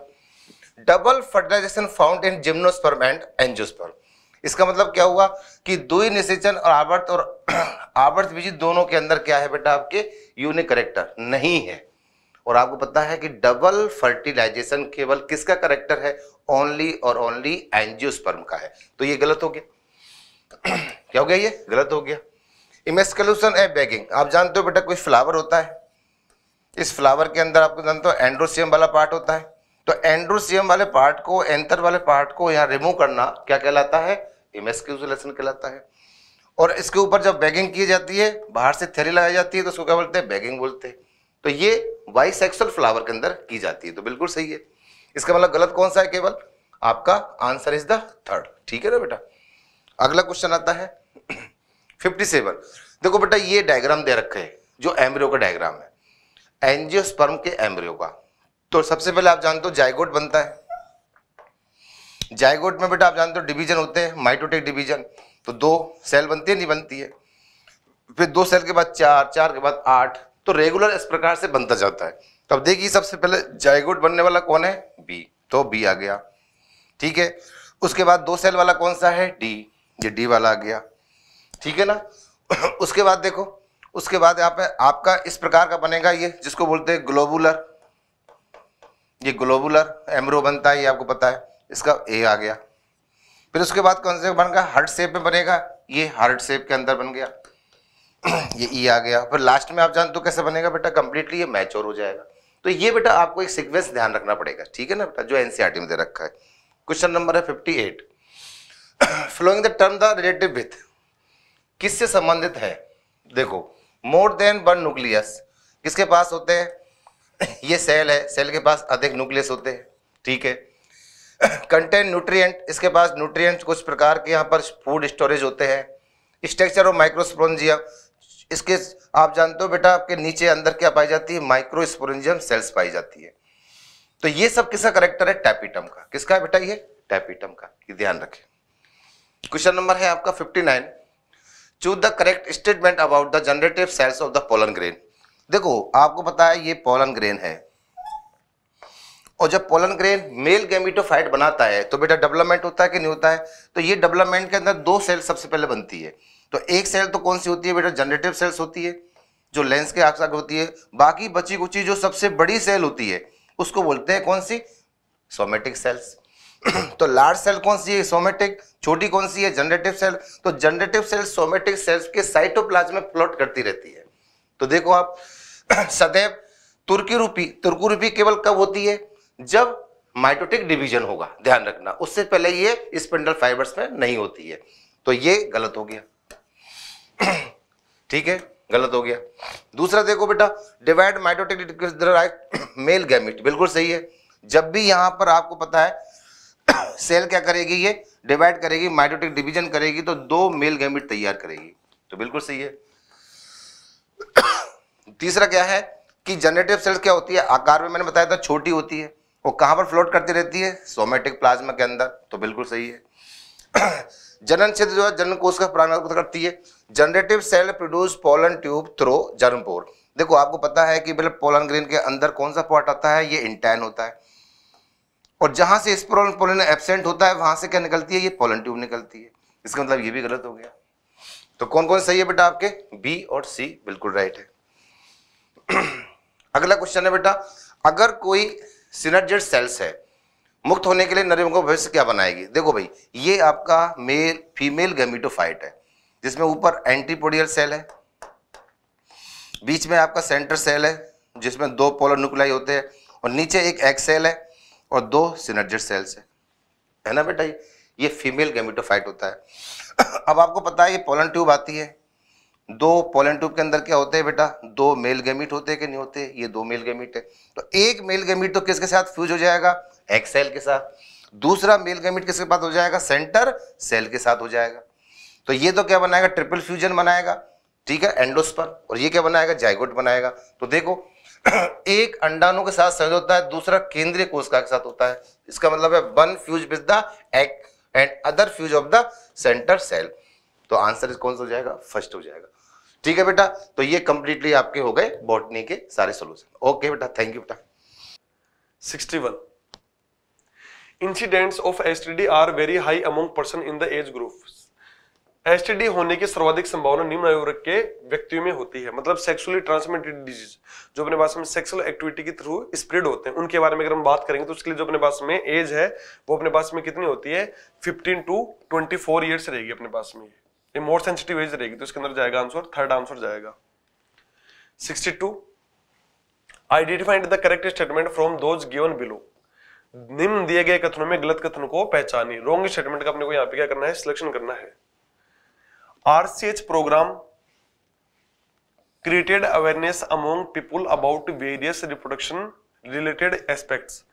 double fertilisation found in gymnosperm and angiosperm इसका मतलब क्या हुआ कि दुई निशेचन और आवर्त और आवर्त विजित दोनों के अंदर क्या है बेटा आपके यूनिक करेक्टर नहीं है और आपको पता है कि डबल फर्टिलाइजेशन केवल किसका करेक्टर है ओनली और ओनली एंजियोस्पर्म का है तो ये गलत हो गया क्या हो गया ये गलत हो गया इमेस्कलूशन ए बैगिंग आप जानते हो बेटा कोई फ्लावर होता है इस फ्लावर के अंदर आपको जानते हो एंड्रोसियम वाला पार्ट होता है तो एंड्रोसियम वाले पार्ट को एंतर वाले पार्ट को यहाँ रिमूव करना क्या कहलाता है एम एस क्यू कहलाता है और इसके ऊपर जब बैगिंग की जाती है बाहर से थैली लगाई जाती है तो उसको क्या बोलते हैं बैगिंग बोलते हैं तो ये वाई सेक्सुअल फ्लावर के अंदर की जाती है तो बिल्कुल सही है इसका मतलब गलत कौन सा है केवल आपका आंसर इज द थर्ड ठीक है ना बेटा अगला क्वेश्चन आता है फिफ्टी सेवन देखो बेटा ये डायग्राम दे रखे है जो एम्ब्रियो का डायग्राम है एनजियोस्पर्म के एम्ब्रियो का तो सबसे पहले आप जानते हो जायगोट बनता है जायगोट में बेटा आप जानते हो डिवीजन होते हैं माइटोटिक डिवीजन तो दो सेल बनती है नहीं बनती है फिर दो सेल के बाद चार चार के बाद आठ तो रेगुलर इस प्रकार से बनता जाता है तो अब देखिए सबसे पहले जायगोट बनने वाला कौन है बी तो बी आ गया ठीक है उसके बाद दो सेल वाला कौन सा है डी ये डी वाला आ गया ठीक है ना उसके बाद देखो उसके बाद यहाँ पे आपका इस प्रकार का बनेगा ये जिसको बोलते हैं ग्लोबुलर ये ग्लोबुलर एमरो बनता है ये आपको पता है इसका ए आ गया फिर उसके बाद कौन सा बन गया हार्ट शेप में बनेगा ये हार्ट शेप के अंदर बन गया ये ई e आ गया फिर लास्ट में आप जानते हो कैसे बनेगा बेटा कंप्लीटली ये मैच्योर हो जाएगा तो ये बेटा आपको एक सिक्वेंस ध्यान रखना पड़ेगा ठीक है ना बेटा जो एनसीईआरटी e में दे रखा है क्वेश्चन नंबर है fifty eight following the term the relative with किससे संबंधित है देखो मोर देन वन न्यूक्लियस किसके पास होते हैं ये सेल है सेल के पास अधिक न्यूक्लियस होते हैं ठीक है कंटेन न्यूट्रिएंट इसके पास न्यूट्रिएंट्स कुछ प्रकार के यहाँ पर फूड स्टोरेज होते हैं स्ट्रक्चर और माइक्रोस्पोरेंजिया इसके आप जानते हो बेटा आपके नीचे अंदर क्या पाई जाती है माइक्रोस्पोरेंजियम सेल्स पाई जाती है तो ये सब किसका करेक्टर है टैपिटम का किसका है बेटा ये टैपिटम का ये ध्यान रखें क्वेश्चन नंबर है आपका 59 choose the correct statement about the generative cells of the pollen grain देखो आपको पता है ये पोलन ग्रेन है और जब पोलन ग्रेन मेल गैमिटोफाइट बनाता है तो बेटा डेवलपमेंट होता है कि नहीं होता है तो ये डेवलपमेंट के अंदर दो सेल सबसे पहले बनती है तो एक सेल तो कौन सी होती है बेटा जनरेटिव सेल्स होती है जो लेंस के आग होती है बाकी बची कुची जो सबसे बड़ी सेल होती है उसको बोलते हैं कौन सी सोमेटिक सेल्स तो लार्ज सेल कौन सी है सोमेटिक छोटी कौन सी है जनरेटिव सेल तो जनरेटिव सेल सोमेटिक सेल्स के साइटोप्लाज्म में प्लॉट करती रहती है तो देखो आप सदैव तुर्की रूपी तुर्कू रूपी केवल कब होती है जब माइटोटिक डिवीजन होगा ध्यान रखना उससे पहले ये स्पिंडल फाइबर्स में नहीं होती है तो ये गलत हो गया ठीक है गलत हो गया दूसरा देखो बेटा डिवाइड माइटोटिक मेल गैमिट बिल्कुल सही है जब भी यहां पर आपको पता है सेल क्या करेगी ये डिवाइड करेगी माइटोटिक डिवीजन करेगी तो दो मेल गैमिट तैयार करेगी तो बिल्कुल सही है तीसरा क्या है कि जनरेटिव सेल्स क्या होती है आकार में मैंने बताया था छोटी होती है वो कहाँ पर फ्लोट करती रहती है सोमेटिक प्लाज्मा के अंदर तो बिल्कुल सही है जनन क्षेत्र जो है जनन कोष का प्रारंभ करती है generative cell produce pollen tube through germ pore देखो आपको पता है कि मतलब पोलन ग्रीन के अंदर कौन सा पार्ट आता है ये इंटैन होता है और जहां से स्पोलन पोलन एबसेंट होता है वहां से क्या निकलती है ये पोलन ट्यूब निकलती है इसका मतलब ये भी गलत हो गया तो कौन कौन सही है बेटा आपके बी और सी बिल्कुल राइट है अगला क्वेश्चन है बेटा अगर कोई सिनर्जेड सेल्स है मुक्त होने के लिए नर को भविष्य क्या बनाएगी देखो भाई ये आपका मेल फीमेल गमीटोफाइट है जिसमें ऊपर एंटीपोडियल सेल है बीच में आपका सेंटर सेल है जिसमें दो पोलर न्यूक्लाई होते हैं और नीचे एक एक्स सेल है और दो सिनर्जेड सेल्स है है ना बेटा ये फीमेल गेमिटोफाइट होता है अब आपको पता है ये पोलन ट्यूब आती है दो पोलन ट्यूब के अंदर क्या होते हैं बेटा दो मेल गेमिट होते हैं कि नहीं होते ये दो मेल गेमिट है तो एक मेल गेमिट तो किसके साथ फ्यूज हो जाएगा एक्सेल के साथ दूसरा मेल गेमिट किसके साथ हो जाएगा सेंटर सेल के साथ हो जाएगा तो ये तो क्या बनाएगा ट्रिपल फ्यूजन बनाएगा ठीक है एंडोस्पर और ये क्या बनाएगा जायगोट बनाएगा तो देखो एक अंडाणु के साथ संयोजन होता है दूसरा केंद्रीय कोशिका के साथ होता है इसका मतलब है one fuse with the egg and other fuse of the centre cell तो आंसर कौन सा हो जाएगा फर्स्ट हो जाएगा ठीक है बेटा तो ये कंप्लीटली आपके हो गए बॉटनी के सारे सोल्यूशन ओके बेटा थैंक यू बेटा sixty one incidents of STD are very high among person in the age group STD होने की सर्वाधिक संभावना निम्न आयु वर्ग के व्यक्तियों में होती है मतलब सेक्सुअली ट्रांसमिटेड डिजीज जो अपने पास में सेक्सुअल एक्टिविटी के थ्रू स्प्रेड होते हैं उनके बारे में अगर हम बात करेंगे तो उसके लिए जो अपने पास में एज है वो अपने पास में कितनी होती है fifteen to twenty four years रहेगी अपने पास में ये मोर सेंसिटिव एज रहेगी तो इसके अंदर जाएगा आंसर थर्ड आंसर जाएगा 62 identified the correct statement from those given below निम्न दिए गए कथनों में गलत कथन को पहचानी रोंग स्टेटमेंट का अपने को यहां पे क्या करना है सिलेक्शन करना है RCH programme created awareness among people about various reproduction related aspects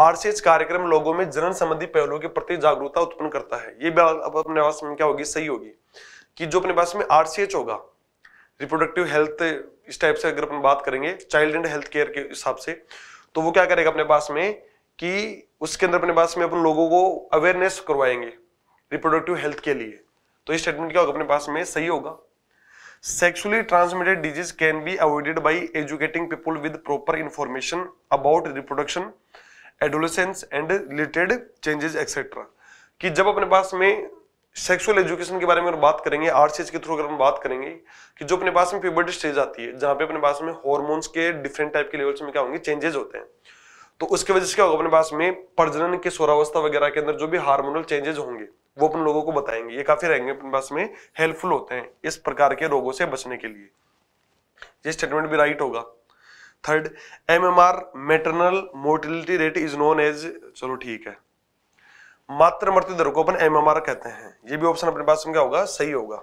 RCH कार्यक्रम लोगों में जनन संबंधी पहलुओं के प्रति जागरूकता उत्पन्न करता है ये अब अपने पास में क्या होगी सही होगी कि जो अपने पास में आरसीएच होगा रिप्रोडक्टिव हेल्थ इस टाइप से अगर अपन बात करेंगे चाइल्ड एंड हेल्थ केयर के हिसाब से तो वो क्या करेगा अपने पास में कि उसके अंदर अपने पास में अपन लोगों को अवेयरनेस करवाएंगे रिप्रोडक्टिव हेल्थ के लिए तो ये स्टेटमेंट क्या होगा अपने पास में सही होगा sexually transmitted disease can be avoided by educating people with proper information about reproduction adolescence and related changes etcetera कि जब अपने पास में सेक्सुअल एजुकेशन के बारे में बात करेंगे आरसीएच के थ्रू अगर हम बात करेंगे कि जो अपने पास में प्यूबर्टी स्टेज आती है जहाँ पे अपने पास में हॉर्मोन्स के डिफरेंट टाइप के लेवल्स में क्या होंगे चेंजेस होते हैं तो उसके वजह से क्या होगा अपने पास में प्रजनन के स्वरावस्था वगैरह के अंदर जो भी हार्मोनल चेंजेस होंगे वो अपने लोगों को बताएंगे ये काफी रहेंगे अपने पास में हेल्पफुल होते हैं इस प्रकार के रोगों से बचने के लिए ये स्टेटमेंट भी राइट होगा third M M R maternal mortality rate is known as चलो ठीक है मात्र मृत्यु दर को अपन एम एम आर कहते हैं ये भी ऑप्शन अपने पास में क्या होगा सही होगा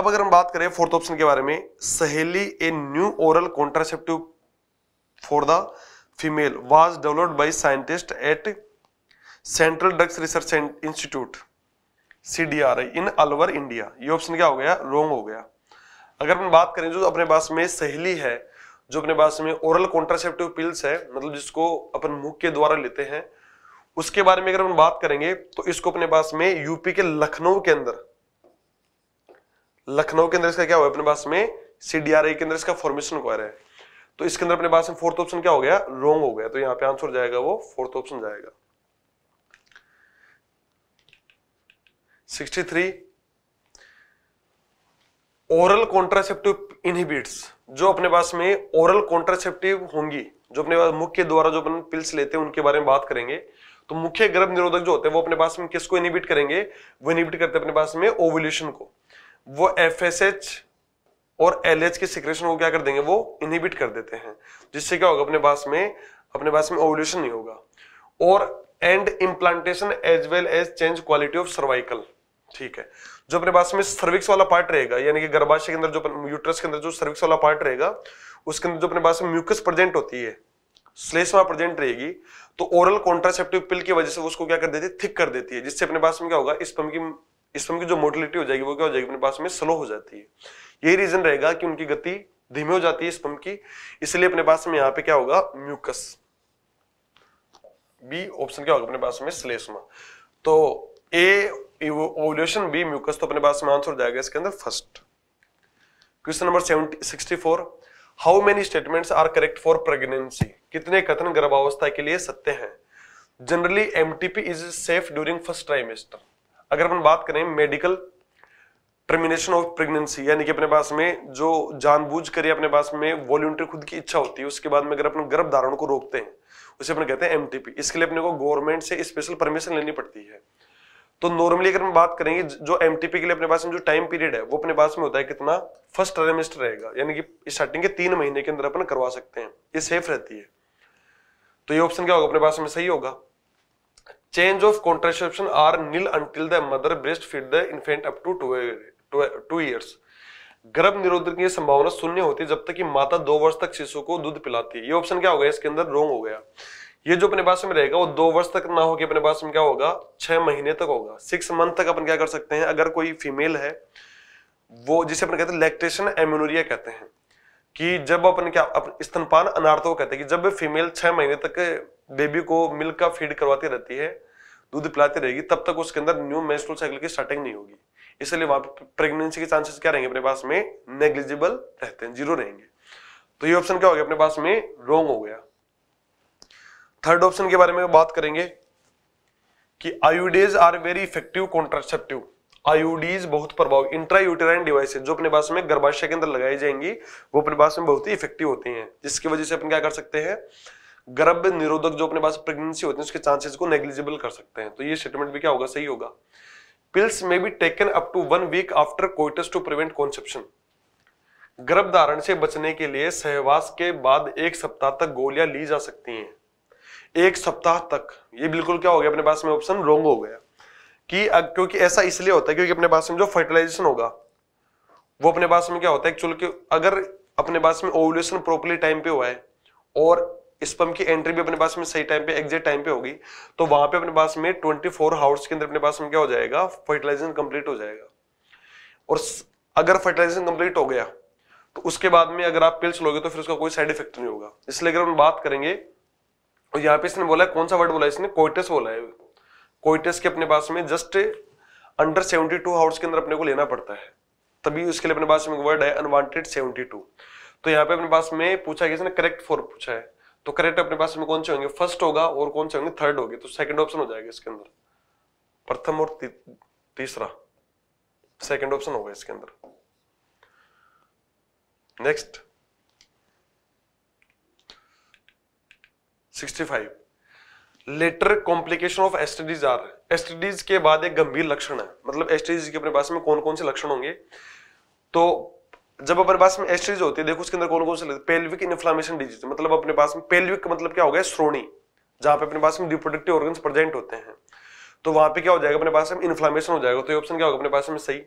अब अगर हम बात करें फोर्थ ऑप्शन के बारे में Saheli a new oral contraceptive for the female was developed by scientist at Central Drugs Research Institute CDRI in Alwar India ये ऑप्शन क्या हो गया रोंग हो गया अगर हम बात करें जो अपने पास में सहेली है जो अपने पास में ओरल कॉन्ट्रासेप्टिव पिल्स है मतलब जिसको अपन मुख के द्वारा लेते हैं उसके बारे में अगर हम बात करेंगे तो इसको अपने पास में यूपी के लखनऊ के अंदर लखनऊ के अंदर इसका क्या हुआ अपने पास में सीडीआरआई के अंदर इसका फॉर्मेशन हुआ है तो इसके अंदर अपने पास में फोर्थ ऑप्शन क्या हो गया रोंग हो गया तो यहाँ पे आंसर जाएगा वो फोर्थ ऑप्शन जाएगा 63 ओरल कॉन्ट्रासेप्टिव इनहिबिट्स जो अपने पास में ओरल कॉन्ट्रासेप्टिव होंगी जो अपने पास मुख्य द्वारा जो अपन पिल्स लेते हैं उनके बारे में बात करेंगे तो मुख्य गर्भ निरोधक जो होते हैं वो अपने पास में किसको इनहिबिट करेंगे वो इनहिबिट करते हैं अपने पास में ओवल्यूशन को वो एफ और एल के सिक्रेशन को क्या कर देंगे वो इनहिबिट कर देते हैं जिससे क्या होगा अपने पास में अपने पास में ओवल्यूशन नहीं होगा और and implantation as well as change quality of cervical ठीक है जो अपने पास में सर्विक्स वाला पार्ट रहेगा यानी कि गर्भाशय के अंदर जो यूट्रस के अंदर जो सर्विक्स वाला पार्ट रहेगा उसके अंदर जो अपने पास में म्यूकस प्रेजेंट होती है श्लेष्मा प्रेजेंट रहेगी तो ओरल कॉन्ट्रासेप्टिव पिल की वजह से उसको क्या कर देती है थिक कर देती है जिससे अपने पास में क्या होगा स्पम की स्पम की जो मोटिलिटी हो जाएगी वो क्या हो जाएगी अपने पास में स्लो हो जाती है यही रीजन रहेगा कि उनकी गति धीमी हो जाती है स्पम की इसलिए अपने पास में यहाँ पे क्या होगा म्यूकस बी ऑप्शन क्या होगा अपने पास में श्लेष्मा तो ए ओवुलेशन बी म्यूकस तो अपने पास में आंसर हो जाएगा इसके अंदर first question number sixty four how many statement are correct for pregnancy कितने कथन गर्भावस्था के लिए सत्य हैं generally M is safe during first trimester अगर अपन बात करें मेडिकल टर्मिनेशन ऑफ प्रेगनेंसी यानी कि अपने पास में जो जानबूझ कर अपने पास में वॉल्यूंटरी खुद की इच्छा होती है उसके बाद में अगर अपन गर्भ धारण को रोकते हैं उसे अपन कहते हैं एमटीपी इसके लिए अपने को गवर्नमेंट से स्पेशल परमिशन लेनी पड़ती है तो नॉर्मली अगर हम बात करेंगे जो एम के लिए अपने पास में जो टाइम पीरियड है वो अपने पास में होता है कितना फर्स्ट ट्रेमेस्टर रहेगा यानी कि स्टार्टिंग के तीन महीने के अंदर अपन करवा सकते हैं ये सेफ रहती है तो ये ऑप्शन क्या होगा अपने पास में सही होगा change of contraception are nil until the mother breast feed the infant up to two years गर्भ निरोधन की संभावना शून्य होती है जब तक कि माता दो वर्ष तक शिशु को दूध पिलाती है ये ऑप्शन क्या हो गया इसके अंदर रोंग हो गया ये जो अपने पास में रहेगा वो दो वर्ष तक ना होकर अपने पास में क्या होगा छह महीने तक होगा सिक्स मंथ तक अपन क्या कर सकते हैं अगर कोई फीमेल है वो जिसे अपन कहते हैं लैक्टेशन एमोनोरिया कहते हैं कि जब अपन क्या अपन स्तनपान अनार्थ को कहते हैं कि जब फीमेल छह महीने तक बेबी को मिल्क का फीड करवाती रहती है दूध पिलाती रहेगी तब तक उसके अंदर न्यू मेस्ट्रोल साइकिल की स्टार्टिंग नहीं होगी इसलिए वहां पर प्रेगनेंसी के चांसेस क्या रहेंगे अपने पास में नेग्लिजिबल रहते हैं जीरो रहेंगे तो ये ऑप्शन क्या हो गया अपने पास में रोंग हो गया थर्ड ऑप्शन के बारे में बात करेंगे कि IUDs are very effective contraceptive IUDs बहुत प्रभाव इंट्रा यूटेराइन जो अपने पास में गर्भाशय के अंदर लगाई जाएंगी वो अपने पास में बहुत ही इफेक्टिव होती हैं जिसकी वजह से अपन क्या कर सकते हैं गर्भ निरोधक जो अपने पास प्रेगनेंसी होती है उसके चांसेस को नेग्लिजिबल कर सकते हैं तो ये स्टेटमेंट भी क्या होगा सही होगा pills may be taken up to one week after coitus to prevent conception गर्भ धारण से बचने के लिए सहवास के बाद एक सप्ताह तक गोलियां ली जा सकती हैं एक सप्ताह तक ये बिल्कुल क्या हो गया अपने पास में ऑप्शन रोंग हो गया कि अग, क्योंकि ऐसा इसलिए होता है क्योंकि अपने पास में जो फर्टिलाइजेशन होगा वो अपने पास में क्या होता है एक्चुअल के अगर अपने पास में ओवुलेशन प्रॉपरली टाइम पे हुआ है और स्पम की एंट्री भी अपने पास में सही टाइम पे एग्जैक्ट टाइम पे होगी तो वहां पे अपने पास में ट्वेंटी फोर आवर्स के अंदर अपने पास में क्या हो जाएगा फर्टिलाइजेशन कंप्लीट हो जाएगा और अगर फर्टिलाइजेशन कंप्लीट हो गया तो उसके बाद में अगर आप पिल्स लोगे तो फिर उसका कोई साइड इफेक्ट नहीं होगा इसलिए अगर हम बात करेंगे और यहाँ पे इसने बोला है, कौन सा वर्ड बोला इसने कोइटस बोला है कोइटस के अपने पास में just under seventy two hours के अंदर अपने को लेना पड़ता है तभी उसके लिए अपने पास में वर्ड है अनवांटेड सेवेंटी टू तो यहाँ पे अपने पास में पूछा गया इसने करेक्ट फोर पूछा है तो करेक्ट अपने पास में कौन से होंगे फर्स्ट होगा और कौन से होंगे थर्ड होगी तो सेकेंड ऑप्शन हो जाएगा इसके अंदर प्रथम और ती, तीसरा सेकेंड ऑप्शन होगा इसके अंदर next 65 later complication of STDs are STDs के बाद एक गंभीर लक्षण है मतलब एस्टिडीज के अपने पास में कौन कौन से लक्षण होंगे तो जब अपने पास में एस्टिडीज होती है देखो उसके अंदर कौन कौन से पेल्विक इन्फ्लामेशन डिजीज मतलब अपने पास में पेल्विक मतलब क्या हो गया श्रोणी जहां पे अपने पास में रिप्रोडक्टिव ऑर्गन प्रेजेंट होते हैं तो वहां पे क्या हो जाएगा अपने पास में इन्फ्लामेशन हो जाएगा तो ये ऑप्शन क्या होगा अपने पास में सही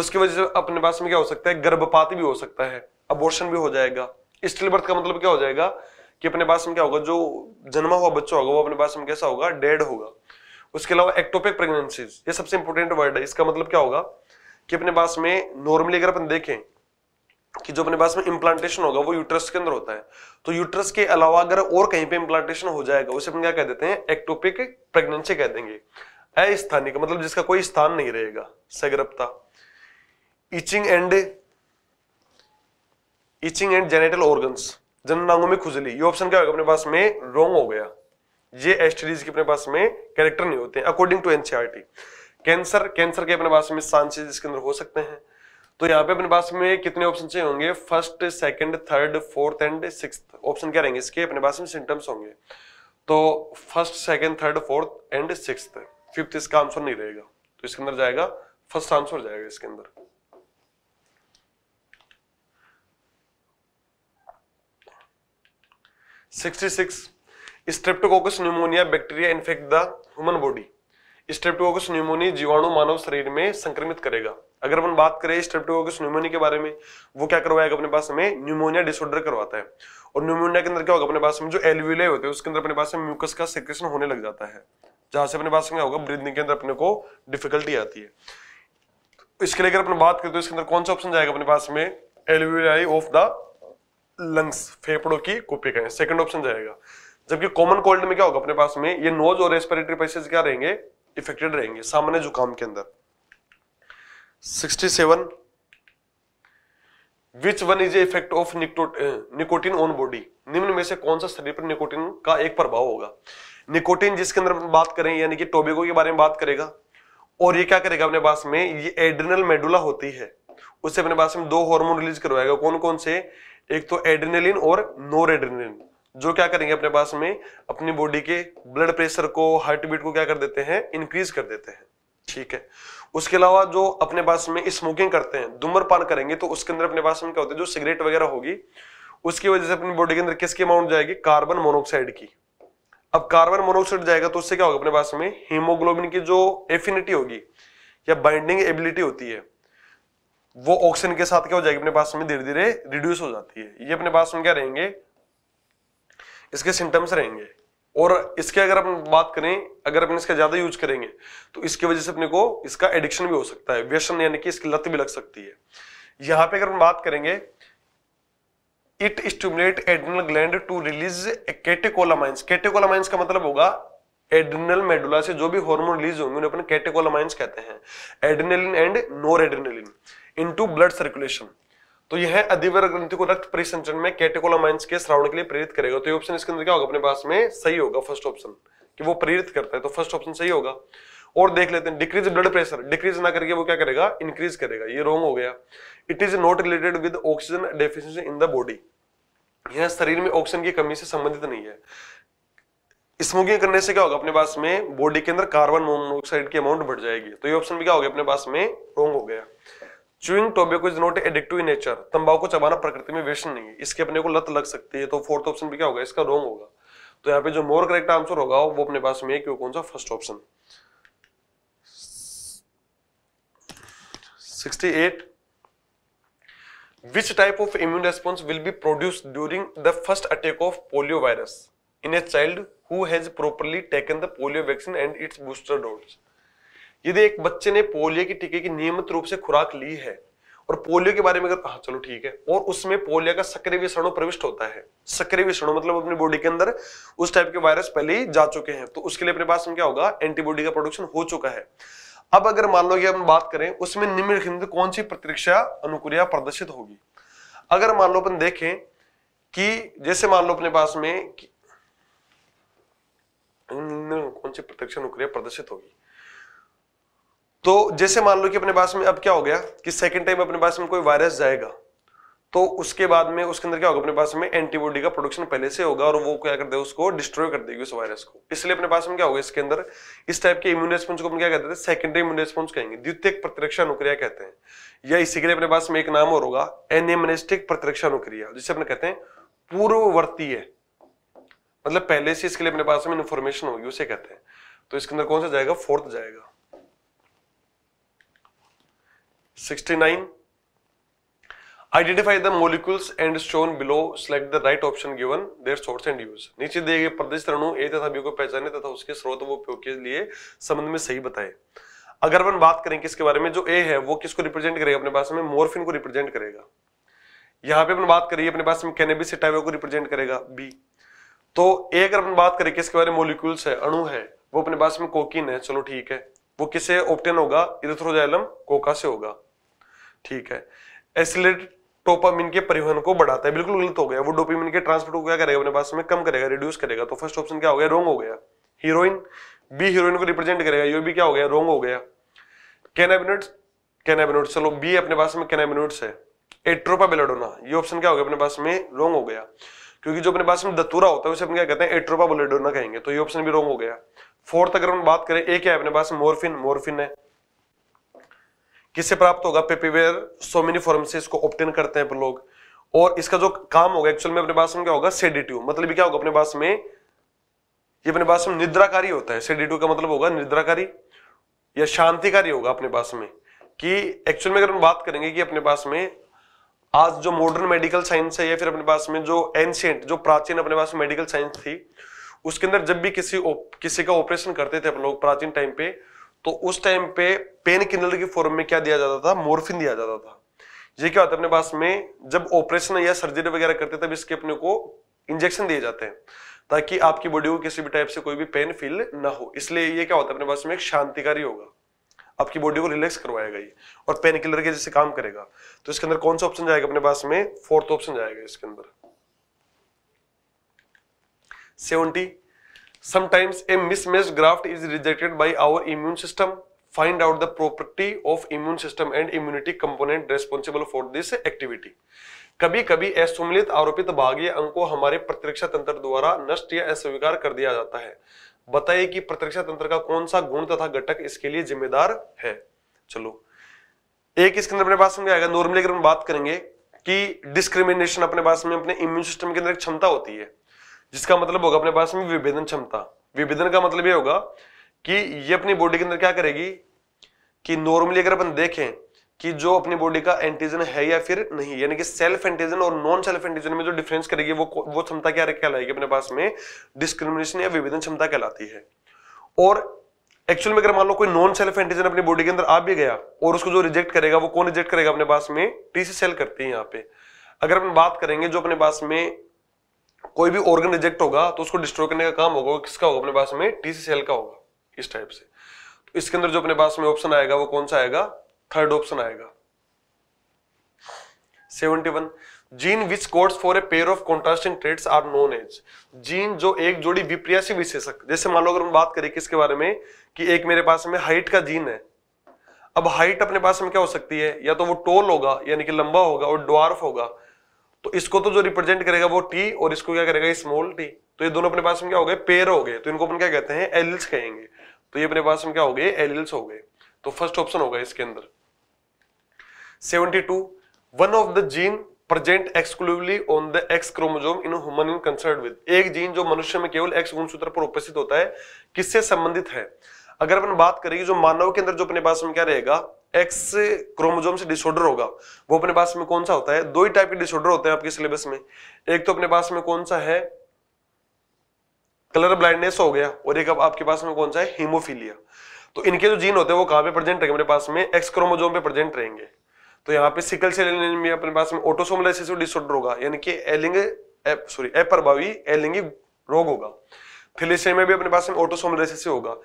उसकी वजह से अपने पास में क्या हो सकता है गर्भपात भी हो सकता है अबोर्शन भी हो जाएगा स्टिल बर्थ का मतलब क्या हो जाएगा कि अपने पास में क्या होगा जो जन्मा हुआ बच्चा होगा वो अपने पास में कैसा होगा डेड होगा उसके अलावा एक्टोपिक प्रेगनेंसीज ये सबसे इंपॉर्टेंट वर्ड है इसका मतलब क्या होगा कि अपने पास में नॉर्मली अगर अपन देखें कि जो अपने पास में इम्प्लांटेशन होगा वो यूट्रस के अंदर होता है तो यूट्रस के अलावा अगर और कहीं पे इम्प्लांटेशन हो जाएगा उसे अपन क्या कह देते हैं एक्टोपिक प्रेगनेंसी कह देंगे अस्थानिक मतलब जिसका कोई स्थान नहीं रहेगा सगर्भता itching and itching and genital organs जननांगों में खुजली ये ऑप्शन क्या होगा अपने पास में रोंग हो गया ये एस्टरीज के अपने पास में कैरेक्टर नहीं होते according to NCERT cancer cancer के अपने पास में सांसे इसके अंदर हो सकते हैं तो यहाँ पे अपने पास में कितने ऑप्शन चाहिए होंगे first second third fourth and six option क्या रहेंगे इसके अपने पास में सिम्टम्स होंगे तो first second third fourth and six fifth इसका आंसर नहीं रहेगा तो इसके अंदर जाएगा फर्स्ट आंसर जाएगा इसके अंदर 66 streptococcus pneumoniae bacteria infect the human body streptococcus pneumoniae जीवाणु मानव शरीर में संक्रमित करेगा अगर अपन बात करें स्ट्रेप्टोकोकस न्यूमोनिया के बारे में वो क्या करवाएगा अपने पास हमें न्यूमोनिया डिसऑर्डर करवाता है और न्यूमोनिया के अंदर क्या होगा अपने पास में जो एलवीले होते हैं उसके अंदर अपने पास में म्यूकस का सिक्रेशन होने लग जाता है जहां से अपने पास में होगा ब्रीदिंग के अंदर अपने को डिफिकल्टी आती है इसके लिए अगर अपन बात करें तो इसके अंदर कौन सा ऑप्शन जाएगा अपने पास में एलवीलाई ऑफ द लंग्स फेफड़ों की कुपिक है सेकंड ऑप्शन जाएगा जबकि कॉमन कोल्ड में क्या होगा अपने पास में ये नोज और रेस्पिरेटरी पैसेज क्या रहेंगे इफेक्टेड रहेंगे सामान्य जुकाम के अंदर 67 which one is effect of nicotine on body निम्न में से कौन सा शरीर पर निकोटिन का एक प्रभाव होगा निकोटिन जिसके अंदर बात करें यानी कि टोबेको के बारे में बात करेगा और ये क्या करेगा अपने पास में ये एड्रिनल मेडुला होती है उससे अपने पास में दो हार्मोन रिलीज करवाएगा कौन कौन से एक तो एड्रेनलिन और नोर एड्रेनलिन जो क्या करेंगे अपने पास में अपनी बॉडी के ब्लड प्रेशर को हार्ट बीट को क्या कर देते हैं इंक्रीज कर देते हैं ठीक है उसके अलावा जो अपने पास में स्मोकिंग करते हैं धूम्रपान करेंगे तो उसके अंदर अपने पास में क्या होता है जो सिगरेट वगैरह होगी उसकी वजह से अपनी बॉडी के अंदर किसकी अमाउंट जाएगी कार्बन मोनोक्साइड की अब कार्बन मोनोक्साइड जाएगा तो उससे क्या होगा अपने पास में हीमोग्लोबिन की जो एफिनिटी होगी या बाइंडिंग एबिलिटी होती है वो ऑक्सीजन के साथ क्या हो जाएगी अपने पास में धीरे धीरे रिड्यूस हो जाती है ये अपने पास में क्या रहेंगे इसके सिम्टम्स रहेंगे और इसके अगर हम बात करें अगर अपन इसका ज्यादा यूज करेंगे तो इसकी वजह से अपने को इसका एडिक्शन भी हो सकता है व्यसन यानी कि इसकी लत भी लग सकती है यहां पे अगर हम बात करेंगे it stimulate adrenal gland to release catecholamines catecholamines का मतलब होगा एडनल मेडुला से जो भी हार्मोन रिलीज होंगे उन्हें अपने कैटेकोलामाइंस कहते हैं adrenaline and noradrenaline into blood circulation तो यह अधिवर ग्रंथि को रक्त परिसंचरण में कैटेकोलामाइंस के श्रावण के लिए प्रेरित करेगा तो ये ऑप्शन इसके अंदर क्या होगा अपने पास में सही होगा फर्स्ट ऑप्शन कि वो प्रेरित करता है तो फर्स्ट ऑप्शन सही होगा और देख लेते हैं डिक्रीज ब्लड प्रेशर डिक्रीज ना करके वो क्या करेगा इंक्रीज करेगा ये रॉन्ग हो गया it is not related with oxygen deficiency in the body यह शरीर में ऑक्सीजन की कमी से संबंधित नहीं है स्मोकिंग करने से क्या होगा अपने पास में बॉडी के अंदर कार्बन मोनोऑक्साइड की अमाउंट बढ़ जाएगी तो ये ऑप्शन भी क्या हो गया अपने पास में रॉन्ग हो गया chewing tobacco is not addictive in nature तंबाकू चबाना प्रकृति में व्यसन नहीं है इसके अपने को लत लग सकती है तो फोर्थ ऑप्शन भी क्या होगा इसका रॉन्ग होगा तो यहाँ पे जो मोर करेक्ट आंसर होगा वो अपने पास में क्यों कौन सा first option 68 which type of immune response will be produced during the first attack of polio virus in a child who has properly taken the polio vaccine and its booster dose यदि एक बच्चे ने polio के टीके की नियमित रूप से खुराक ली है और पोलियो के बारे में अगर कहा चलो ठीक है और उसमें पोलियो का सक्रिय विषाणु प्रविष्ट होता है सक्रिय विषाणु मतलब अपनी बॉडी के अंदर उस टाइप के वायरस पहले ही जा चुके हैं तो उसके लिए अपने पास में क्या होगा एंटीबॉडी का प्रोडक्शन हो चुका है अब अगर मान लो कि हम बात करें उसमें निम्नलिखित कौन सी प्रतिरक्षा अनुक्रिया प्रदर्शित होगी अगर मान लो अपन देखें कि जैसे मान लो अपने पास में कौन सी प्रतिरक्षा अनुक्रिया प्रदर्शित होगी तो जैसे मान लो कि अपने पास में अब क्या हो गया कि सेकेंड टाइम अपने पास में कोई वायरस जाएगा तो उसके बाद में उसके अंदर क्या होगा अपने पास में एंटीबॉडी का प्रोडक्शन पहले से होगा और वो क्या कर देगा उसको डिस्ट्रॉय कर देगी उस वायरस को इसलिए अपने पास में क्या होगा इसके अंदर इस टाइप के इम्यून रेस्पॉन्स को हम क्या कहते हैं सेकेंडरी इम्यून रेस्पॉन्स कहेंगे द्वितीय प्रतिरक्षा अनुक्रिया कहते हैं या इसी के लिए अपने पास में एक नाम और होगा एनिमनिस्टिक प्रतिरक्षा अनुक्रिया जिसे अपने कहते हैं पूर्ववर्ती है मतलब पहले से इसके लिए अपने पास में इन्फॉर्मेशन होगी उसे कहते हैं तो इसके अंदर कौन सा जाएगा फोर्थ जाएगा 69 identify the molecules and shown below select the right option given their source and use नीचे दिए गए प्रदेश रणु ए तथा बी को पहचाने तथा उसके स्रोत व उपयोग के लिए संबंध में सही बताए अगर अपन बात करें किसके बारे में जो ए है वो किसको रिप्रेजेंट करेगा अपने पास में मोर्फिन को रिप्रेजेंट करेगा यहाँ पे अपन बात करिए अपने पास में कैनेबिस टाइवो को रिप्रेजेंट करेगा बी तो ए अगर अपन बात करें किसके बारे में मोलिक्यूल्स है अणु है वो अपने पास में कोकिन है चलो ठीक है वो किसे ऑप्टेन होगा इरेथ्रोजाइलम कोका से होगा ठीक है एसिलेट टोपामिन के परिवहन को बढ़ाता है बिल्कुल गलत हो गया वो डोपामिन के ट्रांसपोर्ट को क्या करेगा अपने पास में कम करेगा रिड्यूस करेगा तो फर्स्ट ऑप्शन क्या हो गया रोंग हो गया हीरोइन बी हीरोइन को रिप्रेजेंट करेगा ये भी क्या हो गया रोंग हो गया कैनाबिनोट्स कैनाबिनोट्स चलो बी अपने पास में कैनाबिनोट्स है एट्रोपा बेलाडोना ये ऑप्शन क्या हो गया अपने पास में रोंग हो गया क्योंकि जो अपने पास में दतूरा होता है उसे हम क्या कहते हैं एट्रोपा बेलाडोना कहेंगे तो ये ऑप्शन भी रोंग हो गया फोर्थ अगर हम बात करें ए क्या है अपने पास मोरफिन मोरफिन है किससे प्राप्त होगा पेपीवेयर सो मेनी फॉर्म से इसको ऑप्टेन करते हैं लोग और इसका जो काम होगा एक्चुअल में अपने पास में क्या होगा सेडिट्यू मतलब क्या होगा अपने पास में ये अपने पास में निद्राकारी होता है सेडिट्यू का मतलब होगा निद्राकारी या शांतिकारी होगा अपने पास में कि एक्चुअल में अगर हम बात करेंगे कि अपने पास में आज जो मॉडर्न मेडिकल साइंस है या फिर अपने पास में जो एंशियंट जो प्राचीन अपने पास मेडिकल साइंस थी उसके अंदर जब भी किसी किसी का ऑपरेशन करते थे अपन लोग प्राचीन टाइम पे तो उस टाइम पे पेन किलर की फॉर्म में क्या दिया जाता था मोरफिन दिया जाता था ये क्या होता है अपने पास में जब ऑपरेशन या सर्जरी वगैरह करते तब इसके अपने को इंजेक्शन दिए जाते हैं ताकि आपकी बॉडी को किसी भी टाइप से कोई भी पेन फील ना हो इसलिए ये क्या होता है अपने पास में एक शांतिकारी होगा आपकी बॉडी को रिलैक्स करवाएगा ये और पेन किलर के जैसे काम करेगा तो इसके अंदर कौन सा ऑप्शन जाएगा अपने पास में फोर्थ ऑप्शन जाएगा इसके अंदर seventy Sometimes a mismatched graft is rejected by our immune system. Find out the property of immune system and immunity component responsible for this activity. कभी कभी असुमिलित आरोपित भागीय अंग को हमारे प्रतिरक्षा तंत्र द्वारा नष्ट या अस्वीकार कर दिया जाता है बताइए कि प्रतिरक्षा तंत्र का कौन सा गुण तथा घटक इसके लिए जिम्मेदार है चलो एक इसके अंदर अपने पास में आएगा नॉर्मली अगर हम बात करेंगे कि डिस्क्रिमिनेशन अपने पास में अपने इम्यून सिस्टम के अंदर एक क्षमता होती है जिसका मतलब होगा अपने पास में विभेदन क्षमता विभेदन का मतलब ये होगा कि ये अपनी बॉडी के अंदर क्या करेगी कि नॉर्मली अगर अपन देखें कि जो अपनी बॉडी का एंटीजन है या फिर नहीं यानी कि सेल्फ एंटीजन और नॉन सेल्फ एंटीजन में जो डिफरेंस करेगी वो वो क्षमता क्या कहलाएगी अपने पास में डिस्क्रिमिनेशन या विभेदन क्षमता कहलाती है और एक्चुअल में अगर मान लो कोई नॉन सेल्फ एंटीजन अपनी बॉडी के अंदर आ भी गया और उसको जो रिजेक्ट करेगा वो कौन रिजेक्ट करेगा अपने पास में टीसी सेल करती है यहाँ पे अगर अपन बात करेंगे जो अपने पास में कोई भी ऑर्गन रिजेक्ट होगा तो उसको डिस्ट्रॉय करने का काम होगा किसका होगा अपने पास में टीसी सेल का होगा इस टाइप से तो इसके अंदर जो अपने पास में ऑप्शन आएगा वो कौन सा आएगा थर्ड ऑप्शन आएगा seventy one gene which codes for a pair of contrasting traits are known as gene जो एक जोड़ी विप्रियासी विशेषक जैसे मान लो अगर हम बात करें किसके बारे में कि एक मेरे पास में हाइट का जीन है अब हाइट अपने पास में क्या हो सकती है या तो वो टोल होगा यानी कि लंबा होगा और ड्वार्फ होगा तो इसको तो जो रिप्रेजेंट करेगा वो टी और इसको क्या करेगा स्मॉल टी तो ये दोनों अपने पास में क्या हो गए पेयर हो गए तो इनको अपन क्या कहते हैं एलिल्स कहेंगे तो ये अपने पास में क्या हो गए एलिल्स हो गए तो फर्स्ट ऑप्शन होगा इसके अंदर 72 one of the gene present exclusively on the X chromosome in human in concern with एक जीन जो मनुष्य में केवल एक्स गुणसूत्र पर उपस्थित होता है किससे संबंधित है अगर अपन बात करेंगे जो मानव के अंदर जो अपने पास में क्या रहेगा एक्स क्रोमोजोम से डिसऑर्डर होगा वो अपने पास में कौन सा होता है दो ही टाइप के डिसऑर्डर होते हैं आपके सिलेबस में एक तो अपने पास में कौन सा है कलर ब्लाइंडनेस हो गया और एक अब आपके पास में कौन सा है हीमोफीलिया तो इनके जो जीन होते हैं वो कहां पे प्रेजेंट रहेंगे अपने पास में एक्स क्रोमोजोम पे प्रेजेंट रहेंगे तो यहां पे सिकल सेल एनीमिया अपने पास में ऑटोसोमलाइसिस डिसऑर्डर होगा यानी कि एलिंग सॉरी अप्रभावी एलिंगी रोग होगा फिलिसे भी अपने पास में ऑटोसोमलाइसिस होगा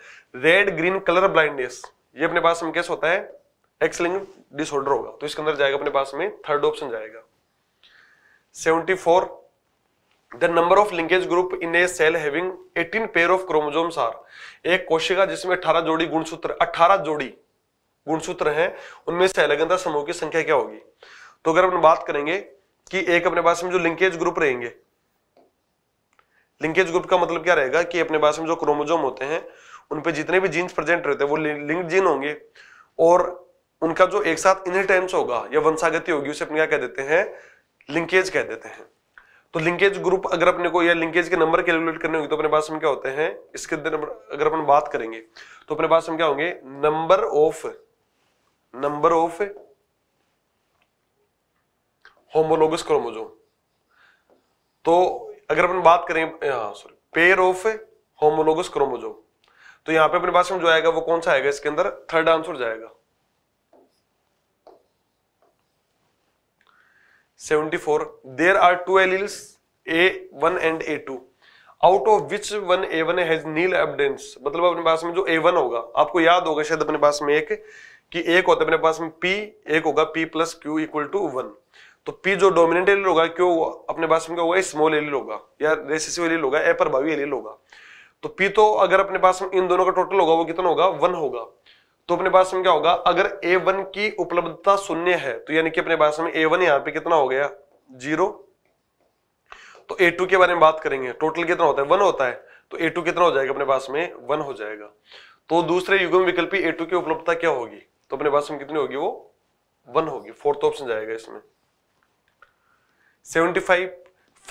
रेड ग्रीन कलर ब्लाइंडनेस ये अपने पास में कैसे होता है एक्सलिंग डिसऑर्डर होगा तो इसके अंदर जाएगा अपने पास में थर्ड ऑप्शन जाएगा 74 the number of linkage group in a cell having 18 pair of chromosomes are एक कोशिका जिसमें 18 जोड़ी गुणसूत्र 18 जोड़ी गुणसूत्र हैं उनमें से अलग अलगंदा समूह की संख्या क्या होगी तो अगर अपन बात करेंगे कि एक अपने पास में जो लिंकेज ग्रुप रहेंगे लिंकेज ग्रुप का मतलब क्या रहेगा कि अपने पास में जो क्रोमोजोम होते हैं उनपे जितने भी जीन्स प्रेजेंट रहते हैं वो लिंक जीन होंगे और उनका जो एक साथ इनहेरिटेंस होगा या वंशागति होगी उसे अपने क्या कह देते हैं लिंकेज कह देते हैं तो लिंकेज ग्रुप अगर अपने को या लिंकेज के नंबर कैलकुलेट करने होंगे तो अपने पास हम क्या होते हैं इसके अगर अपन बात करेंगे तो अपने पास हम क्या होंगे number of number of homologous chromosome तो अगर अपन बात करें हाँ sorry pair of homologous chromosome तो यहां पे अपने पास में जो आएगा वो कौन सा आएगा इसके अंदर थर्ड आंसर जाएगा 74 there are two alleles a1 and a2 out of which one A one has nil evidence मतलब अपने पास में जो ए वन होगा आपको याद होगा शायद अपने पास में एक कि एक होता है अपने पास में पी एक होगा P plus Q equal to one तो p जो डोमिनेंट एलिल होगा क्यों अपने पास में क्या होगा स्मॉल एलिल होगा या रेसिसिव एलिल होगा ए प्रभावी एलिल होगा तो p तो अगर अपने पास में इन दोनों का टोटल होगा वो कितना होगा वन होगा तो अपने पास में क्या होगा अगर ए वन की उपलब्धता शून्य है तो यानी कि अपने पास में ए वन यहां पर कितना हो गया जीरो तो ए टू के बारे में बात करेंगे टोटल कितना होता है वन होता है तो ए टू कितना हो जाएगा अपने पास में वन हो जाएगा तो दूसरे युगम विकल्पी ए टू की उपलब्धता क्या होगी तो अपने पास में कितनी होगी वो वन होगी फोर्थ ऑप्शन जाएगा इसमें seventy five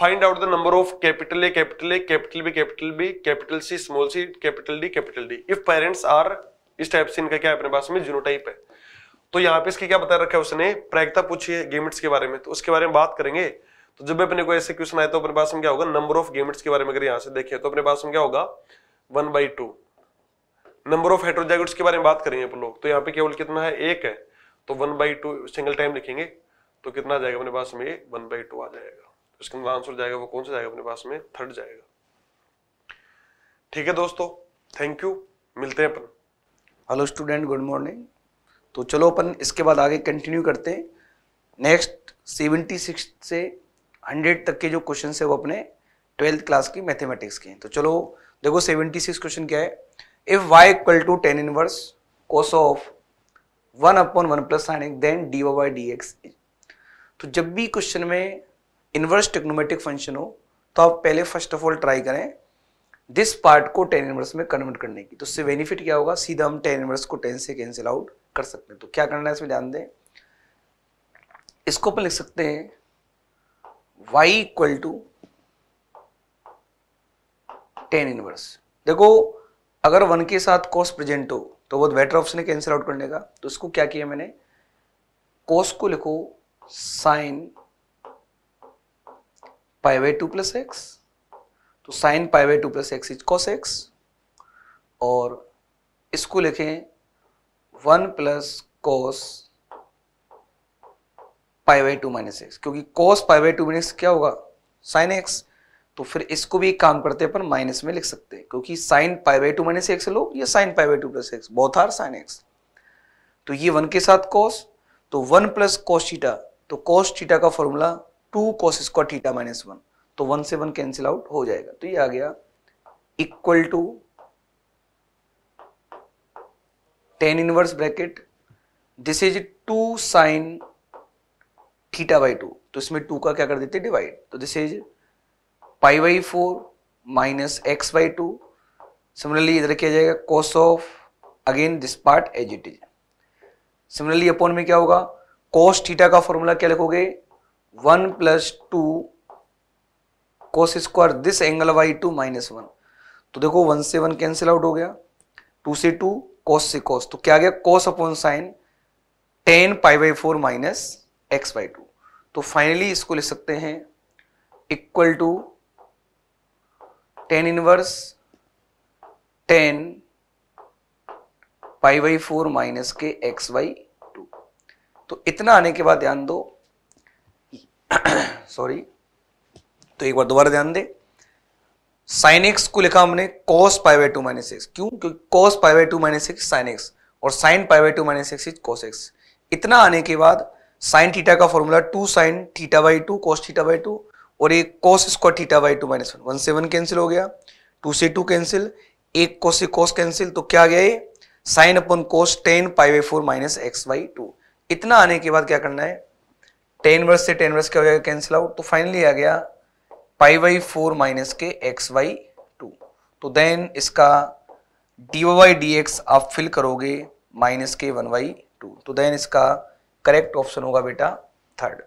find out the number of capital A capital A capital B capital B capital C small C capital D capital D if parents are इस टाइप से इनका क्या है अपने पास में जीनोटाइप है तो यहाँ पे इसके क्या बता रखा है उसने प्रैगता पूछी है गेमिट्स के बारे में तो उसके बारे में बात करेंगे तो जब भी अपने को ऐसे क्वेश्चन आए तो अपने पास में क्या होगा नंबर ऑफ गेमिट्स के बारे में अगर यहाँ से देखे तो अपने पास में क्या होगा one by two number of heterozygotes के बारे में बात करेंगे अपन लोग तो यहाँ पे केवल कितना है एक है तो one by two single time लिखेंगे तो कितना आ जाएगा अपने पास में वन बाई टू आ जाएगा तो इसका अंदर मतलब आंसर जाएगा वो कौन सा जाएगा अपने पास में थर्ड जाएगा ठीक है दोस्तों थैंक यू मिलते हैं अपन हेलो स्टूडेंट गुड मॉर्निंग तो चलो अपन इसके बाद आगे कंटिन्यू करते हैं नेक्स्ट सेवेंटी सिक्स से हंड्रेड तक के जो क्वेश्चन है वो अपने ट्वेल्थ क्लास की मैथमेटिक्स के हैं तो चलो देखो सेवेंटी सिक्स क्वेश्चन क्या है if Y equal to tan inverse cos of one upon one plus sine then D Y D X तो जब भी क्वेश्चन में इनवर्स टेक्नोमेटिक फंक्शन हो तो आप पहले फर्स्ट ऑफ ऑल ट्राई करें दिस पार्ट को टेन इनवर्स में कन्वर्ट करने की तो उससे बेनिफिट क्या होगा सीधा हम टेन इनवर्स को टेन से कैंसिल आउट कर सकते हैं तो क्या करना है इसमें ध्यान दें इसको अपन लिख सकते हैं y equal to tan inverse देखो अगर वन के साथ कॉस प्रेजेंट हो तो बहुत बेटर ऑप्शन है कैंसिल आउट करने का तो इसको क्या किया मैंने कॉस को लिखो sine pi by two plus x तो sine pi by two plus X is cos x और इसको लिखें one plus cos pi by two minus X क्योंकि cos pi by two minus क्या होगा साइन एक्स तो फिर इसको भी काम करते अपन माइनस में लिख सकते हैं क्योंकि sine pi by two minus X लो या sine pi by two plus X बहुत हार साइन एक्स तो ये वन के साथ कॉस तो वन प्लस कॉस थीटा तो कॉस थीटा का formula two cos square theta minus one तो वन से वन कैंसिल आउट हो जाएगा तो ये आ गया equal to tan inverse bracket this is two sine theta by two तो इसमें टू का क्या कर देते डिवाइड तो this is pi by four minus x by two similarly इधर किया जाएगा cos of again this part as it is similarly upon में क्या होगा कॉस थीटा का फॉर्मूला क्या लिखोगे one plus two cos square this angle by two minus one तो देखो वन से वन कैंसिल आउट हो गया टू से टू कोस से कोस तो क्या आ गया cos upon sine tan pi by four minus x by two तो फाइनली इसको ले सकते हैं equal to tan inverse tan pi by four minus के एक्स बाई टू तो इतना आने के बाद ध्यान दो सॉरी तो एक बार दोबारा ध्यान दे साइन एक्स को लिखा हमने cos pi by two minus X क्यों क्योंकि cos pi by two minus X sine X और sine pi by two minus X is cos X इतना आने के बाद साइन थीटा का formula two sine theta by two cos theta by two और एक cos square theta by two minus one one से one cancel हो गया टू से टू कैंसिल एक कॉस से कॉस कैंसिल तो क्या गया ये साइन अपन cos tan pi by four minus x by two इतना आने के बाद क्या करना है टेन वर्स से टेन वर्स क्या हो जाएगा कैंसिल आउट तो फाइनली आ गया पाई वाई फोर माइनस के एक्स वाई टू तो देन इसका डी वाई डी एक्स आप फिल करोगे माइनस के वन वाई टू तो देन इसका करेक्ट ऑप्शन होगा बेटा थर्ड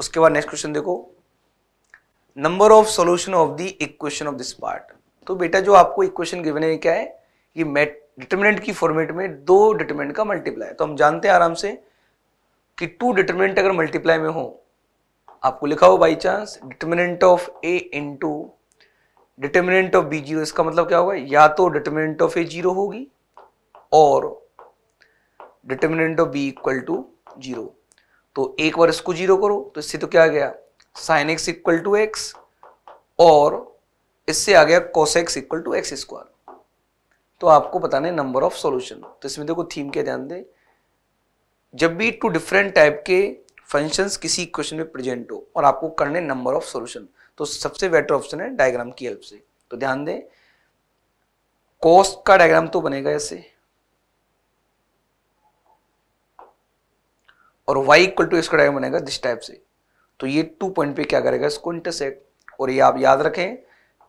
उसके बाद नेक्स्ट क्वेश्चन देखो number of solution of the equation of this part तो बेटा जो आपको इक्वेशन गिवन है क्या है ये मैट की फॉर्मेट में दो डिटरमिनेंट का मल्टीप्लाई तो हम जानते हैं आराम से कि टू डिटरमिनेंट अगर मल्टीप्लाई में हो आपको लिखा हो by chance determinant of A into determinant of B zero इसका मतलब क्या होगा या तो डिटर्मिनेंट ऑफ ए जीरो होगी और determinant of B equal to zero तो एक बार इसको जीरो करो तो इससे तो क्या आ गया sine X equal to X और इससे आ गया cos X equal to X square तो आपको बताने नंबर ऑफ सॉल्यूशन तो इसमें देखो थीम क्या ध्यान दें जब भी टू डिफरेंट टाइप के फंक्शंस किसी क्वेश्चन में प्रेजेंट हो और आपको करने नंबर ऑफ सॉल्यूशन तो सबसे बेटर ऑप्शन है डायग्राम की हेल्प से तो ध्यान दें कॉस्ट का डायग्राम तो बनेगा ऐसे और y इक्वल टू इसका डायग्राम बनेगा दिस टाइप से तो ये टू पॉइंट पे क्या करेगा इसको इंटरसेक्ट और ये आप याद रखें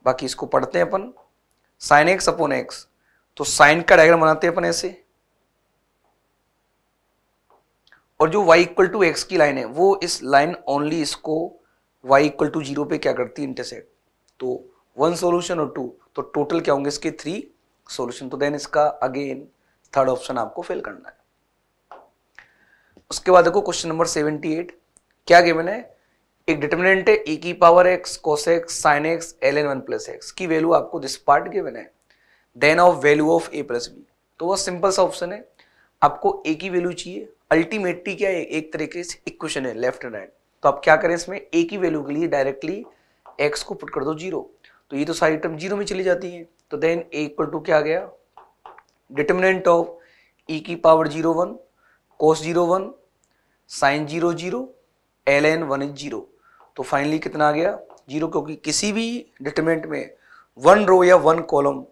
बाकी इसको पढ़ते हैं अपन साइन एक्स अपोन एक्स तो साइन का डायग्राम बनाते हैं अपन ऐसे और जो y इक्वल टू एक्स की लाइन है वो इस लाइन ओनली इसको y इक्वल टू जीरो पे क्या करती है इंटरसेक्ट तो वन सोल्यूशन और टू तो टोटल क्या होंगे इसके थ्री सोल्यूशन तो देन इसका अगेन थर्ड ऑप्शन आपको फेल करना है उसके बाद देखो क्वेश्चन नंबर सेवेंटी एट क्या गिवन है एक डिटर्मिनेंट है e की power cos X sine X L N one plus X की वैल्यू आपको दिस पार्ट गिवन है then of value of A plus B तो वह सिंपल सा ऑप्शन है आपको ए की वैल्यू चाहिए अल्टीमेटली क्या है एक तरीके से इक्वेशन है लेफ्ट एंड राइट तो आप क्या करें इसमें एक ही वैल्यू के लिए डायरेक्टली एक्स को पुट कर दो जीरो तो ये तो सारी टर्म जीरो में चली जाती है तो देन ए इक्वल टू क्या आ गया डिटर्मिनेंट ऑफ ई की power zero one cos zero one sine zero zero L N one is zero तो फाइनली कितना आ गया जीरो क्योंकि किसी भी डिटर्मिनेंट में वन रो या वन कॉलम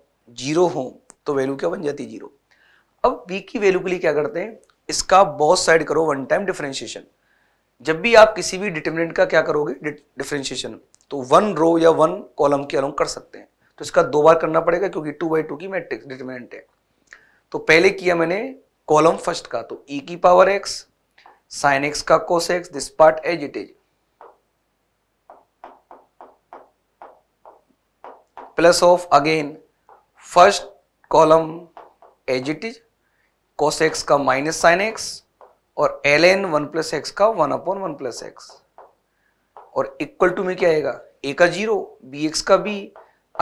जीरो हो तो वैल्यू क्या बन जाती है जीरो अब बी की वैल्यू के लिए क्या करते हैं इसका बहुत साइड करो वन टाइम डिफरेंशिएशन जब भी आप किसी भी डिटर्मिनेंट का क्या करोगे डिफरेंशिएशन तो वन रो या वन कॉलम के अलोंग कर सकते हैं तो इसका दो बार करना पड़ेगा क्योंकि टू बाई टू की मैट्रिक्स डिटर्मिनेंट है तो पहले किया मैंने कॉलम फर्स्ट का तो ई e की पावर एक्स साइन एक्स का cos X this part as it is plus of again first column as it is cos X का माइनस साइन एक्स और L N one plus X का one upon one plus X और equal to में क्या आएगा A का zero B x का B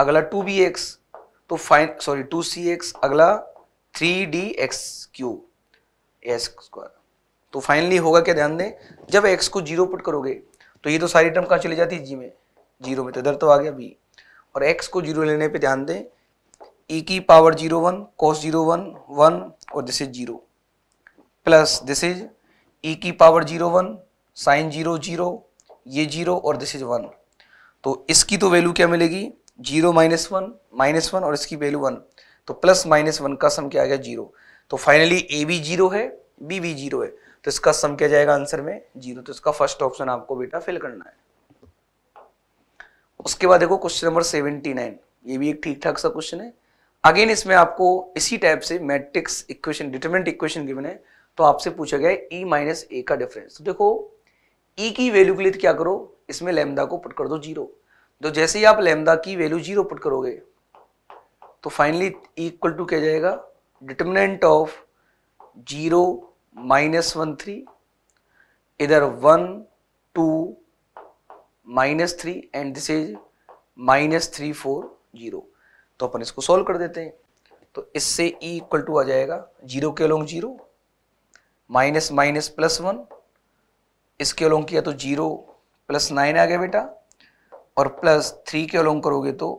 अगला टू बी एक्स तो fine sorry two C X अगला three D X cube S square तो फाइनली होगा क्या ध्यान दें जब एक्स को जीरो पुट करोगे तो ये तो सारी टर्म कहाँ चली जाती है जी में जीरो में तो इधर तो आ गया बी और एक्स को जीरो लेने पर ध्यान दें ई e की power zero one cos zero one one और this is zero plus this is E की power zero one sine zero zero ये जीरो और दिस इज वन तो इसकी तो वैल्यू क्या मिलेगी zero minus one minus one और इसकी वैल्यू वन तो प्लस माइनस वन का सम क्या आ गया जीरो तो फाइनली ए भी जीरो है बी भी जीरो है तो इसका सम क्या जाएगा आंसर में जीरो तो इसका फर्स्ट ऑप्शन आपको बेटा फिल करना है उसके बाद देखो क्वेश्चन नंबर सेवेंटी नाइन ये भी एक ठीक ठाक सा क्वेश्चन है अगेन इसमें आपको इसी टाइप से matrix equation determinant equation given है तो आपसे पूछा गया है ई माइनस ए का डिफरेंस तो देखो ई e की वैल्यू के लिए तो क्या करो इसमें लेमदा को पुट कर दो जीरो तो जैसे ही आप लेमदा की वैल्यू जीरो पुट करोगे तो फाइनली इक्वल टू क्या जाएगा determinant of zero minus one three इधर one two minus three and this is minus three four zero तो अपन इसको सॉल्व कर देते हैं तो इससे ई इक्वल टू आ जाएगा जीरो के along zero minus minus plus one इसके अलोंग किया तो जीरो प्लस नाइन आ गया बेटा और प्लस थ्री के अलोंग करोगे तो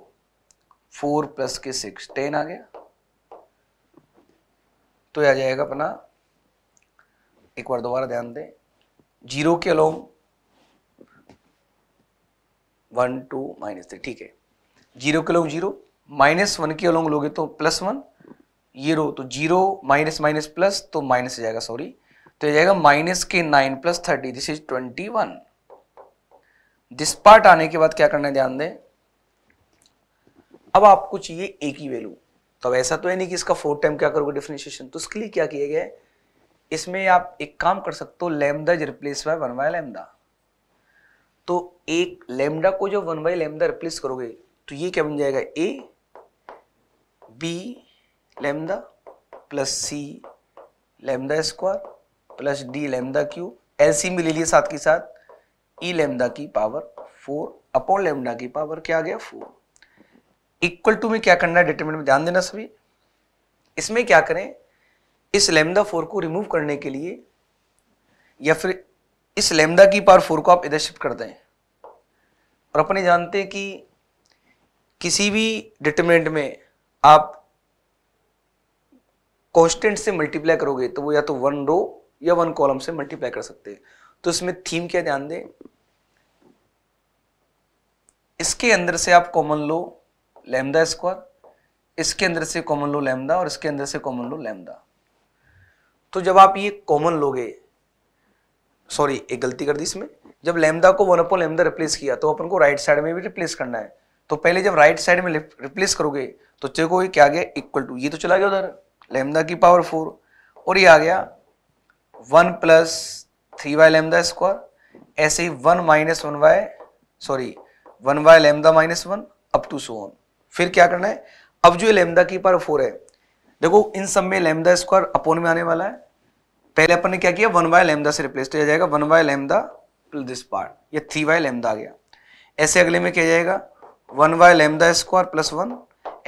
फोर प्लस के सिक्स टेन आ गया तो आ जाएगा अपना एक बार दोबारा ध्यान दें जीरो के along one two minus three ठीक है जीरो के अलोंग जीरो माइनस वन के अलोंग लोगे तो प्लस वन ये रो तो जीरो माइनस माइनस प्लस तो माइनस जाएगा सॉरी तो जाएगा माइनस के nine plus thirty this is twenty one this part आने के बाद क्या करना है ध्यान दें अब आपको चाहिए ए की वैल्यू तो ऐसा तो है नहीं कि इसका फोर्थ टाइम क्या करोगे डिफ्रेंशिएशन तो उसके लिए क्या किया गया है इसमें आप एक काम कर सकते हो lambda is replace by one by lambda तो एक लेमडा को जब वन बाय लेमडा रिप्लेस करोगे तो ये क्या बन जाएगा A B lambda plus C lambda square plus D lambda cube LCM में ले लिए साथ के साथ ई e लेमदा की पावर फोर अपॉन लेमडा की पावर क्या आ गया फोर इक्वल टू में क्या करना है डिटरमिनेंट में ध्यान देना सभी इसमें क्या करें इस लेमदा फोर को रिमूव करने के लिए या फिर इस लेमडा की पावर फोर को आप इधर शिफ्ट कर दें और अपने जानते हैं कि किसी भी डिटरमिनेंट में आप कॉन्स्टेंट से मल्टीप्लाई करोगे तो वो या तो वन रो या वन कॉलम से मल्टीप्लाई कर सकते हैं तो इसमें थीम क्या ध्यान दें इसके अंदर से आप कॉमन लो लैमदा स्क्वायर इसके अंदर से कॉमन लो लैमदा और इसके अंदर से कॉमन लो लैमदा तो जब आप ये कॉमन लोगे सॉरी एक गलती कर दी इसमें जब लैमदा को वन अपॉन लैमदा रिप्लेस किया तो अपन को राइट साइड में भी रिप्लेस करना है तो पहले जब राइट साइड में रिप्लेस करोगे तो देखो ये क्या गया इक्वल टू ये तो चला गया उधर लेमदा की पावर फोर और ये आ गया one plus three by lambda square ऐसे ही one minus one by sorry one by lambda minus one up to so फिर क्या करना है अब जो ये लेमदा की पावर फोर है देखो इन सब में लेमदा स्क्वायर अपोन में आने वाला है पहले अपन ने क्या किया वन बाय लेमदा से रिप्लेस किया जाएगा one by lambda this part ये थ्री बाय लेमदा आ गया ऐसे अगले में क्या जाएगा one by lambda square plus one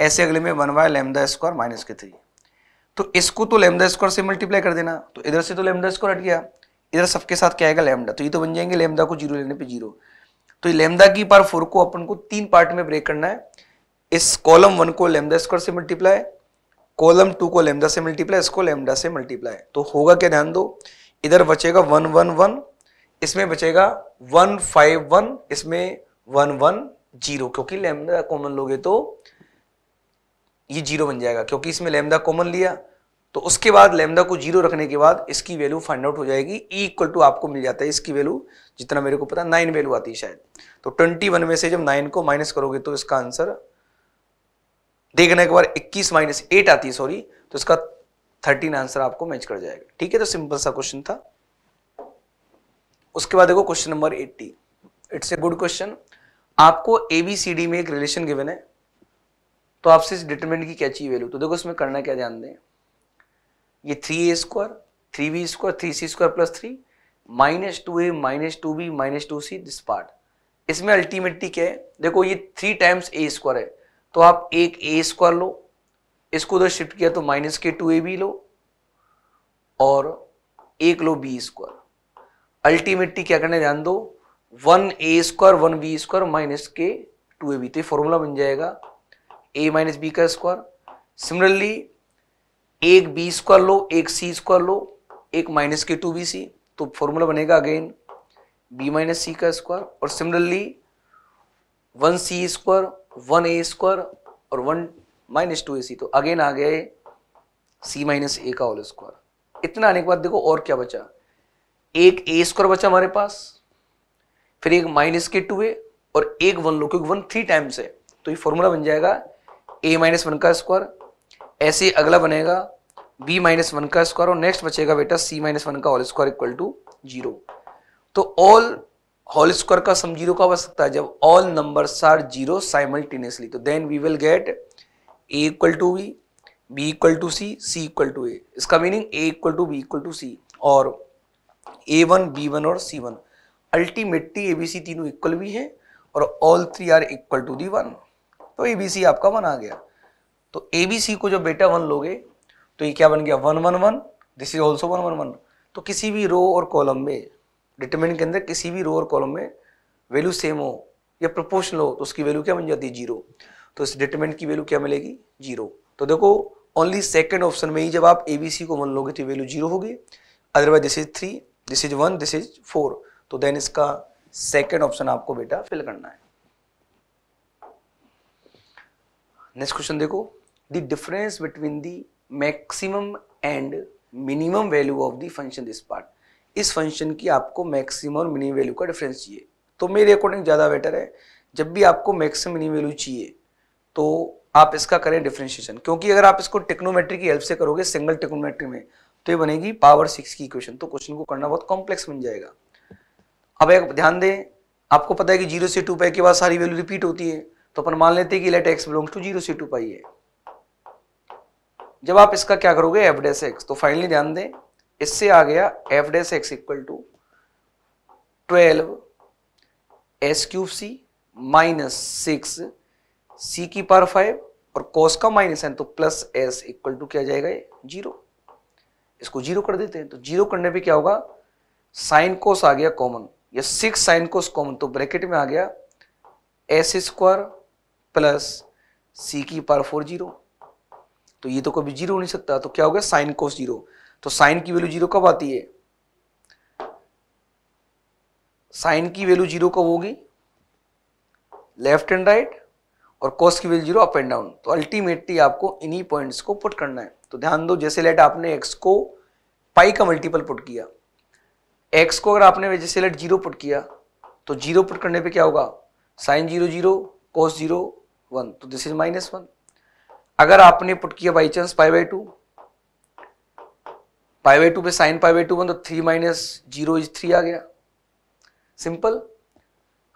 ऐसे अगले में one by lambda square minus के थ्री तो इसको तो लेमदा स्क्वायर से मल्टीप्लाई कर देना तो इधर से तो लेमदा स्क्वायर हट गया इधर सबके साथ क्या आएगा लेमडा तो ये तो बन जाएंगे लेमदा को जीरो लेने पर जीरो तो लेमदा की पार फोर को अपन को तीन पार्ट में ब्रेक करना है इस कॉलम वन को लेमदा स्क्वायर से मल्टीप्लाई कॉलम टू को लेमदा से मल्टीप्लाई इसको लेमडा से मल्टीप्लाई तो होगा क्या ध्यान दो इधर बचेगा वन वन वन इसमें बचेगा वन फाइव वन इसमें वन वन जीरो क्योंकि लेमदा कॉमन लोगे तो ये जीरो बन जाएगा क्योंकि इसमें लेमदा कॉमन लिया तो उसके बाद लेमदा को जीरो रखने के बाद इसकी वैल्यू फाइंड आउट हो जाएगी ई इक्वल टू आपको मिल जाता है इसकी वैल्यू जितना मेरे को पता नाइन वैल्यू आती है शायद तो ट्वेंटी वन में से जब नाइन को माइनस करोगे तो इसका आंसर देखने के बाद इक्कीस माइनस एट आती है सॉरी तो इसका थर्टीन आंसर आपको मैच कर जाएगा ठीक है तो सिंपल सा क्वेश्चन था उसके बाद देखो question number eighty it's a good question आपको एबीसीडी में एक रिलेशन गिवन है तो आपसे इस डिटर्मिनेंट की क्या चाहिए वैल्यू तो देखो इसमें करना क्या ध्यान दें ये three a square three b square three c square plus three minus two a minus two b minus two c this part इसमें अल्टीमेटली क्या है देखो ये थ्री टाइम्स ए स्क्वायर है तो आप एक ए स्क्वायर लो इसको उधर शिफ्ट किया तो माइनस के टू ए बी लो और एक लो बी स्क्वायर अल्टीमेटली क्या करने ध्यान दो वन ए square one b square minus के टू ए बी तो ये फॉर्मूला बन जाएगा ए माइनस बी का स्क्वायर सिमिलरली एक बी स्क्वायर लो एक सी स्क्वायर लो एक माइनस के टू बी सी तो फॉर्मूला बनेगा अगेन बी माइनस सी का स्क्वायर और similarly one C square one ए स्क्वायर और one minus two A C तो अगेन आ गए सी माइनस ए का होल स्क्वायर इतना आने के बाद देखो और क्या बचा एक ए स्क्वायर बचा हमारे पास फिर एक माइनस के टू ए और एक वन लो क्योंकि वन थ्री टाइम्स है तो ये फॉर्मूला बन जाएगा ए माइनस वन का स्क्वायर ऐसे अगला बनेगा बी माइनस वन का स्क्वायर और नेक्स्ट बचेगा बेटा सी माइनस वन का whole square equal to zero तो ऑल होल स्क्वायर का सम जीरो का बच सकता है जब all number are zero simultaneously तो then we will get a equal to b b equal to c c equal to a इसका meaning a equal to B equal to c और a one b one और c one ultimately a B c तीनों equal भी है और all three are equal to the one तो a B C आपका one आ गया तो ए बी सी को जब बेटा वन लोगे तो ये क्या बन गया one one one this is also one one one तो किसी भी रो और कॉलम में डिटर्मिनेंट के अंदर किसी भी रो और कॉलम में वैल्यू सेम हो या प्रोपोर्शनल हो तो उसकी वैल्यू क्या बन जाती है जीरो तो इस डिटर्मिनेंट की वैल्यू क्या मिलेगी जीरो तो देखो ओनली सेकेंड ऑप्शन में ही जब आप ए बी सी को वन लोगे तो वैल्यू जीरो होगी otherwise this is three this is one this is four तो देन इसका सेकेंड ऑप्शन आपको बेटा फिल करना है नेक्स्ट क्वेश्चन देखो the difference between the maximum and minimum value of the function this part इस function की आपको मैक्सिमम और मिनिमम वैल्यू का डिफरेंस चाहिए तो मेरे अकॉर्डिंग ज़्यादा बेटर है जब भी आपको मैक्सिमम मिनिमम वैल्यू चाहिए तो आप इसका करें डिफ्रेंशिएशन क्योंकि अगर आप इसको टेक्नोमेट्री की हेल्प से करोगे सिंगल टेक्नोमेट्री में तो ये बनेगी पावर सिक्स की इक्वेशन तो क्वेश्चन को करना बहुत कॉम्प्लेक्स बन जाएगा अब एक ध्यान दें आपको पता है कि जीरो से टू पाई के बाद सारी वैल्यू रिपीट होती है तो अपन मान लेते हैं कि let x belongs to zero से टू पाई है जब आप इसका क्या करोगे एफ डेस एक्स तो फाइनली ध्यान दें इससे आ गया f dash x equal to twelve s cube c minus six c की पावर फाइव और कॉस का माइनस है तो प्लस एस इक्वल टू क्या जाएगा ये जीरो इसको जीरो कर देते हैं तो जीरो करने पे क्या होगा साइन कोस आ गया कॉमन या सिक्स साइन कोस कॉमन तो ब्रैकेट में आ गया एस स्क्वायर प्लस सी की पार फोर जीरो तो ये तो कभी जीरो नहीं सकता तो क्या हो गया साइन कोस जीरो तो साइन की वैल्यू जीरो कब आती है साइन की वैल्यू जीरो कब होगी लेफ्ट एंड राइट और कॉस की value zero up and down तो अल्टीमेटली आपको इन्हीं पॉइंट्स को पुट करना है तो ध्यान दो जैसे लेट आपने एक्स को पाई का मल्टीपल पुट किया एक्स को अगर आपने जैसे लेट जीरो पुट किया तो जीरो पुट करने पे क्या होगा sine zero zero cos zero one तो दिस इज माइनस वन अगर आपने पुट किया by chance pi by two pi by two पे sine pi by two one तो three minus zero is three आ गया सिंपल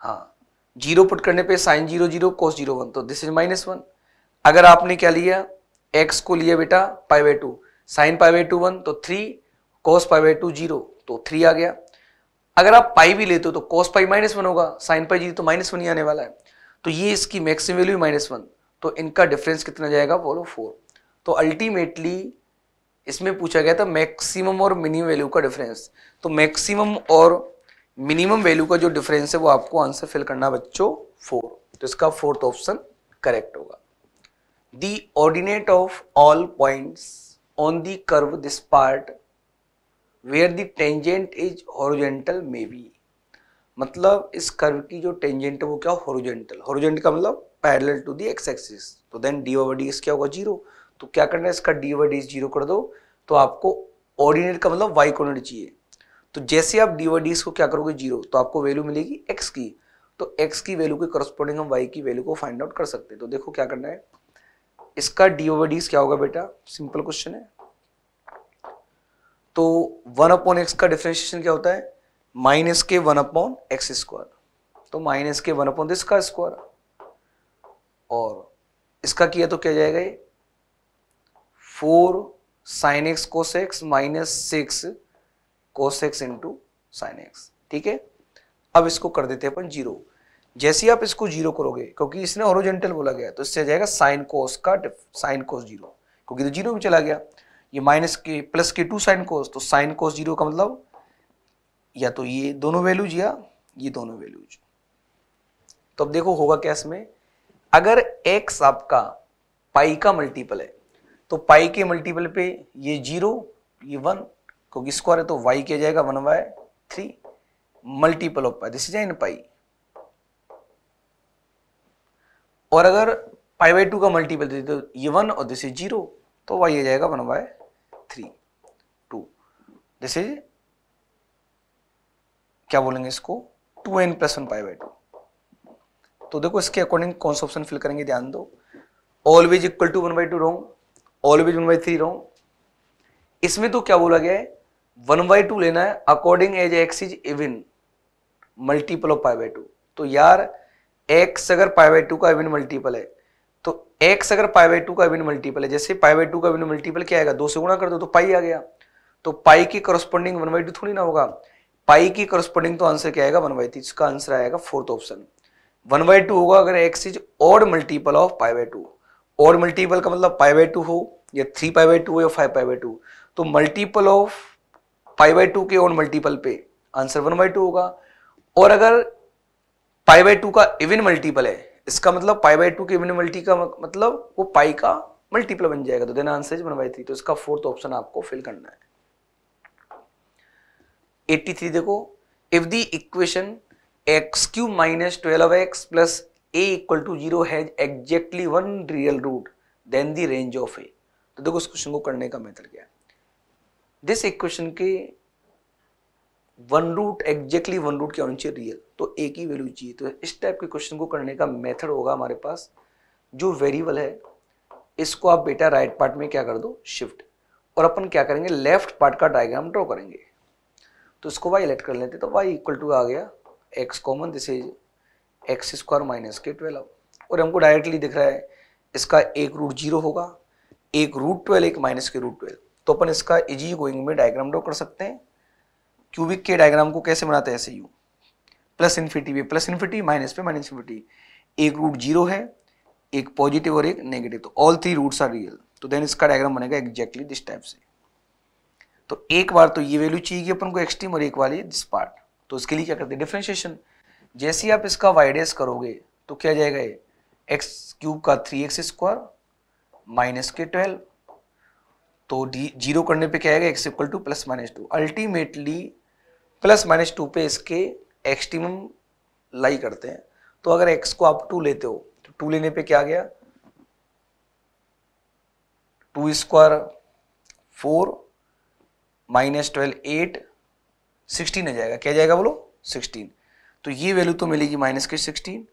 हाँ जीरो पुट करने पे sine zero zero cos zero one तो दिस इज माइनस वन अगर आपने क्या लिया एक्स को लिया बेटा pi by two sign pi by two one तो three cos pi by two zero तो थ्री आ गया अगर आप पाई भी लेते हो तो कोस पाई माइनस वन होगा साइन पाई जीरो तो माइनस वन ही आने वाला है तो ये इसकी मैक्सिमम वैल्यू माइनस वन तो इनका डिफरेंस कितना जाएगा बोलो फोर तो अल्टीमेटली इसमें पूछा गया था मैक्सिमम और मिनिमम वैल्यू का डिफरेंस तो मैक्सिमम और मिनिमम वैल्यू का जो डिफरेंस है वो आपको आंसर फिल करना बच्चों फोर तो इसका फोर्थ ऑप्शन करेक्ट होगा the ordinate of all points on the curve this part where tangent is horizontal may be मतलब इस कर्व की जो टेंजेंट है वो क्या हॉरिजेंटल हॉरिजेंट का मतलब parallel to the x axis तो then d over d s क्या होगा जीरो तो क्या करना है इसका d over d s zero कर दो तो आपको ऑर्डिनेट का मतलब वाई कोऑर्डिनेट चाहिए तो जैसे आप डी ओवर डी एस को क्या करोगे जीरो तो आपको वैल्यू मिलेगी एक्स की तो एक्स की वैल्यू के करस्पॉन्डिंग हम वाई की वैल्यू को फाइंड आउट कर सकते हैं तो देखो क्या करना है इसका डी ओवर डी क्या होगा बेटा सिंपल क्वेश्चन है तो वन अपॉन एक्स का डिफ्रेंशिएशन क्या होता है माइनस के वन अपॉन एक्स स्क्वायर तो माइनस के वन अपॉन दिस का स्क्वायर और इसका किया तो क्या जाएगा ये four sine x cos x minus six cos x into sine x ठीक है अब इसको कर देते हैं अपन जीरो जैसे आप इसको जीरो करोगे क्योंकि इसने ओरिजेंटल बोला गया तो इससे जाएगा साइन कोस का साइन कोस जीरो क्योंकि तो जीरो में चला गया ये माइनस के प्लस के टू साइन कोस तो साइन कोस जीरो का मतलब या तो ये दोनों वैल्यूज या ये दोनों वैल्यूज तो अब देखो होगा क्या इसमें अगर एक्स आपका पाई का मल्टीपल है तो पाई के मल्टीपल पे ये जीरो ये वन क्योंकि स्क्वायर है तो वाई किया जाएगा one y three multiple of pi this is pi और अगर पाई बाई टू का मल्टीपल दे तो ये वन और दिस इज जीरो तो वाई आ जाएगा one by three two this is क्या बोलेंगे इसको two n plus one pi by two तो देखो इसके अकॉर्डिंग कौन सा ऑप्शन फिल करेंगे ध्यान दो always equal to one by two wrong always one by three wrong इसमें तो क्या बोला गया है वन बाई टू लेना है according as x is even multiple of pi by two तो यार एक्स अगर पाई बाई टू का इविन मल्टीपल है तो एक्स अगर पाई बाई टू का इविन मल्टीपल है जैसे पाई बाई टू का इविन मल्टीपल क्या आएगा दो से गुणा कर दो तो पाई आ गया तो पाई की करस्पॉन्डिंग वन बाई टू थोड़ी ना होगा पाई की करस्पोंडिंग तो आंसर क्या आएगा वन बाई थ्री इसका आंसर आएगा fourth option one by two होगा अगर x is odd multiple of pi by two odd multiple का मतलब पाई बाई टू हो या थ्री पाई बाई टू हो या फाइव पाई बाई टू तो multiple of pi by two के ऑड मल्टीपल पे आंसर वन बाई टू होगा और अगर पाई बाई टू का इवन मल्टीपल है इसका मतलब पाई बाई टू के इवन मल्टी का मतलब वो पाई का मल्टीपल बन जाएगा तो देना answer is one by three तो इसका फोर्थ ऑप्शन आपको फिल करना है 83 देखो if if equation x cube minus twelve x plus a equal to zero has exactly one real root then the range of a तो देखो इस question को करने का मेथड क्या है दिस इक्वेशन के one root exactly one root क्या होनी चाहिए रियल तो ए की वैल्यू चाहिए तो इस टाइप के क्वेश्चन को करने का मेथड होगा हमारे पास जो वेरिएबल है इसको आप बेटा राइट पार्ट में क्या कर दो शिफ्ट और अपन क्या करेंगे लेफ्ट पार्ट का डायग्राम ड्रॉ करेंगे तो इसको वाई इलेक्ट कर लेते तो वाई इक्वल टू आ गया x common this is x square minus के ट्वेल्व और हमको डायरेक्टली दिख रहा है इसका एक रूट जीरो होगा एक रूट ट्वेल्व एक माइनस के रूट ट्वेल्व तो अपन इसका इजी गोइंग में डायग्राम ड्रॉ कर सकते हैं क्यूबिक के डायग्राम को कैसे बनाते हैं ऐसे यू प्लस इन्फिटी पे प्लस इन्फिटी माइनस पे माइनस इन्फिटी एक रूट जीरो है एक पॉजिटिव और एक नेगेटिव तो all three roots are real तो देन इसका डायग्राम बनेगा एग्जैक्टली दिस टाइप से तो एक बार तो ये वैल्यू चाहिए अपन को एक्सट्रीम और एक बार ये दिस पार्ट तो उसके लिए क्या करते हैं डिफ्रेंशिएशन जैसे ही आप इसका वाइडेस करोगे तो क्या जाएगा ये एक्स क्यूब का थ्री एक्स स्क्वायर माइनस के ट्वेल्व तो डी जीरो करने पे क्या आएगा x equal to plus minus two ultimately plus minus two पे इसके एक्सट्रीम लाई करते हैं तो अगर एक्स को आप टू लेते हो तो टू लेने पे क्या आ गया two square four minus twelve eight sixteen आ जाएगा क्या जाएगा बोलो सिक्सटीन तो ये वैल्यू तो मिलेगी माइनस के सिक्सटीन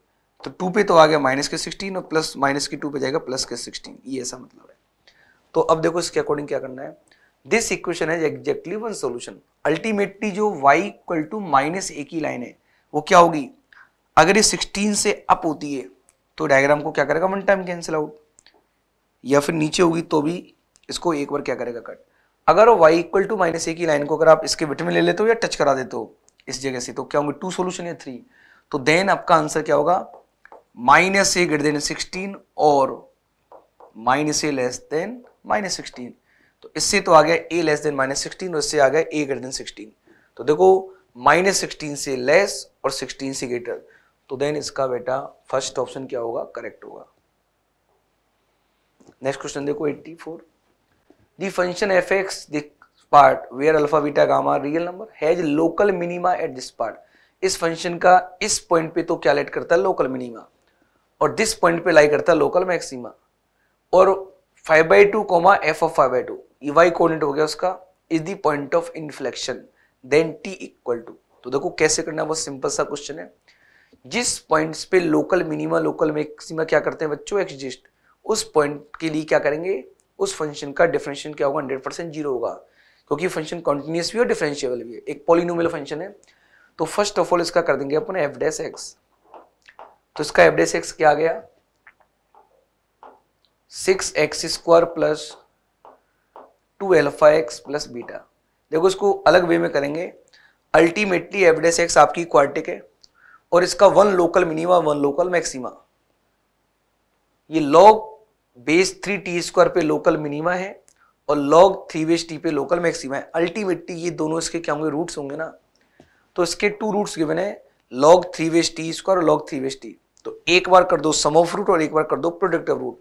तो टू पे तो आ गया माइनस के सिक्सटीन और प्लस माइनस के टू पे जाएगा प्लस के सिक्सटीन ये ऐसा मतलब है तो अब देखो इसके अकॉर्डिंग क्या करना है दिस इक्वेशन है एग्जैक्टली वन सोल्यूशन अल्टीमेटली जो y equal to minus a की लाइन है वो क्या होगी अगर ये सिक्सटीन से अप होती है तो डायग्राम को क्या करेगा वन टाइम कैंसिल आउट या फिर नीचे होगी तो भी इसको एक बार क्या करेगा कट अगर y equal to minus a की लाइन को अगर आप इसके बिट में ले लेते हो या टच करा देते हो इस जगह से तो क्या होंगे टू सोल्यूशन या थ्री तो देन आपका आंसर क्या होगा minus a greater than sixteen और minus a less than minus sixteen तो इससे तो आ गया a less than minus sixteen और इससे आ गया ए ग्रेटर देन सिक्सटीन तो देखो माइनस सिक्सटीन से लेस और सिक्सटीन से ग्रेटर तो देन इसका बेटा फर्स्ट ऑप्शन क्या होगा करेक्ट होगा नेक्स्ट क्वेश्चन देखो eighty four The function fx, the part where alpha, beta, gamma real number has local minima at this part. इस फंक्शन का इस पॉइंट पे तो क्या लाइट करता है लोकल मिनिमा और दिस पॉइंट पे लाई करता है लोकल मैक्सिमा और five by two comma F of five by two Y coordinate हो गया उसका is the point of inflection then T equal to तो देखो कैसे करना है बहुत सिंपल सा क्वेश्चन है जिस पॉइंट पे लोकल मिनिमा लोकल मैक्सिमा क्या करते हैं बच्चों एक्सिस्ट उस पॉइंट के लिए क्या करेंगे उस फंक्शन का डिफरेंशिएशन क्या होगा हंड्रेड परसेंट जीरो होगा क्योंकि फंक्शन कॉन्टिन्यूस भी और डिफरेंशियबल भी है एक पॉलिनोमियल फंक्शन है तो फर्स्ट ऑफ ऑल इसका कर देंगे अपन एफ डेस एक्स तो इसका एफ डेस एक्स क्या आ गया six X square plus two alpha x plus beta देखो इसको अलग वे में करेंगे अल्टीमेटली एफ एवडेस एक्स आपकी क्वार्टिक है और इसका one local minima one local maxima ये log base three T square पे लोकल मिनिमा है और लॉग थ्री बेस टी पे लोकल मैक्सिमा है अल्टीमेटली ये दोनों इसके क्या होंगे रूट्स होंगे ना तो इसके टू रूट्स गिवन है log three base T square और लॉग थ्री बेस टी तो एक बार कर दो सम ऑफ रूट और एक बार कर दो प्रोडक्ट ऑफ रूट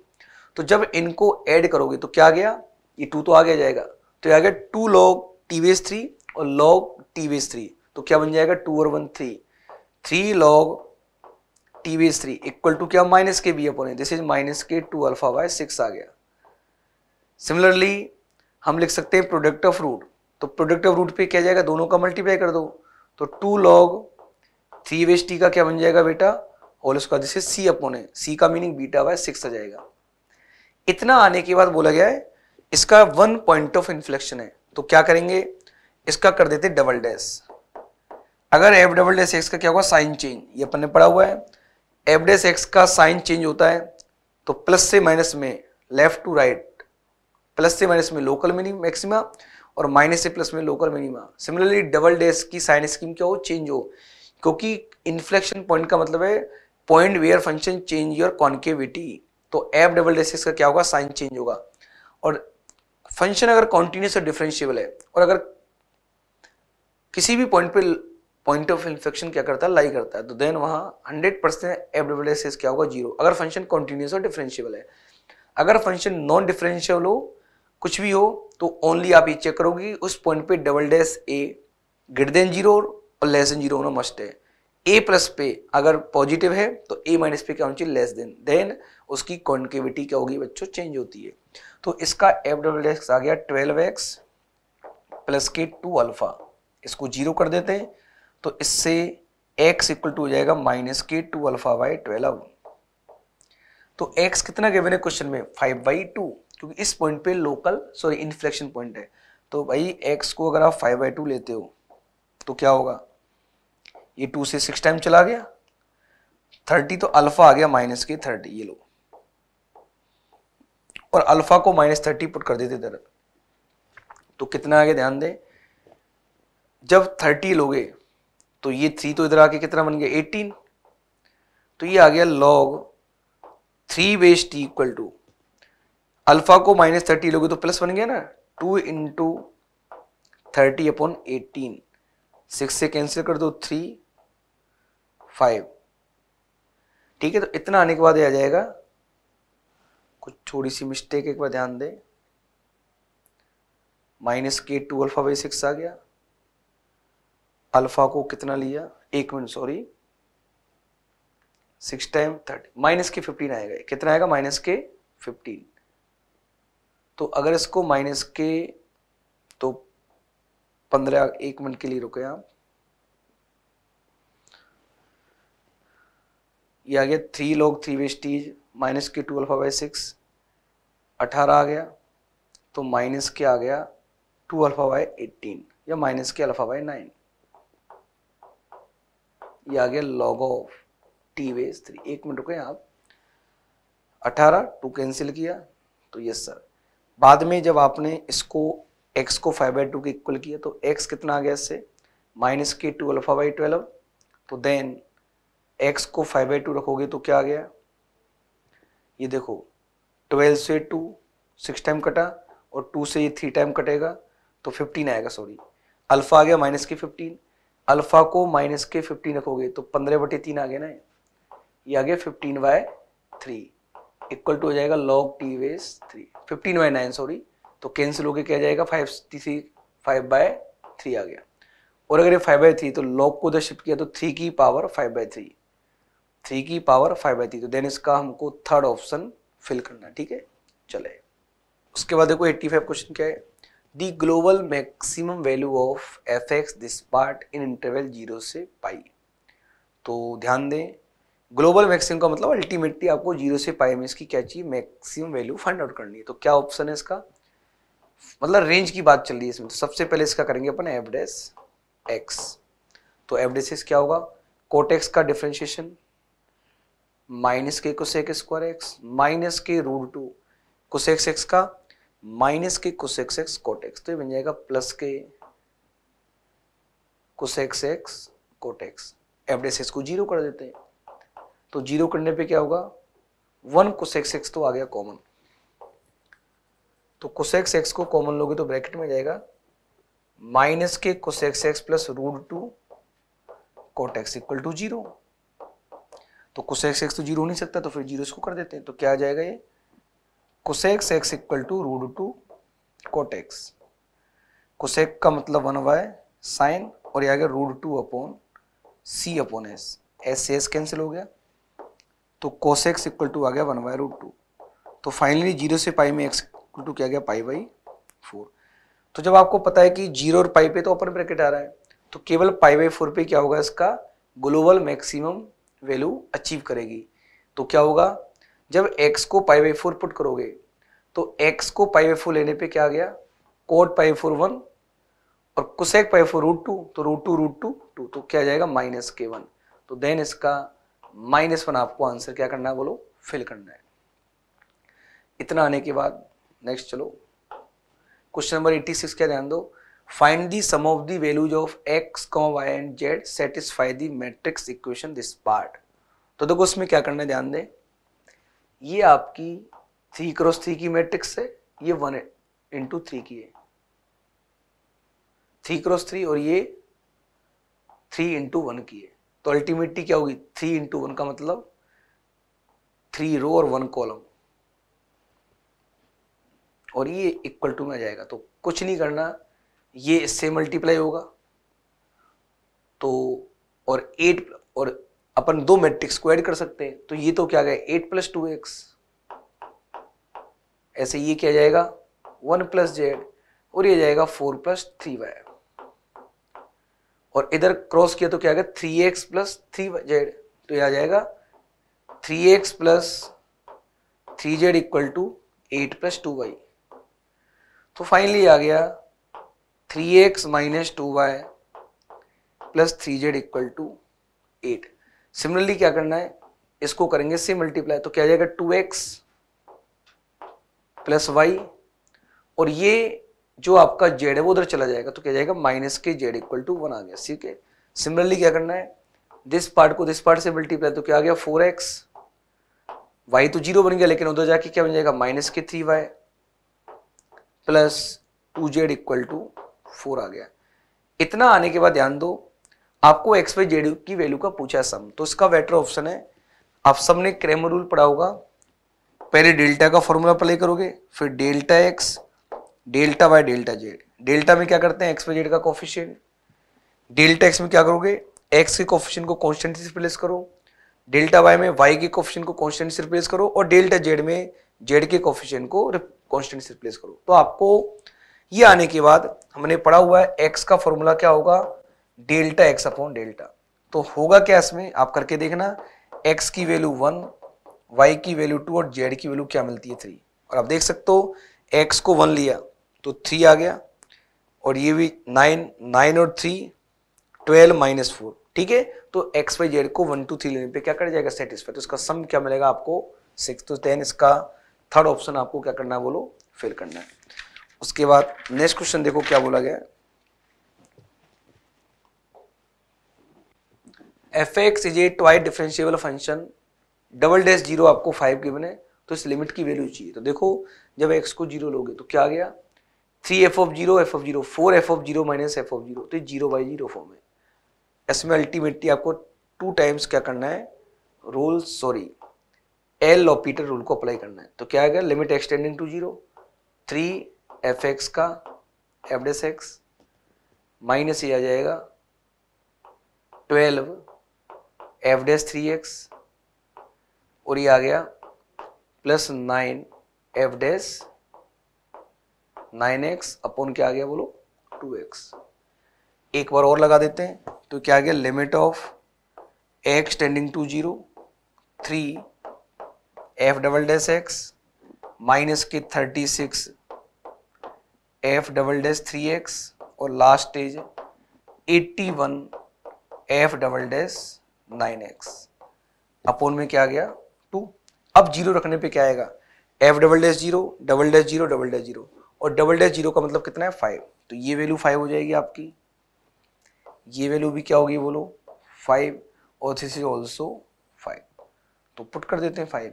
तो जब इनको ऐड करोगे तो क्या आ गया ये टू तो आ गया जाएगा तो आ गया two log T base three और लॉग टी बेस थ्री तो क्या बन जाएगा टू और one three three log T base three equal to क्या माइनस के B upon this is minus के टू अल्फा बाय सिक्स आ गया सिमिलरली हम लिख सकते हैं प्रोडक्ट ऑफ रूट तो प्रोडक्ट ऑफ रूट पे क्या जाएगा दोनों का मल्टीप्लाई कर दो तो two log three base T का क्या बन जाएगा बेटा whole square this is C upon है सी का मीनिंग बीटा बाय सिक्स आ जाएगा इतना आने के बाद बोला गया है इसका वन पॉइंट ऑफ इन्फ्लेक्शन है तो क्या करेंगे इसका कर देते डबल डैश अगर एफ डबल डैश एक्स का क्या होगा साइन चेंज ये अपन ने पढ़ा हुआ है एवडेस एक्स का साइन चेंज होता है तो प्लस से माइनस में लेफ्ट टू राइट प्लस से माइनस में लोकल मिनिमम मैक्सिमा और माइनस से प्लस में local minima similarly double dash की साइन स्कीम क्या हो चेंज हो क्योंकि इन्फ्लेक्शन पॉइंट का मतलब है point where function change your concavity तो एफ डबल डेस का क्या होगा साइन चेंज होगा और फंक्शन अगर कॉन्टिन्यूस और डिफ्रेंशियबल है और अगर किसी भी पॉइंट पे पॉइंट ऑफ इन्फेक्शन क्या करता है लाई करता है तो देन वहाँ हंड्रेड परसेंट एब्रेबलेसिस क्या होगा जीरो अगर फंक्शन कॉन्टिन्यूस और डिफरेंशियबल है अगर फंक्शन नॉन डिफरेंशियबल हो कुछ भी हो तो ओनली आप ये चेक करोगे उस पॉइंट पे double dash A greater than zero और लेस देन जीरो होना मस्ट है ए प्लस पे अगर पॉजिटिव है तो ए माइनस पे क्या होना चाहिए लेस देन देन उसकी कॉन्केविटी क्या होगी बच्चों चेंज होती है तो इसका एफ डबल एक्स आ गया ट्वेल्व एक्स प्लस के टू अल्फा इसको जीरो कर देते हैं तो इससे x इक्वल टू हो जाएगा माइनस के टू अल्फा बाई ट्वेल्व तो x कितना गिवन है क्वेश्चन में फाइव बाई टू क्योंकि इस पॉइंट पे लोकल सॉरी इन्फ्लेक्शन पॉइंट है तो भाई x को अगर आप फाइव बाई टू लेते हो तो क्या होगा ये टू से सिक्स टाइम चला गया थर्टी तो अल्फा आ गया माइनस के थर्टी ये लो और अल्फा को माइनस थर्टी पुट कर देते इधर तो कितना आगे ध्यान दें जब थर्टी लोगे तो ये थ्री तो इधर आके कितना बन गया एटीन तो ये आ गया log three base T equal to alpha को माइनस थर्टी लोगे तो प्लस बन गया ना two into thirty upon eighteen six से कैंसिल कर दो थ्री फाइव ठीक है तो इतना आने के बाद आ जाएगा कुछ थोड़ी सी मिस्टेक एक बार ध्यान दे माइनस के टू अल्फा बाई सिक्स आ गया अल्फा को कितना लिया एक minute sorry six time thirty minus के फिफ्टीन आएगा कितना आएगा माइनस के फिफ्टीन तो अगर इसको माइनस के तो पंद्रह एक मिनट के लिए रुके आप ये आ गया थ्री लोग थ्री वेस्टीज माइनस के टू अल्फा बाई सिक्स अठारह आ गया तो माइनस के आ गया टू अल्फा बाई एटीन या माइनस के अल्फा बाई नाइन ये आ गया लॉग ऑफ टी वे थ्री एक मिनट रुके आप अठारह टू कैंसिल किया तो यस सर बाद में जब आपने इसको एक्स को फाइव बाई टू के इक्वल किया तो एक्स कितना आ गया इससे माइनस के टू अल्फा बाई ट्वेल्व तो देन एक्स को फाइव बाई टू रखोगे तो क्या आ गया ये देखो ट्वेल्व से टू सिक्स टाइम कटा और टू से ये थ्री टाइम कटेगा तो फिफ्टीन आएगा सॉरी अल्फा आ गया माइनस के फिफ्टीन अल्फा को माइनस के फिफ्टीन रखोगे तो पंद्रह बटे तीन आ गया ना ये आ गया fifteen by three equal to हो जाएगा log T base three fifteen by nine sorry तो कैंसिल होकर क्या जाएगा five three five by three आ गया और अगर ये फाइव बाई थ्री तो लॉग को उधर शिफ्ट किया तो थ्री की power five by three three की पावर फाइव बाई थ्री तो देन इसका हमको थर्ड ऑप्शन फिल करना ठीक है चले उसके बाद देखो एट्टी फाइव क्वेश्चन क्या है the global maximum value of F x this part in interval zero से पाई तो ध्यान दें ग्लोबल मैक्सिमम का मतलब अल्टीमेटली आपको जीरो से पाई में इसकी क्या चाहिए मैक्सिमम वैल्यू फाइंड आउट करनी है तो क्या ऑप्शन है इसका मतलब रेंज की बात चल रही है इसमें तो सबसे पहले इसका करेंगे अपन एवडेस एक्स तो एवडेसिस क्या होगा कोटेक्स का डिफ्रेंशिएशन माइनस के कुसेक स्क्वायर एक्स माइनस के रूट टू कुसेक्स एक्स का माइनस के कुसेक्स एक्स कोट एक्स तो ये बन जाएगा प्लस के कुसेक्स एक्स कोट एक्स को जीरो कर देते हैं तो जीरो करने पे क्या होगा वन कुसेक्स एक्स तो आ गया कॉमन तो कुसेक्स एक्स को कॉमन लोगे तो ब्रैकेट में जाएगा माइनस के cosec X plus root two cot X equal to zero तो कुसेक्स एक्स तो जीरो नहीं सकता तो फिर जीरो इसको कर देते हैं तो क्या आ जाएगा ये cosec X equal to root two cot X cosec का मतलब वन बाय साइन और यह आ गया root two upon C upon S S से एस कैंसिल हो गया तो कोसेक्स इक्वल टू आ गया वन बाय रूड टू तो फाइनली जीरो से पाई में एक्स इक्वल टू क्या गया पाई बाई फोर तो जब आपको पता है कि जीरो और पाई पे तो ओपन ब्रैकेट आ रहा है तो केवल पाई बाई फोर पे क्या होगा इसका ग्लोबल मैक्सिमम वैल्यू अचीव करेगी तो क्या होगा जब x को पाई बाई फोर पुट करोगे तो x को पाई बाई फोर लेने पे क्या आ गया कोट पाई फोर वन और cosec pi four root two तो root two root two two तो क्या जाएगा माइनस के वन तो देन इसका माइनस वन आपको आंसर क्या करना है बोलो फिल करना है इतना आने के बाद नेक्स्ट चलो क्वेश्चन नंबर सिक्स क्या ध्यान दो find the sum of the values of X Y and Z satisfy the matrix equation this part तो देखो उसमें क्या करना है ध्यान दें ये आपकी थ्री क्रॉस थ्री की मैट्रिक्स है ये वन इंटू थ्री की है थ्री क्रॉस थ्री और ये थ्री इंटू वन की है तो अल्टीमेटली क्या होगी थ्री इंटू वन का मतलब थ्री रो और वन कॉलम और ये इक्वल टू में आ जाएगा तो कुछ नहीं करना ये इससे मल्टीप्लाई होगा तो और एट और अपन दो मैट्रिक्स को ऐड कर सकते हैं तो ये तो क्या गया एट प्लस टू एक्स ऐसे ये क्या जाएगा वन प्लस जेड और ये जाएगा फोर प्लस थ्री वाई और इधर क्रॉस किया तो क्या गया three X plus three Z तो यह आ जाएगा three X plus three Z equal to eight plus two Y तो फाइनली आ गया three X minus two Y plus three Z equal to eight similarly क्या करना है इसको करेंगे से मल्टीप्लाई तो क्या जाएगा टू एक्स प्लस वाई और ये जो आपका जेड है वो उधर चला जाएगा तो क्या जाएगा माइनस के जेड इक्वल टू वन आ गया ठीक है सिमिलरली क्या करना है दिस पार्ट को दिस पार्ट से मल्टीप्लाई तो क्या आ गया फोर एक्स वाई तो जीरो बन गया लेकिन उधर जाके क्या बन जाएगा माइनस के three Y plus two Z equal to four आ गया इतना आने के बाद ध्यान दो आपको एक्स वाई जेड की वैल्यू का पूछा सम तो इसका बेटर ऑप्शन है आप सबने क्रेम रूल पढ़ा होगा पहले डेल्टा का फॉर्मूला अप्लाई करोगे फिर delta X delta by delta Z delta में क्या करते हैं एक्स बाई जेड का कॉफिशियन डेल्टा एक्स में क्या करोगे एक्स के कॉफिशियंट को कॉन्स्टेंट से रिप्लेस करो डेल्टा वाई में वाई के कॉफिशियंट को कॉन्स्टेंट से रिप्लेस करो और डेल्टा जेड में जेड के कॉफिशियन को कॉन्स्टेंट से रिप्लेस करो तो आपको ये आने के बाद हमने पढ़ा हुआ है एक्स का फॉर्मूला क्या होगा डेल्टा एक्स अपॉन डेल्टा तो होगा क्या इसमें आप करके देखना एक्स की वैल्यू वन वाई की वैल्यू टू और जेड की वैल्यू क्या मिलती है थ्री और आप देख सकते हो एक्स को वन लिया तो थ्री आ गया और ये भी नाइन नाइन और थ्री ट्वेल्व माइनस फोर ठीक है तो एक्स वाई जेड को वन टू थ्री लेने पे क्या कर जाएगा सेटिस्फाई तो इसका सम क्या मिलेगा आपको सिक्स तो टेन इसका थर्ड ऑप्शन आपको क्या करना है बोलो फिल करना है उसके बाद नेक्स्ट क्वेश्चन देखो क्या बोला गया है F x is a twice differentiable function double dash zero आपको फाइव गिवन है तो इस लिमिट की वैल्यू चाहिए तो देखो जब एक्स को जीरो लोगे तो क्या आ गया three F of zero F of zero four F of zero minus F of zero तो ये जीरो बाई जीरो फॉर्म है इसमें अल्टीमेटली आपको टू टाइम्स क्या करना है rule sorry L L'Hopital rule को अप्लाई करना है तो क्या आएगा limit extending to zero three F X का एफ डेस एक्स माइनस ये आ जाएगा twelve F dash three X और ये आ गया plus nine F dash nine X upon क्या आ गया बोलो टू एक्स एक बार और लगा देते हैं तो क्या आ गया limit of x tending to zero three F double dash X minus के thirty six F double dash three X और last stage eighty one F double dash nine X upon में क्या आ गया टू अब जीरो रखने पे क्या आएगा F double dash zero double dash zero double dash zero और डबल डैश जीरो का मतलब कितना है फाइव तो ये वैल्यू फाइव हो जाएगी आपकी ये वैल्यू भी क्या होगी बोलो फाइव और दिस इज ऑल्सो फाइव तो पुट कर देते हैं फाइव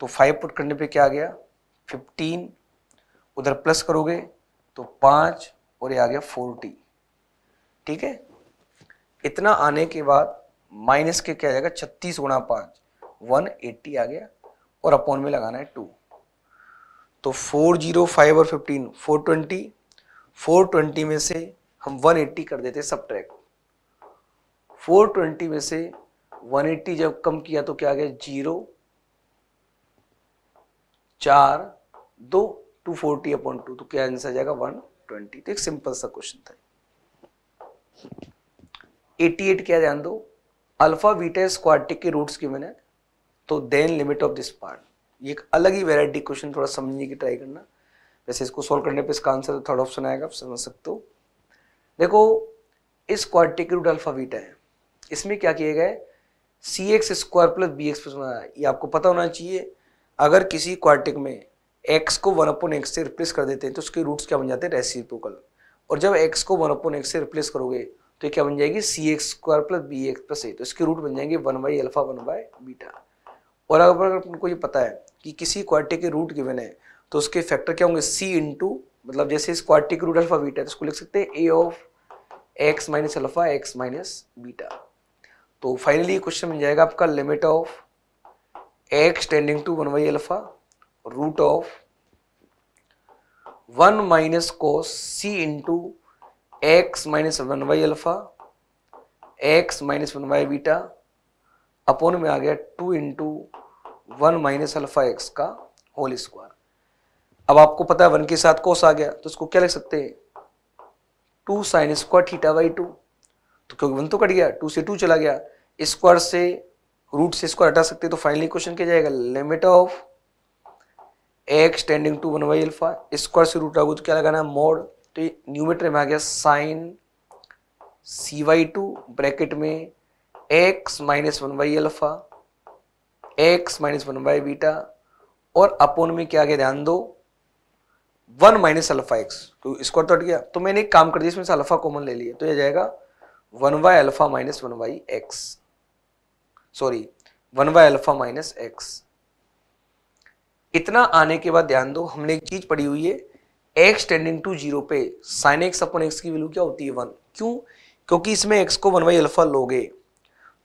तो फाइव पुट करने पे क्या आ गया फिफ्टीन उधर प्लस करोगे तो पाँच और ये आ गया फोर्टी ठीक है इतना आने के बाद माइनस के क्या जाएगा छत्तीस गुणा पांच वन एट्टी आ गया और अपॉन में लगाना है टू तो फोर जीरो फाइव और fifteen four twenty four twenty में से हम वन एट्टी कर देते सब ट्रैक फोर ट्वेंटी में से वन एट्टी जब कम किया तो क्या आ गया जीरो चार दो टू फोर्टी अपॉन टू तो क्या आंसर आ जाएगा वन ट्वेंटी तो एक सिंपल सा क्वेश्चन था एटी एट क्या ध्यान दो अल्फा बीटा क्वार्टिक की रूट्स की मैंने तो then limit of this part ये एक अलग ही वेराइटी क्वेश्चन थोड़ा समझने की ट्राई करना वैसे इसको सोल्व करने पे इसका आंसर थर्ड ऑप्शन आएगा आप समझ सकते हो देखो इस क्वार्टिक रूट अल्फा बीटा है इसमें क्या किया गया है C x square plus B x plus ये आपको पता होना चाहिए अगर किसी क्वार्टिक में एक्स को वन अपन एक्स से रिप्लेस कर देते हैं तो उसके रूट्स क्या बन जाते हैं रेसिप्रोकल और जब एक्स को वन अपन एक्स से रिप्लेस करोगे तो क्या बन जाएगी c x square plus B x plus a तो इसके रूट बन जाएंगे one by alpha one by beta और अगर उनको ये पता है कि किसी क्वार्टिक के रूट गिवन है तो उसके फैक्टर क्या होंगे सी इंटू मतलब जैसे इस के रूट अल्फा बीटा है तो उसको लिख सकते हैं a of x minus alpha x minus beta तो फाइनली क्वेश्चन बन जाएगा आपका limit of x tending to one by alpha root of one minus cos c into x minus one by alpha x minus one by beta upon में आ गया two into one minus alpha x का whole square अब आपको पता है one के साथ कोस आ गया तो इसको क्या लिख सकते हैं two sine square theta by two तो क्योंकि वन तो कट गया टू से टू चला गया स्क्वायर से रूट से स्क्वायर हटा सकते तो फाइनली क्वेश्चन क्या जाएगा limit of x tending to one by alpha square से रूट आगे तो क्या लगाना है मोड तो न्यूमेटर में आ गया sine c by two bracket में x minus one by alpha x minus one by beta और अपोन में क्या आ गया ध्यान दो वन माइनस अल्फा एक्स तो स्क्वायर तो हट गया तो मैंने एक काम कर दिया इसमें से अल्फा कॉमन ले लिया तो यह जाएगा one by alpha minus one Y x sorry one by alpha minus x इतना आने के बाद ध्यान दो हमने एक चीज पढ़ी हुई है एक्स टेंडिंग टू जीरो पे साइन एक्स अपन एक्स की वैल्यू क्या होती है वन क्यों क्योंकि इसमें एक्स को वन बाई अल्फा लोगे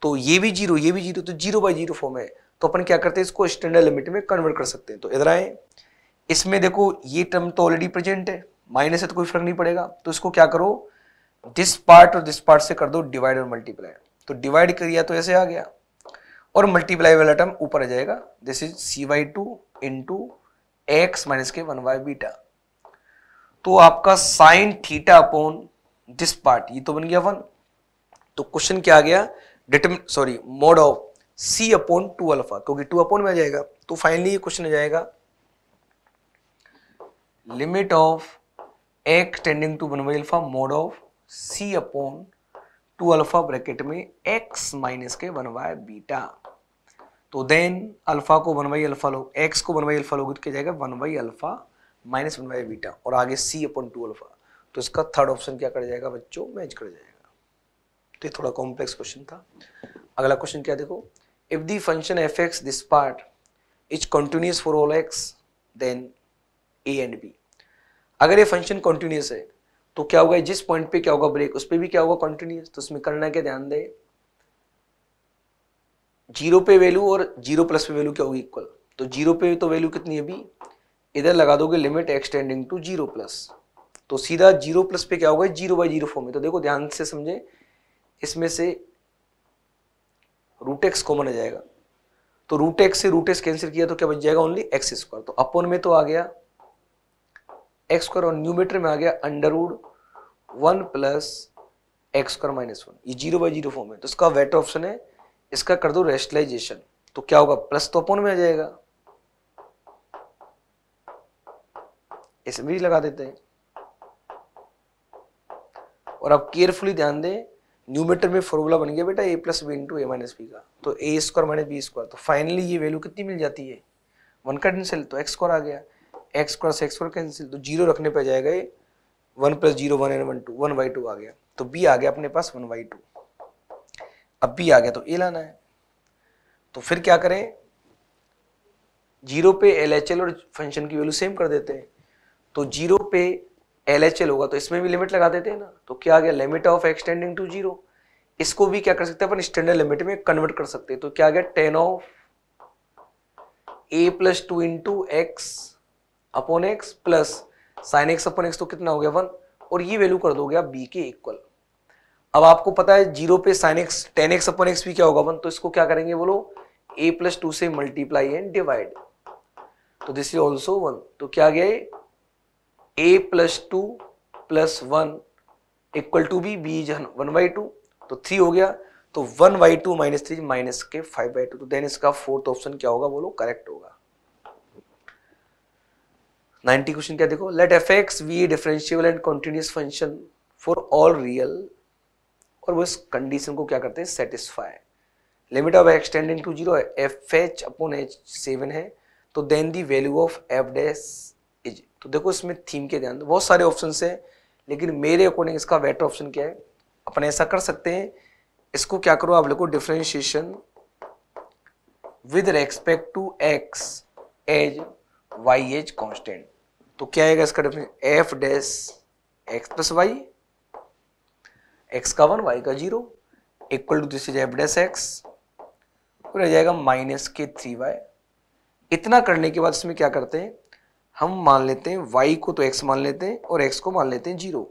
तो ये भी जीरो ये भी जीरो तो जीरो बाई जीरो फॉर्म है तो अपन क्या करते हैं इसको स्टैंडर्ड लिमिट में कन्वर्ट कर सकते हैं तो इधर आए इसमें देखो ये टर्म तो ऑलरेडी प्रेजेंट है माइनस है तो कोई फर्क नहीं पड़ेगा तो इसको क्या करो दिस पार्ट और दिस पार्ट से कर दो डिवाइड और मल्टीप्लाई तो डिवाइड करिया तो ऐसे आ गया और मल्टीप्लाई वाला टर्म ऊपर आ जाएगा this is c by two into x minus के वन वाई बीटा तो आपका sine theta upon this part ये तो बन गया वन तो क्वेश्चन क्या आ गया determine sorry mod of c upon two alpha क्योंकि टू अपॉन में आ जाएगा तो फाइनली ये क्वेश्चन आ जाएगा limit of x tending to one by alpha mod of c upon two alpha bracket में एक्स माइनस के वन बाय बीटा तो देन अल्फा को वन बाई अल्फा लोग एक्स को वन बाई अल्फा लोग क्या जाएगा one by alpha minus one by beta और आगे सी अपॉन टू अल्फा तो इसका थर्ड ऑप्शन क्या कर जाएगा बच्चों मैच कर जाएगा तो ये थोड़ा कॉम्प्लेक्स क्वेश्चन था अगला क्वेश्चन क्या देखो if the function f x this part is continuous for all x then a and b अगर ये फंक्शन कंटिन्यूस है तो क्या होगा जिस पॉइंट पे क्या होगा ब्रेक उस पर भी क्या होगा कंटिन्यूस तो उसमें करना क्या ध्यान दे जीरो पे वैल्यू और जीरो प्लस पे वैल्यू क्या होगी इक्वल तो जीरो पे तो वैल्यू कितनी है अभी इधर लगा दोगे limit extending to zero plus तो सीधा जीरो प्लस पे क्या होगा जीरो बाई जीरो फॉर्म में तो देखो ध्यान से समझे इसमें से रूट एक्स कॉमन आ जाएगा तो रूट एक्स से रूट एक्स कैंसिल किया तो क्या बच जाएगा ओनली एक्स स्क्वायर तो अपॉन में तो आ गया एक्स स्क्वायर और न्यूमीटर में आ गया under root one plus x square minus one ये जीरो बाई जीरो फॉर्म है तो इसका वेट ऑप्शन है इसका कर दो रेशनलाइजेशन तो क्या होगा प्लस तो अपॉन में आ जाएगा इस भी लगा देते हैं और अब केयरफुली ध्यान दें न्यूमीटर में फॉर्मूला बन गया बेटा a plus b into a minus b का तो a square minus b square तो फाइनली ये वैल्यू कितनी मिल जाती है वन का कैंसिल तो एक्स स्क्वायर आ गया एक्स स्क्वायर से एक्स स्क्वायर कैंसिल तो जीरो रखने पर जाएगा ये one plus zero one and one two one by two आ गया तो बी आ गया अपने पास वन बाई टू अब बी आ गया तो ए लाना है तो फिर क्या करें जीरो पे एल एच एल और फंक्शन की वैल्यू सेम कर देते हैं तो जीरो पे एल एच एल होगा तो इसमें भी लिमिट लगा देते हैं ना तो क्या आ गया limit of x tending to zero इसको भी क्या कर सकते हैं अपन स्टैंडर्ड लिमिट में कन्वर्ट कर सकते हैं तो क्या आ गया tan of A plus two into x upon x plus sine x upon x तो कितना हो गया वन और ये वैल्यू कर दोगे आप बी के इक्वल अब आपको पता है जीरो पे sine x tan x upon x भी क्या होगा वन तो इसको क्या करेंगे बोलो ए प्लस टू से मल्टीप्लाई एंड डिवाइड तो दिस इज ऑल्सो वन तो क्या आ गया a plus two plus one equal to b b is one by two तो थ्री हो गया तो one by two minus three minus के फाइव बाई टू तो देन इसका फोर्थ ऑप्शन क्या होगा बोलो करेक्ट होगा 90 क्वेश्चन क्या देखो let f x be differential and continuous function for all real और वो इस कंडीशन को क्या करते हैं satisfy limit of x tending to zero f h upon h seven है तो then the value of f dash तो देखो इसमें थीम के ध्यान बहुत सारे ऑप्शन है लेकिन मेरे अकॉर्डिंग इसका बेटर ऑप्शन क्या है अपने ऐसा कर सकते हैं इसको क्या करो आप लोग differentiation with respect to x as y as constant तो क्या आएगा इसका difference f dash x plus y x का वन वाई का zero equal to this is f dash x रह जाएगा माइनस के थ्री वाई इतना करने के बाद इसमें क्या करते हैं हम मान लेते हैं वाई को तो एक्स मान लेते हैं और एक्स को मान लेते हैं जीरो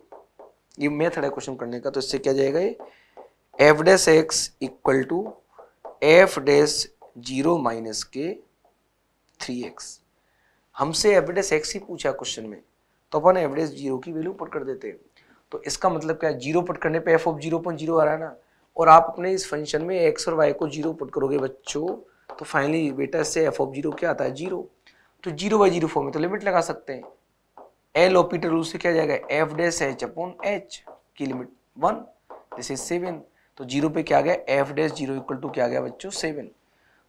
ये मेथड है क्वेश्चन करने का तो इससे क्या जाएगा ये f dash x equal to f dash zero minus के थ्री एक्स हमसे एवडेस एक्स ही पूछा क्वेश्चन में तो अपन एवडेस जीरो की वैल्यू पुट कर देते हैं तो इसका मतलब क्या है जीरो पुट करने पे f of zero point zero आ रहा है ना और आप अपने इस फंक्शन में एक्स और वाई को जीरो पुट करोगे बच्चों तो फाइनली बेटा इससे एफ ऑफ जीरो क्या आता है जीरो तो जीरो बाई जीरो फॉर्म में तो लिमिट लगा सकते हैं एल ओपीटर रूल से क्या जाएगा f dash h upon h की limit one this is seven तो जीरो पे क्या गया f dash zero equal to क्या गया बच्चों सेवन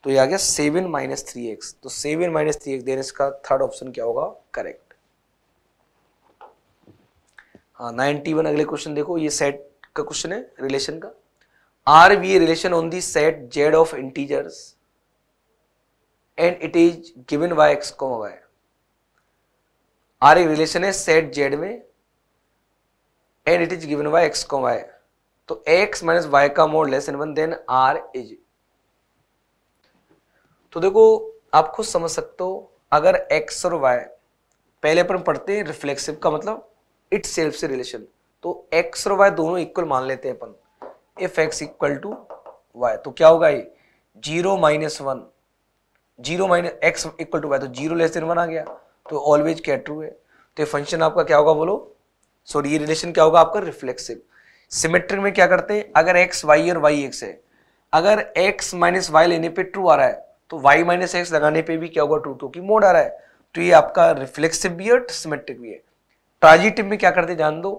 तो ये आ गया सेवन माइनस थ्री एक्स तो seven minus three x then इसका थर्ड ऑप्शन क्या होगा करेक्ट हाँ नाइनटी वन अगले क्वेश्चन देखो ये सेट का क्वेश्चन है रिलेशन का R be relation on the set Z of integers and it is given by x को वाई आर एक रिलेशन है सेट जेड में and it is given by x को वाई तो एक्स माइनस वाई का mod less than one then R is तो देखो आप खुद समझ सकते हो अगर एक्स और वाई पहले अपन पढ़ते हैं रिफ्लेक्सिव का मतलब इट सेल्फ से रिलेशन तो एक्स और वाई दोनों इक्वल मान लेते हैं अपन if x equal to Y तो क्या होगा ये zero minus one zero minus x equal to Y तो जीरो लेस देन वन आ गया तो ऑलवेज क्या ट्रू है तो ये फंक्शन आपका क्या होगा बोलो सॉरी ये रिलेशन क्या होगा आपका रिफ्लेक्सिव सिमेट्रिक में क्या करते हैं अगर एक्स वाई और वाई एक्स है अगर एक्स माइनस वाई लेने पे ट्रू आ रहा है तो वाई माइनस एक्स लगाने पे भी क्या होगा ट्रू क्योंकि मोड आ रहा है तो ये आपका रिफ्लेक्सिव भी है सिमेट्रिक भी है ट्रांजिटिव में क्या करते हैं जान दो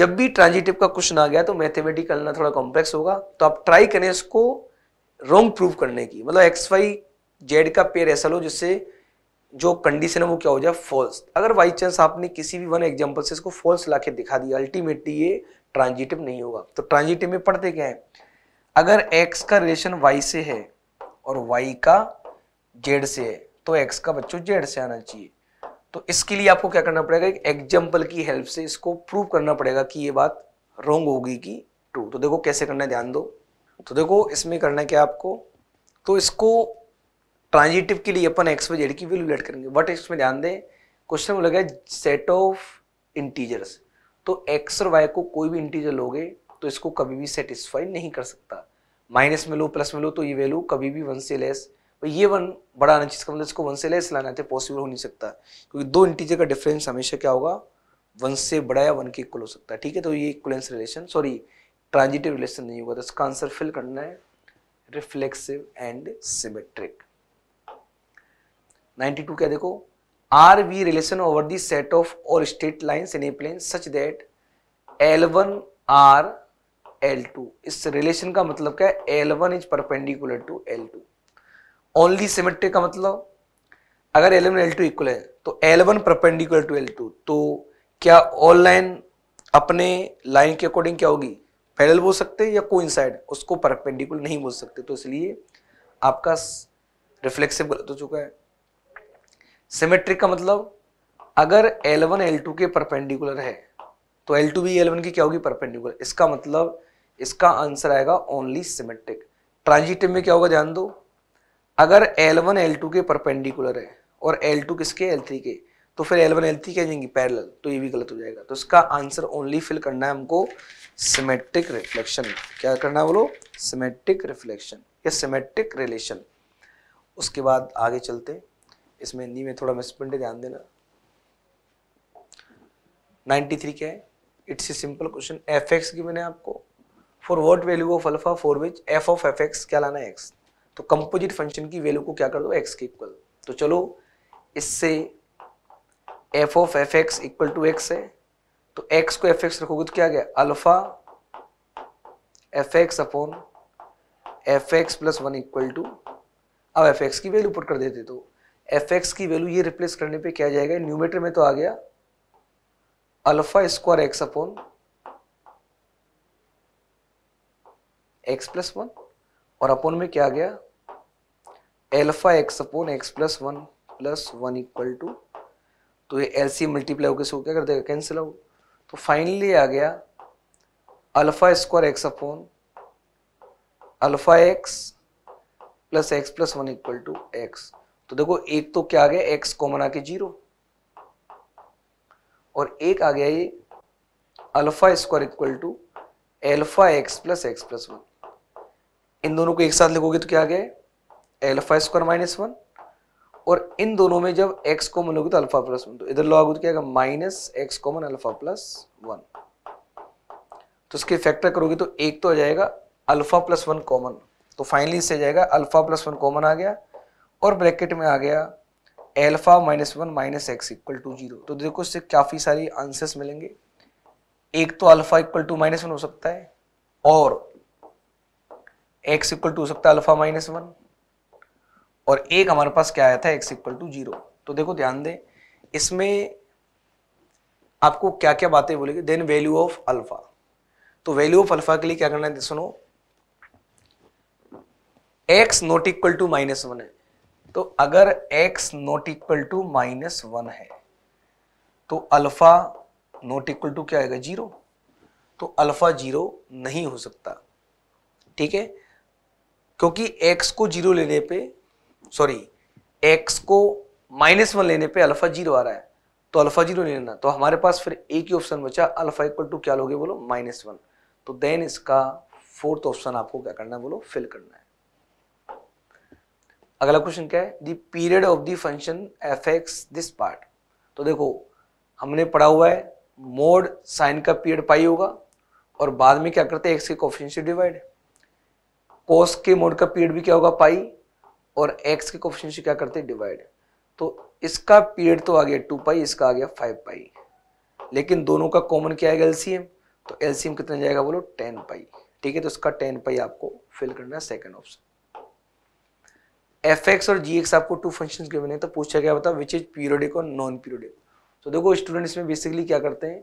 जब भी ट्रांजिटिव का क्वेश्चन आ गया तो मैथमेटिकल ना थोड़ा कॉम्प्लेक्स होगा तो आप ट्राई करें इसको रॉन्ग प्रूव करने की मतलब एक्स वाई जेड का पेयर ऐसा लो जिससे जो कंडीशन है वो क्या हो जाए फॉल्स अगर वाई चांस आपने किसी भी वन एग्जाम्पल से इसको फॉल्स ला दिखा दिया अल्टीमेटली ये ट्रांजिटिव नहीं होगा तो ट्रांजिटिव में पढ़ते क्या है अगर एक्स का रिलेशन वाई से है और वाई का जेड से है तो एक्स का बच्चों जेड से आना चाहिए तो इसके लिए आपको क्या करना पड़ेगा एक एग्जाम्पल की हेल्प से इसको प्रूव करना पड़ेगा कि ये बात रॉन्ग होगी कि ट्रू तो देखो कैसे करना है ध्यान दो तो देखो इसमें करना है क्या आपको तो इसको ट्रांजिटिव के लिए अपन एक्स वाई जेड की वैल्यू लेट करेंगे बट इसमें ध्यान दें क्वेश्चन में लगा सेट ऑफ इंटीजर्स तो एक्स और वाई को कोई भी इंटीजर लोगे तो इसको कभी भी सेटिस्फाई नहीं कर सकता माइनस में लो प्लस में लो तो ये वैल्यू कभी भी वन से लेस तो ये वन बड़ा आना चाहिए मतलब इसको वन से लेस लाना चाहिए तो पॉसिबल हो नहीं सकता क्योंकि दो इंटीजर का डिफरेंस हमेशा क्या होगा वन से बड़ा या वन के इक्वल हो सकता है ठीक है तो ये equivalence relation sorry transitive relation नहीं होगा तो इसका आंसर फिल करना है reflexive and symmetric ninety two क्या देखो R be relation over the set of all straight line in a plane such that L one R L two इस relation का मतलब क्या है L one is perpendicular to L two only symmetric का मतलब अगर L one L two equal है तो L one perpendicular to L two तो क्या ऑल लाइन अपने लाइन के अकॉर्डिंग क्या होगी पैरेलल बोल सकते हैं या को उसको परपेंडिकुलर नहीं बोल सकते तो इसलिए आपका रिफ्लेक्सिव गलत हो चुका है सिमेट्रिक का मतलब अगर L1 L2 के परपेंडिकुलर है तो L2 भी L1 की क्या होगी परपेंडिकुलर इसका मतलब इसका आंसर आएगा ओनली सिमेट्रिक ट्रांजिटिव में क्या होगा ध्यान दो अगर L1 L2 के परपेंडिकुलर है और L2 किसके L3 के तो फिर L1 L3 क्या जाएंगी पैरेलल तो ये भी गलत हो जाएगा तो इसका आंसर ओनली फिल करना है हमको सिमेट्रिक रिफ्लेक्शन क्या करना है बोलो सिमेट्रिक रिफ्लेक्शन या सिमेट्रिक रिलेशन उसके बाद आगे चलते हैं इसमें हिंदी में थोड़ा मिसप्रिंट है ध्यान देना 93 क्या है it's a simple question f x की मैंने आपको for what value of alpha for which f of F x क्या लाना है एक्स तो कंपोजिट फंक्शन की वैल्यू को क्या कर दो एक्स के इक्वल तो चलो इससे f of F x equal to x है तो एक्स को एफ एक्स रखोगे तो क्या गया alpha f x upon f x plus one equal to अब एफ एक्स की वैल्यू पुट कर देते तो एफ एक्स की वैल्यू ये रिप्लेस करने पे क्या जाएगा न्यूमेटर में तो आ गया alpha square x upon x plus one और अपॉन में क्या आ गया alpha x upon x plus one plus one equal to तो ये एल सी मल्टीप्लाई होकर सो क्या कर देगा कैंसिल आउट तो फाइनली आ गया alpha square x upon alpha x plus x plus one equal to x तो देखो एक तो क्या आ गया एक्स कॉमन आके जीरो और एक आ गया ये alpha square equal to alpha x plus x plus one इन दोनों को एक साथ लिखोगे तो क्या आ गया एल्फा स्क्वायर माइनस वन और इन दोनों में जब एक्स कॉमन लोगे तो अल्फा प्लस वन तो इधर लॉग क्या minus x common alpha plus one तो इसके फैक्टर करोगे तो एक तो आ जाएगा अल्फा प्लस वन कॉमन तो फाइनली इससे जाएगा अल्फा प्लस वन कॉमन आ गया और ब्रैकेट में आ गया alpha minus one minus x equal to zero तो देखो इससे काफ़ी सारी आंसर्स मिलेंगे एक तो alpha equal to minus one हो सकता है और एक्स इक्वल टू हो सकता है अल्फा माइनस वन और एक हमारे पास क्या आया था एक्स इक्वल टू जीरो तो देखो ध्यान दें इसमें आपको क्या क्या बातें बोलेगी देन वैल्यू ऑफ अल्फा तो वैल्यू ऑफ अल्फा के लिए क्या करना है सुनो x not equal to minus one है तो अगर x not equal to minus one है तो अल्फा नॉट इक्वल टू क्या आएगा जीरो तो अल्फा जीरो नहीं हो सकता ठीक है क्योंकि x को जीरो लेने पे सॉरी x को माइनस वन लेने पे अल्फा जीरो आ रहा है तो अल्फा जीरो नहीं लेना तो हमारे पास फिर एक ही ऑप्शन बचा अल्फा इक्वल टू क्या लोगे बोलो माइनस वन तो देन इसका फोर्थ ऑप्शन आपको क्या करना है बोलो फिल करना है अगला क्वेश्चन क्या है the period of the function f x this part तो देखो हमने पढ़ा हुआ है मोड साइन का पीरियड पाई होगा और बाद में क्या करते हैं एक्स के कॉफिशन से डिवाइड कोस के मोड का पीरियड भी क्या होगा पाई और एक्स के कॉफिशन से क्या करते हैं डिवाइड तो इसका पीरियड तो आ गया टू पाई इसका आ गया फाइव पाई लेकिन दोनों का कॉमन क्या आएगा एलसीएम तो एलसीएम कितना जाएगा बोलो टेन पाई ठीक है तो इसका टेन पाई आपको फिल करना है सेकेंड ऑप्शन एफ एक्स और जी एक्स आपको टू फंक्शन के बने तो पूछा गया बताओ विच इज पीरियडिक और नॉन पीरियडिक तो देखो स्टूडेंट इसमें बेसिकली क्या करते हैं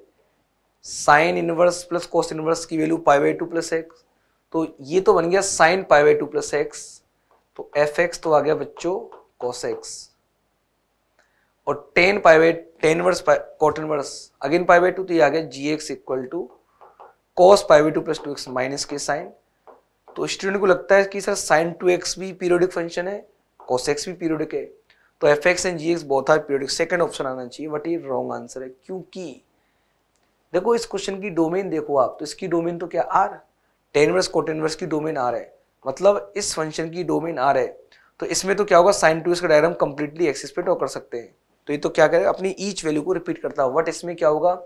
sine inverse plus cos inverse की value pi by two plus x तो ये तो बन गया sine pi by two plus x तो एफ एक्स तो आ गया बच्चों कॉस एक्स और tan pi by tan verse cot inverse again pi by two तो ये आ गया g x equal to cos pi by two plus two x minus के साइन तो स्टूडेंट को लगता है कि सर साइन टू एक्स भी पीरियोडिक फंक्शन है कोस एक्स भी पीरियडिक है तो f x and g x बहुत आर पीरियडिक सेकंड ऑप्शन आना चाहिए बट ये रॉन्ग आंसर है क्योंकि देखो इस क्वेश्चन की डोमेन देखो आप तो इसकी डोमेन तो क्या आर टेनवर्स कोटेनवर्स की डोमेन आर है मतलब इस फंक्शन की डोमेन आर है तो इसमें तो क्या होगा साइन टू इसका डायग्राम कंप्लीटली एक्सिस पे ड्रॉ कर सकते हैं तो ये तो क्या करेगा अपनी ईच वैल्यू को रिपीट करता है बट इसमें क्या होगा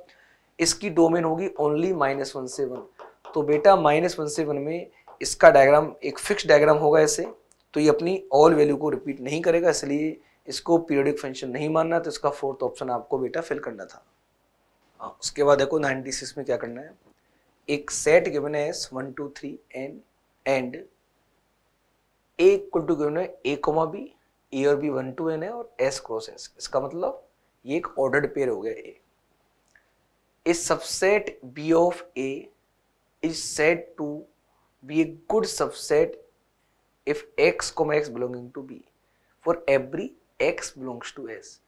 इसकी डोमेन होगी ओनली माइनस वन से वन तो बेटा माइनस वन से वन में इसका डायग्राम एक फिक्स डायग्राम होगा ऐसे तो ये अपनी ऑल वैल्यू को रिपीट नहीं करेगा इसलिए इसको पीरियडिक फंक्शन नहीं मानना तो इसका फोर्थ ऑप्शन आपको बेटा फिल करना था आ, हाँ, उसके बाद देखो नाइनटी सिक्स में क्या करना है एक सेट गिवन है one two three n and एक कुल टू गिवन है ए कोमा बी ए और बी वन टू एन है और एस क्रॉस एस इसका मतलब ये एक ऑर्डर्ड पेयर हो गया A is subset B of A is set to B a good subset if x comma x belonging to b for every x belongs to s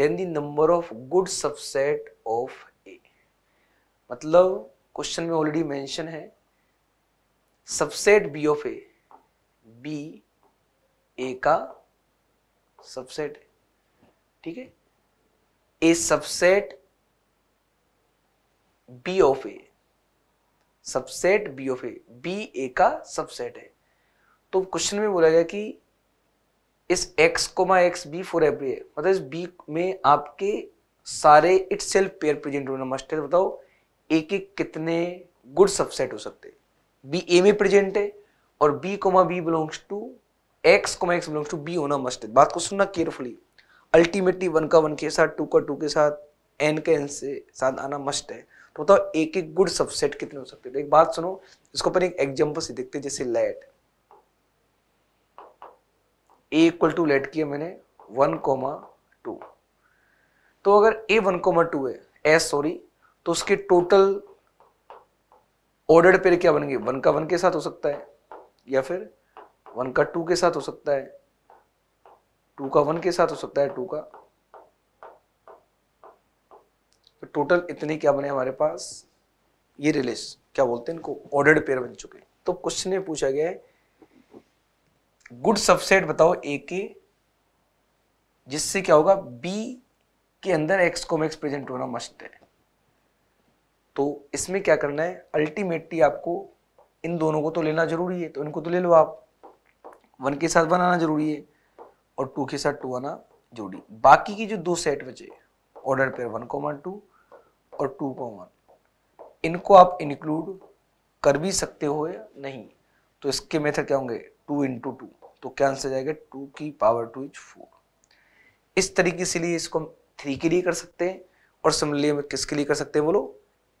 then the number of good subset of a मतलब question में already mention है subset B of A B A का subset ठीक है A subset B of A subset B of A B A का subset है तो question में बोला गया कि इस x comma x B for every मतलब इस बी में आपके सारे इट सेल्फ पेयर प्रेजेंट होना मस्ट है बताओ एक एक कितने गुड सबसेट हो सकते बी ए में प्रेजेंट है और B comma B belongs to x comma x belongs to B होना मस्ट है बात को सुनना केयरफुली अल्टीमेटली वन का वन के साथ टू का टू के साथ एन के एन से साथ आना मस्ट है तो बताओ एक एक गुड सबसेट कितने हो सकते हैं तो एक बात सुनो इसको अपन एक एग्जाम्पल से देखते हैं जैसे let A equal to let किया मैंने वन कोमा टू तो अगर ए वन कोमा टू है एस सॉरी तो उसके टोटल ऑर्डर्ड पेयर क्या बनेंगे वन का वन के साथ हो सकता है या फिर वन का टू के साथ हो सकता है टू का वन के साथ हो सकता है टू का तो टोटल इतने क्या बने हमारे पास ये रिलेशन क्या बोलते हैं इनको ऑर्डर्ड पेयर बन चुके तो क्वेश्चन में पूछा गया है गुड सबसेट बताओ ए के जिससे क्या होगा बी के अंदर एक्स को मैक्स प्रेजेंट होना मस्ट है तो इसमें क्या करना है अल्टीमेटली आपको इन दोनों को तो लेना जरूरी है तो इनको तो ले लो आप वन के साथ वन आना जरूरी है और टू के साथ टू आना जरूरी बाकी की जो दो सेट बचे ऑर्डर पेयर वन को वन टू और टू को वन इनको आप इंक्लूड कर भी सकते हो या नहीं तो इसके मेथड क्या होंगे टू इंटू टू तो क्या आंसर जाएगा टू की पावर टू इज फोर इस तरीके से लिए इसको हम थ्री के लिए कर सकते हैं और सिमिलरली हम किसके लिए कर सकते हैं बोलो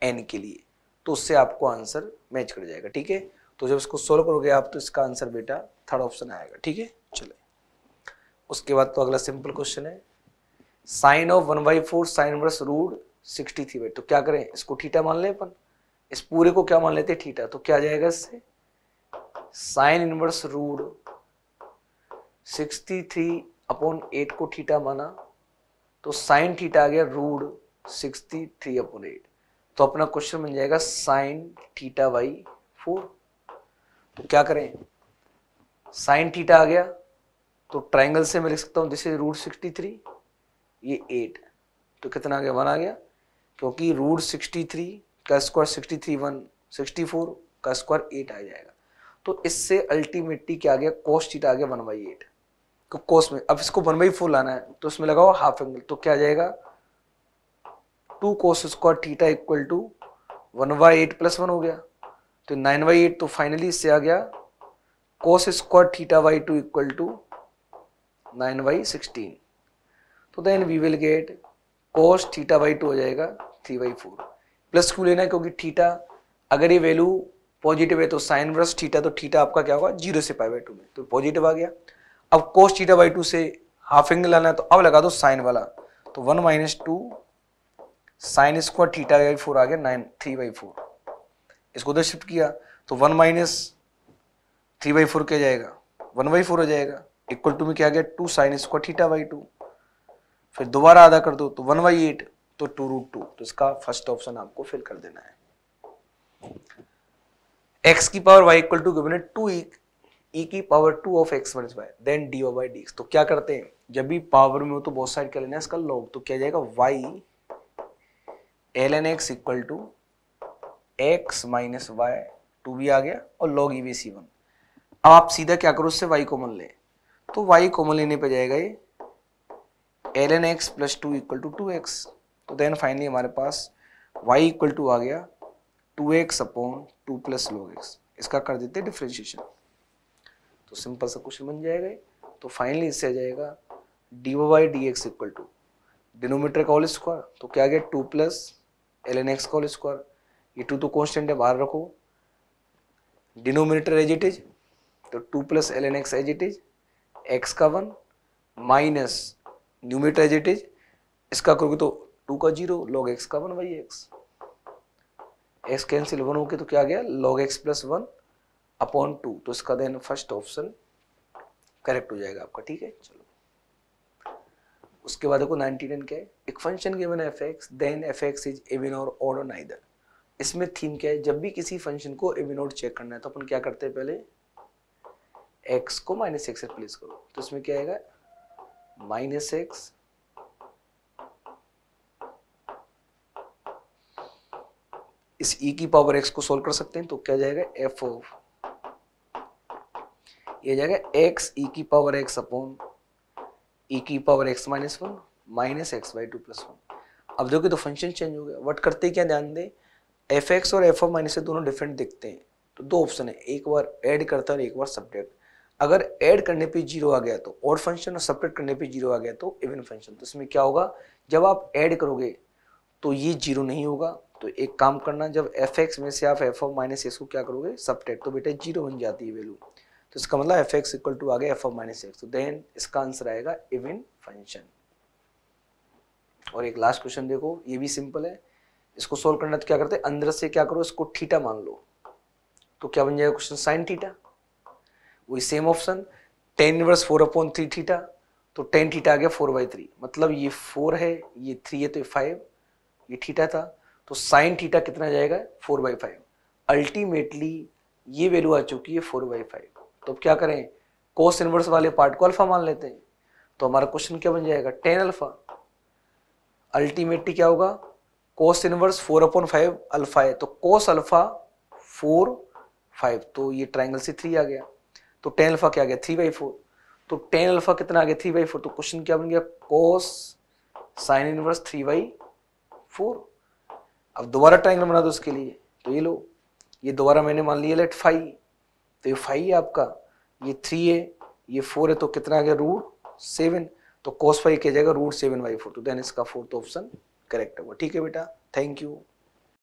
एन के लिए तो उससे आपको आंसर मैच कर जाएगा ठीक है तो जब इसको सोल्व करोगे आप तो इसका आंसर बेटा थर्ड ऑप्शन आएगा ठीक है चले उसके बाद तो अगला सिंपल क्वेश्चन है sine of one by four sine verse root sixty three by तो क्या करें इसको ठीटा मान लें अपन इस पूरे को क्या मान लेते हैं ठीटा तो क्या जाएगा इससे sine inverse root three upon eight को थीटा माना तो साइन थीटा आ गया रूट थ्री अपॉन एट तो अपना क्वेश्चन बन जाएगा साइन थीटा बाई फोर तो क्या करें साइन थीटा आ गया तो ट्राइंगल से मैं लिख सकता हूँ this is root sixty three ये एट तो कितना आ गया वन आ गया क्योंकि रूट सिक्सटी थ्री का square sixty three one sixty four का स्क्वायर एट आ जाएगा तो इससे अल्टीमेटली क्या आ गया कोस थीटा आ गया वन बाई एट तो कोस में अब इसको वन बाई फोर लाना है तो इसमें लगाओ हाफ एंगल तो क्या आ जाएगा two cos square theta equal to one by eight plus one हो गया तो नाइन बाई एट तो फाइनली इससे आ गया cos square theta by two equal to nine by sixteen तो then we will get cos theta by two हो जाएगा थ्री बाई फोर प्लस क्यों लेना है क्योंकि थीटा अगर ये वैल्यू पॉजिटिव है तो साइन वर्स थीटा तो थीटा आपका क्या होगा जीरो से पाई बाई टू में तो पॉजिटिव आ गया अब कोस थीटा बाई टू से हाफ एंगल लाना है तो अब लगा दो साइन वाला तो one minus two sine square theta by four आ गया नाइन थ्री बाई फोर इसको उधर शिफ्ट किया तो one minus three by four क्या जाएगा वन बाई फोर हो जाएगा इक्वल टू में क्या गया two sine square theta by two फिर दोबारा आधा कर दो तो वन बाई एट तो टू रूट टू तो इसका फर्स्ट ऑप्शन आपको फिल कर देना है एक्स की power y equal to given to e की power two of x minus y then d o by d तो क्या करते हैं जब भी पावर में हो तो बहुत साइड कर लेना इसका लॉग तो क्या जाएगा y l n x equal to x minus y two भी आ गया और log e b c one अब आप सीधा क्या करो उससे वाई कॉमन ले तो वाई कॉमन लेने पे जाएगा ये l n x plus two equal to two x तो देन फाइनली हमारे पास वाई इक्वल टू आ गया two x upon two plus log x इसका कर देते हैं डिफ्रेंशिएशन तो सिंपल सा क्वेश्चन बन जाएगा तो फाइनली इससे आ जाएगा डी वो y D x equal to denominator का होल स्क्वायर तो क्या गया two plus l n x का होल स्क्वायर ये टू तो कॉन्स्टेंट है बाहर रखो डिनोमीटर एज इट इज तो two plus l n x as it is x का one minus numerator as it is इसका करोगे तो टू का जीरो लॉग एक्स का one Y x x cancel one होके तो क्या गया log x plus one upon two तो इसका देन फर्स्ट ऑप्शन करेक्ट हो जाएगा आपका ठीक है चलो उसके बाद देखो 99 क्या है एक function given f x then f x is even और ऑड ऑन आइदर इसमें थीम क्या है जब भी किसी फंक्शन को इवन और चेक करना है तो अपन क्या करते हैं पहले एक्स को माइनस एक्स से प्लेस करो तो इसमें क्या आएगा माइनस एक्स इस e की पावर x को सोल्व कर सकते हैं तो क्या जाएगा एफ ओ ये जाएगा x e की पावर x अपॉन e की power x minus one minus x by two plus one अब देखो तो फंक्शन चेंज हो गया वट करते क्या ध्यान दें एफ एक्स और एफ ओ माइनस दोनों डिफरेंट दिखते हैं तो दो ऑप्शन है एक बार ऐड करता है और एक बार सब्ट्रैक्ट अगर ऐड करने पे जीरो आ गया तो और फंक्शन और सपरेट करने पे जीरो आ गया तो इवन फंक्शन तो इसमें क्या होगा जब आप ऐड करोगे तो ये जीरो नहीं होगा तो एक काम करना जब एफ एक्स में से आप एफ ओ माइनस एक्स को क्या करोगे सब्टेक्ट तो बेटा जीरो बन जाती है वैल्यू तो इसका मतलब एफ एक्स इक्वल टू आ गया एफ ओ माइनस एक्स तो देन इसका आंसर आएगा इवन फंक्शन और एक लास्ट क्वेश्चन देखो ये भी सिंपल है इसको सोल्व करना तो क्या करते हैं अंदर से क्या करो इसको ठीटा मान लो तो क्या बन जाएगा क्वेश्चन साइन ठीटा वही same option tan inverse four upon three theta तो टेन ठीटा आ गया फोर बाई थ्री मतलब ये फोर है ये थ्री है तो ये फाइव ये ठीटा था तो साइन थीटा कितना जाएगा फोर बाई फाइव अल्टीमेटली ये वैल्यू आ चुकी है फोर बाई फाइव तो अब क्या करें कोस इनवर्स वाले पार्ट को अल्फा मान लेते हैं तो हमारा क्वेश्चन क्या बन जाएगा टेन अल्फा अल्टीमेटली क्या होगा cos inverse four upon five alpha है तो कोस अल्फा फोर फाइव तो ये ट्राइंगल से थ्री आ गया तो टेन अल्फा क्या आ गया थ्री बाई फोर तो टेन अल्फा कितना आ गया थ्री बाई फोर तो क्वेश्चन क्या बन गया cos sine inverse three by four अब दोबारा ट्राइंगल बना दो उसके लिए तो ये लो ये दोबारा मैंने मान लिया लेट फाइव तो ये फाइव है आपका ये थ्री है ये फोर है तो कितना आ गया रूट सेवन तो कॉस फाइव किया जाएगा रूट सेवन बाई फोर तो देन इसका फोर्थ ऑप्शन करेक्ट होगा ठीक है बेटा थैंक यू